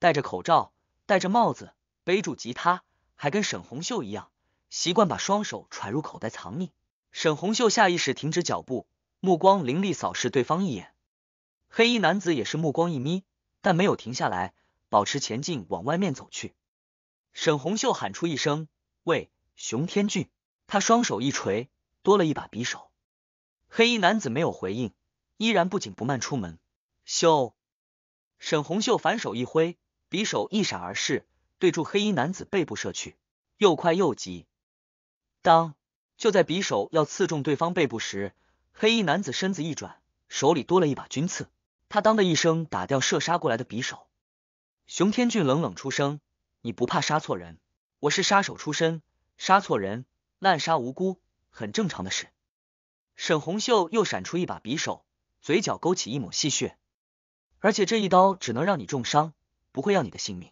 戴着口罩，戴着帽子，背住吉他，还跟沈红秀一样，习惯把双手揣入口袋藏匿。沈红秀下意识停止脚步，目光凌厉扫视对方一眼。黑衣男子也是目光一眯，但没有停下来，保持前进往外面走去。沈红秀喊出一声：“喂，熊天俊！”他双手一垂，多了一把匕首。黑衣男子没有回应，依然不紧不慢出门。秀，沈红秀反手一挥，匕首一闪而逝，对住黑衣男子背部射去，又快又急。当，就在匕首要刺中对方背部时，黑衣男子身子一转，手里多了一把军刺，他当的一声打掉射杀过来的匕首。熊天俊冷冷出声：“你不怕杀错人？我是杀手出身，杀错人、滥杀无辜，很正常的事。”沈红秀又闪出一把匕首，嘴角勾起一抹戏谑，而且这一刀只能让你重伤，不会要你的性命，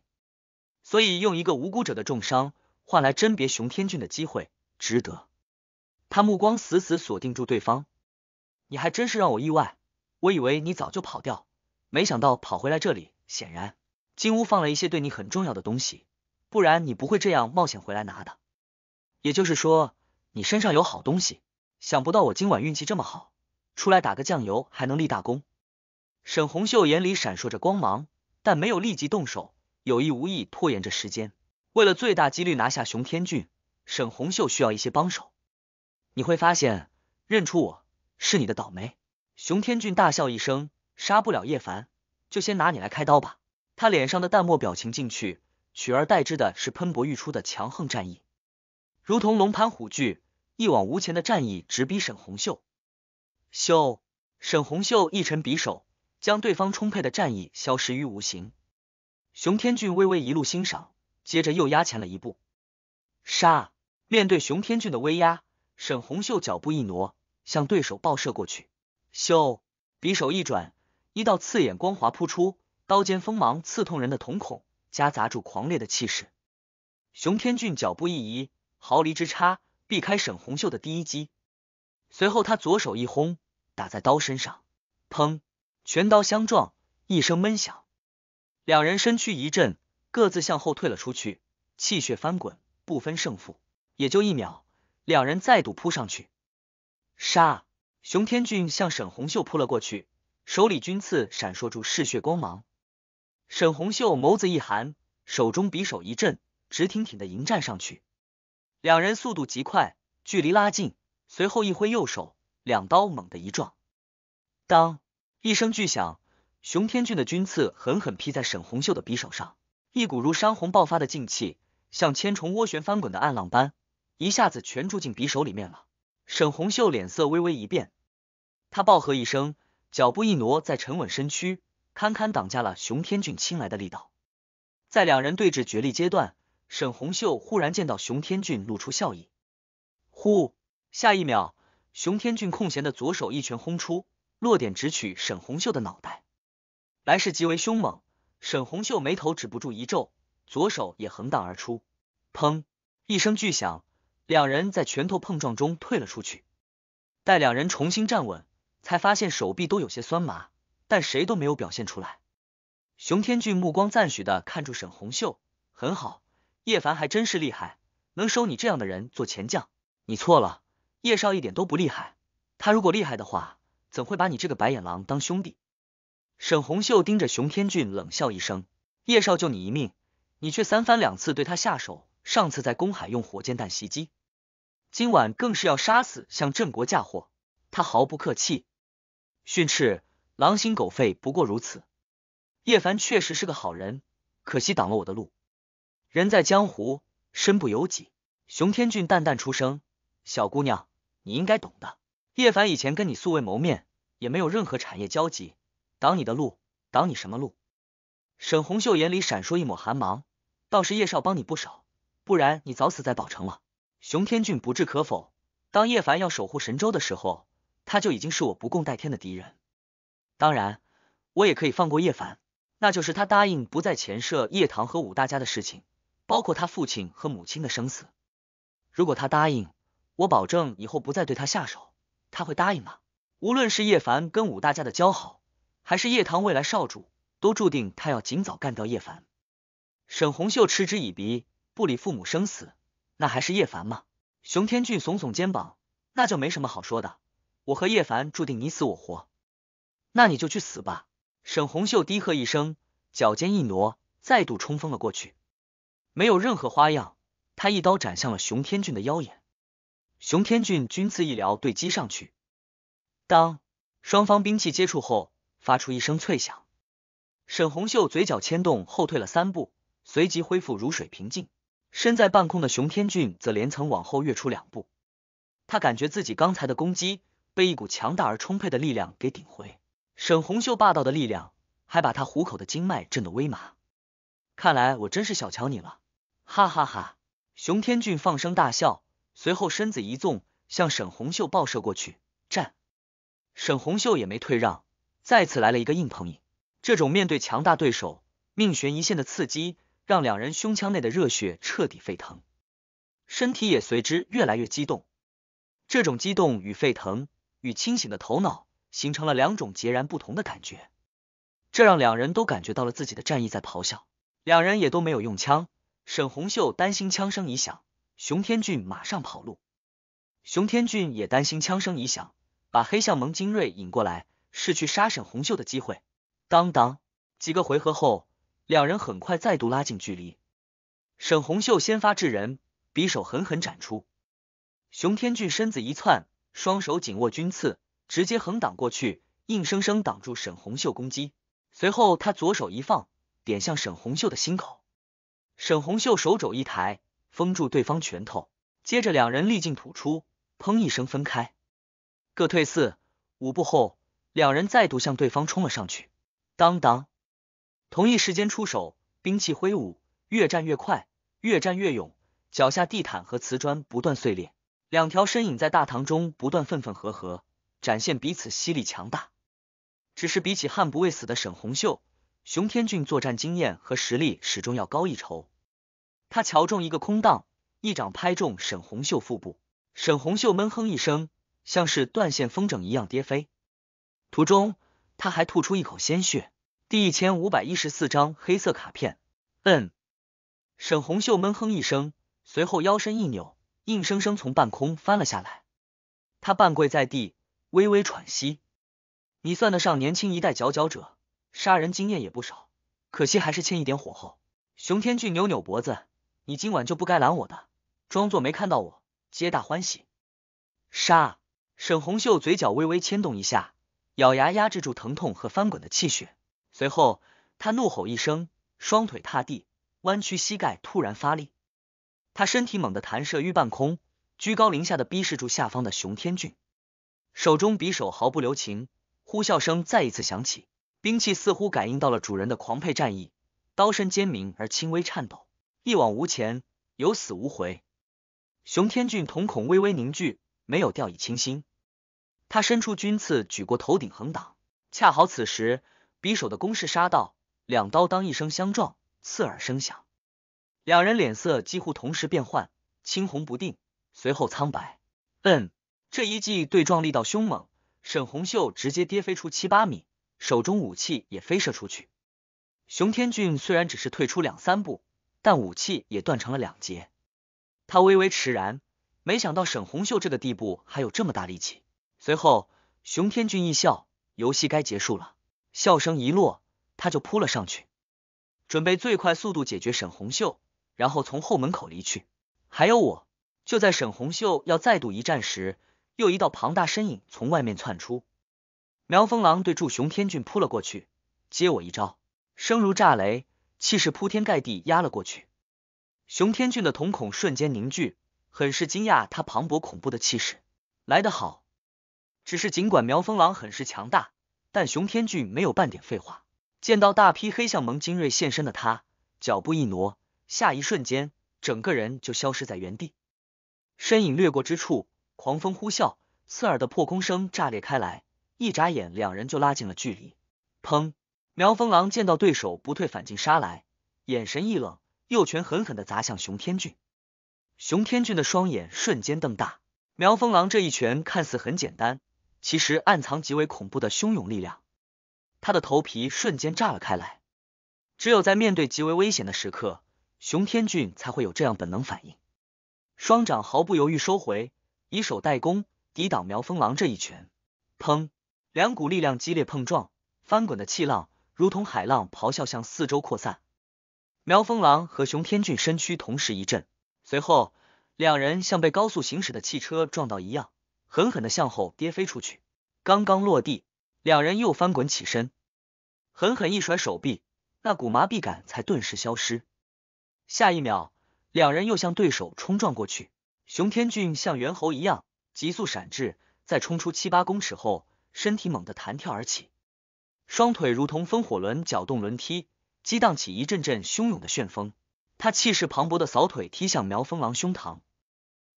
所以用一个无辜者的重伤换来甄别熊天俊的机会，值得。他目光死死锁定住对方，你还真是让我意外，我以为你早就跑掉，没想到跑回来这里。显然，金屋放了一些对你很重要的东西，不然你不会这样冒险回来拿的。也就是说，你身上有好东西。想不到我今晚运气这么好，出来打个酱油还能立大功。沈红秀眼里闪烁着光芒，但没有立即动手，有意无意拖延着时间，为了最大几率拿下熊天俊，沈红秀需要一些帮手。你会发现，认出我是你的倒霉。熊天俊大笑一声，杀不了叶凡，就先拿你来开刀吧。他脸上的淡漠表情进去，取而代之的是喷薄欲出的强横战意，如同龙盘虎踞。一往无前的战意直逼沈红秀，秀！沈红秀一沉匕首，将对方充沛的战意消失于无形。熊天俊微微一路欣赏，接着又压前了一步，杀！面对熊天俊的威压，沈红秀脚步一挪，向对手爆射过去。秀！匕首一转，一道刺眼光华扑出，刀尖锋芒刺痛人的瞳孔，夹杂住狂烈的气势。熊天俊脚步一移，毫厘之差。避开沈红袖的第一击，随后他左手一轰，打在刀身上，砰，拳刀相撞，一声闷响，两人身躯一震，各自向后退了出去，气血翻滚，不分胜负。也就一秒，两人再度扑上去，杀！熊天俊向沈红袖扑了过去，手里军刺闪烁住嗜血光芒。沈红袖眸子一寒，手中匕首一震，直挺挺的迎战上去。两人速度极快，距离拉近，随后一挥右手，两刀猛的一撞，当一声巨响，熊天俊的军刺狠狠劈在沈红秀的匕首上，一股如山洪爆发的劲气，像千重涡旋翻滚的暗浪般，一下子全注进匕首里面了。沈红秀脸色微微一变，他暴喝一声，脚步一挪，再沉稳身躯堪堪挡下了熊天俊亲来的力道，在两人对峙决力阶段。沈红秀忽然见到熊天俊露出笑意，呼！下一秒，熊天俊空闲的左手一拳轰出，落点直取沈红秀的脑袋，来势极为凶猛。沈红秀眉头止不住一皱，左手也横荡而出。砰！一声巨响，两人在拳头碰撞中退了出去。待两人重新站稳，才发现手臂都有些酸麻，但谁都没有表现出来。熊天俊目光赞许的看住沈红秀，很好。叶凡还真是厉害，能收你这样的人做钱将。你错了，叶少一点都不厉害，他如果厉害的话，怎会把你这个白眼狼当兄弟？沈红秀盯着熊天俊冷笑一声，叶少救你一命，你却三番两次对他下手，上次在公海用火箭弹袭击，今晚更是要杀死向镇国嫁祸，他毫不客气，训斥狼心狗肺不过如此。叶凡确实是个好人，可惜挡了我的路。人在江湖，身不由己。熊天俊淡淡出声：“小姑娘，你应该懂的。叶凡以前跟你素未谋面，也没有任何产业交集，挡你的路，挡你什么路？”沈红秀眼里闪烁一抹寒芒：“倒是叶少帮你不少，不然你早死在宝城了。”熊天俊不置可否。当叶凡要守护神州的时候，他就已经是我不共戴天的敌人。当然，我也可以放过叶凡，那就是他答应不再潜设叶堂和五大家的事情。包括他父亲和母亲的生死，如果他答应，我保证以后不再对他下手，他会答应吗？无论是叶凡跟五大家的交好，还是叶唐未来少主，都注定他要尽早干掉叶凡。沈红秀嗤之以鼻，不理父母生死，那还是叶凡吗？熊天俊耸耸肩膀，那就没什么好说的，我和叶凡注定你死我活，那你就去死吧！沈红秀低喝一声，脚尖一挪，再度冲锋了过去。没有任何花样，他一刀斩向了熊天俊的腰眼。熊天俊军刺一撩对击上去，当双方兵器接触后，发出一声脆响。沈红秀嘴角牵动，后退了三步，随即恢复如水平静。身在半空的熊天俊则连层往后跃出两步，他感觉自己刚才的攻击被一股强大而充沛的力量给顶回。沈红秀霸道的力量还把他虎口的经脉震得微麻。看来我真是小瞧你了，哈哈哈！熊天俊放声大笑，随后身子一纵，向沈红秀爆射过去。战，沈红秀也没退让，再次来了一个硬碰硬。这种面对强大对手、命悬一线的刺激，让两人胸腔内的热血彻底沸腾，身体也随之越来越激动。这种激动与沸腾与清醒的头脑形成了两种截然不同的感觉，这让两人都感觉到了自己的战意在咆哮。两人也都没有用枪。沈红秀担心枪声一响，熊天俊马上跑路。熊天俊也担心枪声一响，把黑巷盟精锐引过来，是去杀沈红秀的机会。当当，几个回合后，两人很快再度拉近距离。沈红秀先发制人，匕首狠狠斩出。熊天俊身子一窜，双手紧握军刺，直接横挡过去，硬生生挡住沈红秀攻击。随后他左手一放。点向沈红秀的心口，沈红秀手肘一抬，封住对方拳头，接着两人力劲吐出，砰一声分开，各退四五步后，两人再度向对方冲了上去，当当，同一时间出手，兵器挥舞，越战越快，越战越勇，脚下地毯和瓷砖不断碎裂，两条身影在大堂中不断分分合合，展现彼此犀利强大，只是比起悍不畏死的沈红秀。熊天俊作战经验和实力始终要高一筹，他瞧中一个空档，一掌拍中沈红秀腹部，沈红秀闷哼一声，像是断线风筝一样跌飞，途中他还吐出一口鲜血。第一千五百一十四张黑色卡片。嗯，沈红秀闷哼一声，随后腰身一扭，硬生生从半空翻了下来，他半跪在地，微微喘息。你算得上年轻一代佼佼者。杀人经验也不少，可惜还是欠一点火候。熊天俊扭扭脖子，你今晚就不该拦我的，装作没看到我，皆大欢喜。杀！沈红秀嘴角微微牵动一下，咬牙压制住疼痛和翻滚的气血，随后他怒吼一声，双腿踏地，弯曲膝盖，突然发力，他身体猛地弹射于半空，居高临下的逼视住下方的熊天俊，手中匕首毫不留情，呼啸声再一次响起。兵器似乎感应到了主人的狂沛战意，刀身尖明而轻微颤抖，一往无前，有死无回。熊天俊瞳孔微微凝聚，没有掉以轻心。他伸出军刺，举过头顶横挡。恰好此时，匕首的攻势杀到，两刀当一声相撞，刺耳声响。两人脸色几乎同时变幻，青红不定，随后苍白。嗯，这一记对撞力道凶猛，沈红秀直接跌飞出七八米。手中武器也飞射出去，熊天俊虽然只是退出两三步，但武器也断成了两截。他微微迟然，没想到沈红秀这个地步还有这么大力气。随后，熊天俊一笑，游戏该结束了。笑声一落，他就扑了上去，准备最快速度解决沈红秀，然后从后门口离去。还有，我就在沈红秀要再度一战时，又一道庞大身影从外面窜出。苗风狼对住熊天俊扑了过去，接我一招，声如炸雷，气势铺天盖地压了过去。熊天俊的瞳孔瞬间凝聚，很是惊讶他磅礴恐怖的气势来得好。只是尽管苗风狼很是强大，但熊天俊没有半点废话。见到大批黑象盟精锐现身的他，脚步一挪，下一瞬间整个人就消失在原地，身影掠过之处，狂风呼啸，刺耳的破空声炸裂开来。一眨眼，两人就拉近了距离。砰！苗风狼见到对手不退反进杀来，眼神一冷，右拳狠狠的砸向熊天俊。熊天俊的双眼瞬间瞪大。苗风狼这一拳看似很简单，其实暗藏极为恐怖的汹涌力量。他的头皮瞬间炸了开来。只有在面对极为危险的时刻，熊天俊才会有这样本能反应。双掌毫不犹豫收回，以手代弓抵挡苗风狼这一拳。砰！两股力量激烈碰撞，翻滚的气浪如同海浪咆哮向四周扩散。苗风狼和熊天俊身躯同时一震，随后两人像被高速行驶的汽车撞到一样，狠狠的向后跌飞出去。刚刚落地，两人又翻滚起身，狠狠一甩手臂，那股麻痹感才顿时消失。下一秒，两人又向对手冲撞过去。熊天俊像猿猴一样急速闪至，在冲出七八公尺后。身体猛地弹跳而起，双腿如同风火轮搅动轮梯，激荡起一阵阵汹涌的旋风。他气势磅礴的扫腿踢向苗风狼胸膛，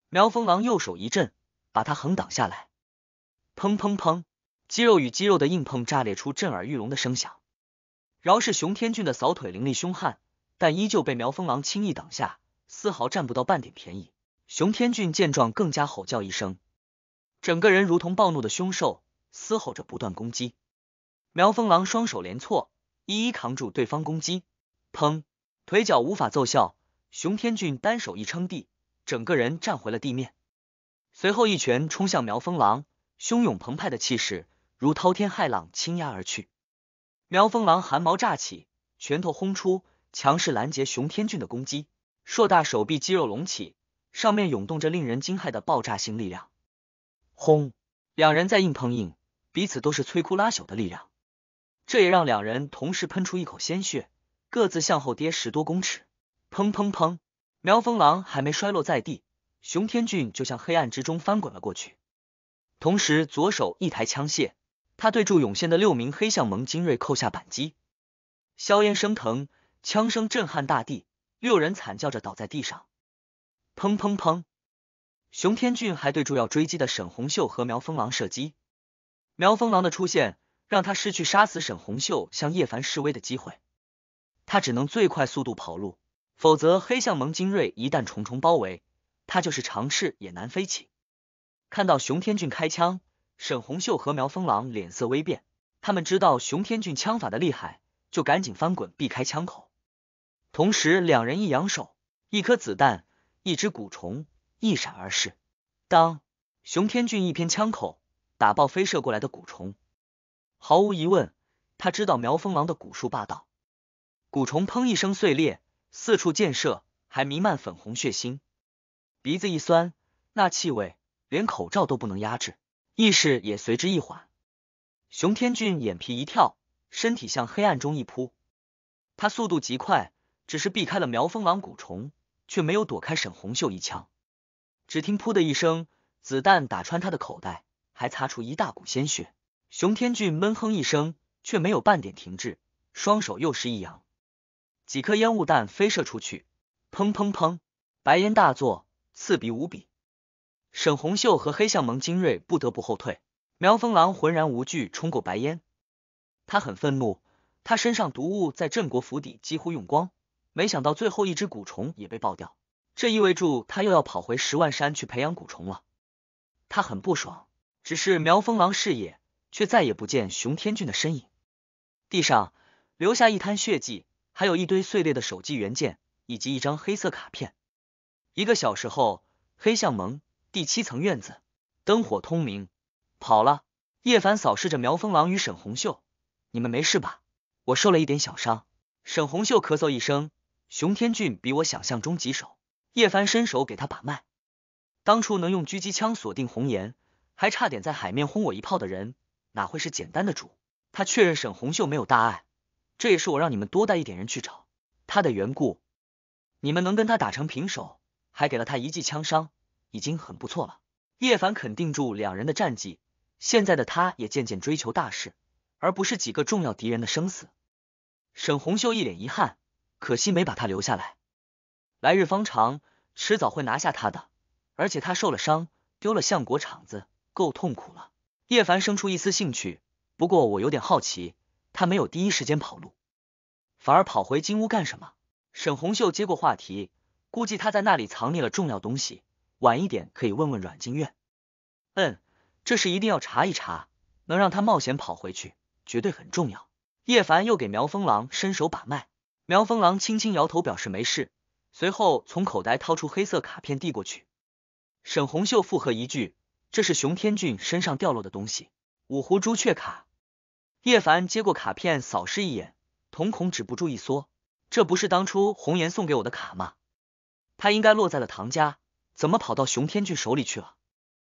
苗风狼右手一震，把他横挡下来。砰砰砰，肌肉与肌肉的硬碰炸裂出震耳欲聋的声响。饶是熊天俊的扫腿凌厉凶悍，但依旧被苗风狼轻易挡下，丝毫占不到半点便宜。熊天俊见状，更加吼叫一声，整个人如同暴怒的凶兽。嘶吼着不断攻击，苗风狼双手连错，一一扛住对方攻击。砰，腿脚无法奏效，熊天俊单手一撑地，整个人站回了地面。随后一拳冲向苗风狼，汹涌澎湃的气势如滔天骇浪倾压而去。苗风狼寒毛乍起，拳头轰出，强势拦截熊天俊的攻击。硕大手臂肌肉隆起，上面涌动着令人惊骇的爆炸性力量。轰，两人在硬碰硬。彼此都是摧枯拉朽的力量，这也让两人同时喷出一口鲜血，各自向后跌十多公尺。砰砰砰！苗风狼还没摔落在地，熊天俊就向黑暗之中翻滚了过去，同时左手一抬枪械，他对住涌现的六名黑象盟精锐扣下扳机，硝烟升腾，枪声震撼大地，六人惨叫着倒在地上。砰砰砰！熊天俊还对住要追击的沈红秀和苗风狼射击。苗风狼的出现让他失去杀死沈红秀、向叶凡示威的机会，他只能最快速度跑路，否则黑象盟精锐一旦重重包围，他就是长翅也难飞起。看到熊天俊开枪，沈红秀和苗风狼脸色微变，他们知道熊天俊枪法的厉害，就赶紧翻滚避开枪口，同时两人一扬手，一颗子弹，一只蛊虫一闪而逝。当熊天俊一偏枪口。打爆飞射过来的蛊虫，毫无疑问，他知道苗风狼的蛊术霸道。蛊虫砰一声碎裂，四处溅射，还弥漫粉红血腥。鼻子一酸，那气味连口罩都不能压制，意识也随之一缓。熊天俊眼皮一跳，身体向黑暗中一扑。他速度极快，只是避开了苗风狼蛊虫，却没有躲开沈红秀一枪。只听“噗”的一声，子弹打穿他的口袋。还擦出一大股鲜血，熊天俊闷哼一声，却没有半点停滞，双手又是一扬，几颗烟雾弹飞射出去，砰砰砰，白烟大作，刺鼻无比。沈红秀和黑象盟精锐不得不后退，苗风狼浑然无惧，冲过白烟。他很愤怒，他身上毒物在镇国府邸几乎用光，没想到最后一只蛊虫也被爆掉，这意味着他又要跑回十万山去培养蛊虫了。他很不爽。只是苗风狼视野却再也不见熊天俊的身影，地上留下一滩血迹，还有一堆碎裂的手机元件以及一张黑色卡片。一个小时后，黑巷盟第七层院子灯火通明，跑了。叶凡扫视着苗风狼与沈红秀：“你们没事吧？我受了一点小伤。”沈红秀咳嗽一声：“熊天俊比我想象中棘手。”叶凡伸手给他把脉，当初能用狙击枪锁定红颜。还差点在海面轰我一炮的人，哪会是简单的主？他确认沈红秀没有大碍，这也是我让你们多带一点人去找他的缘故。你们能跟他打成平手，还给了他一记枪伤，已经很不错了。叶凡肯定住两人的战绩，现在的他也渐渐追求大事，而不是几个重要敌人的生死。沈红秀一脸遗憾，可惜没把他留下来。来日方长，迟早会拿下他的，而且他受了伤，丢了相国场子。够痛苦了，叶凡生出一丝兴趣。不过我有点好奇，他没有第一时间跑路，反而跑回金屋干什么？沈红秀接过话题，估计他在那里藏匿了重要东西，晚一点可以问问阮金苑。嗯，这事一定要查一查，能让他冒险跑回去，绝对很重要。叶凡又给苗风狼伸手把脉，苗风狼轻轻摇头表示没事，随后从口袋掏出黑色卡片递过去。沈红秀附和一句。这是熊天俊身上掉落的东西，五湖朱雀卡。叶凡接过卡片，扫视一眼，瞳孔止不住一缩。这不是当初红颜送给我的卡吗？他应该落在了唐家，怎么跑到熊天俊手里去了？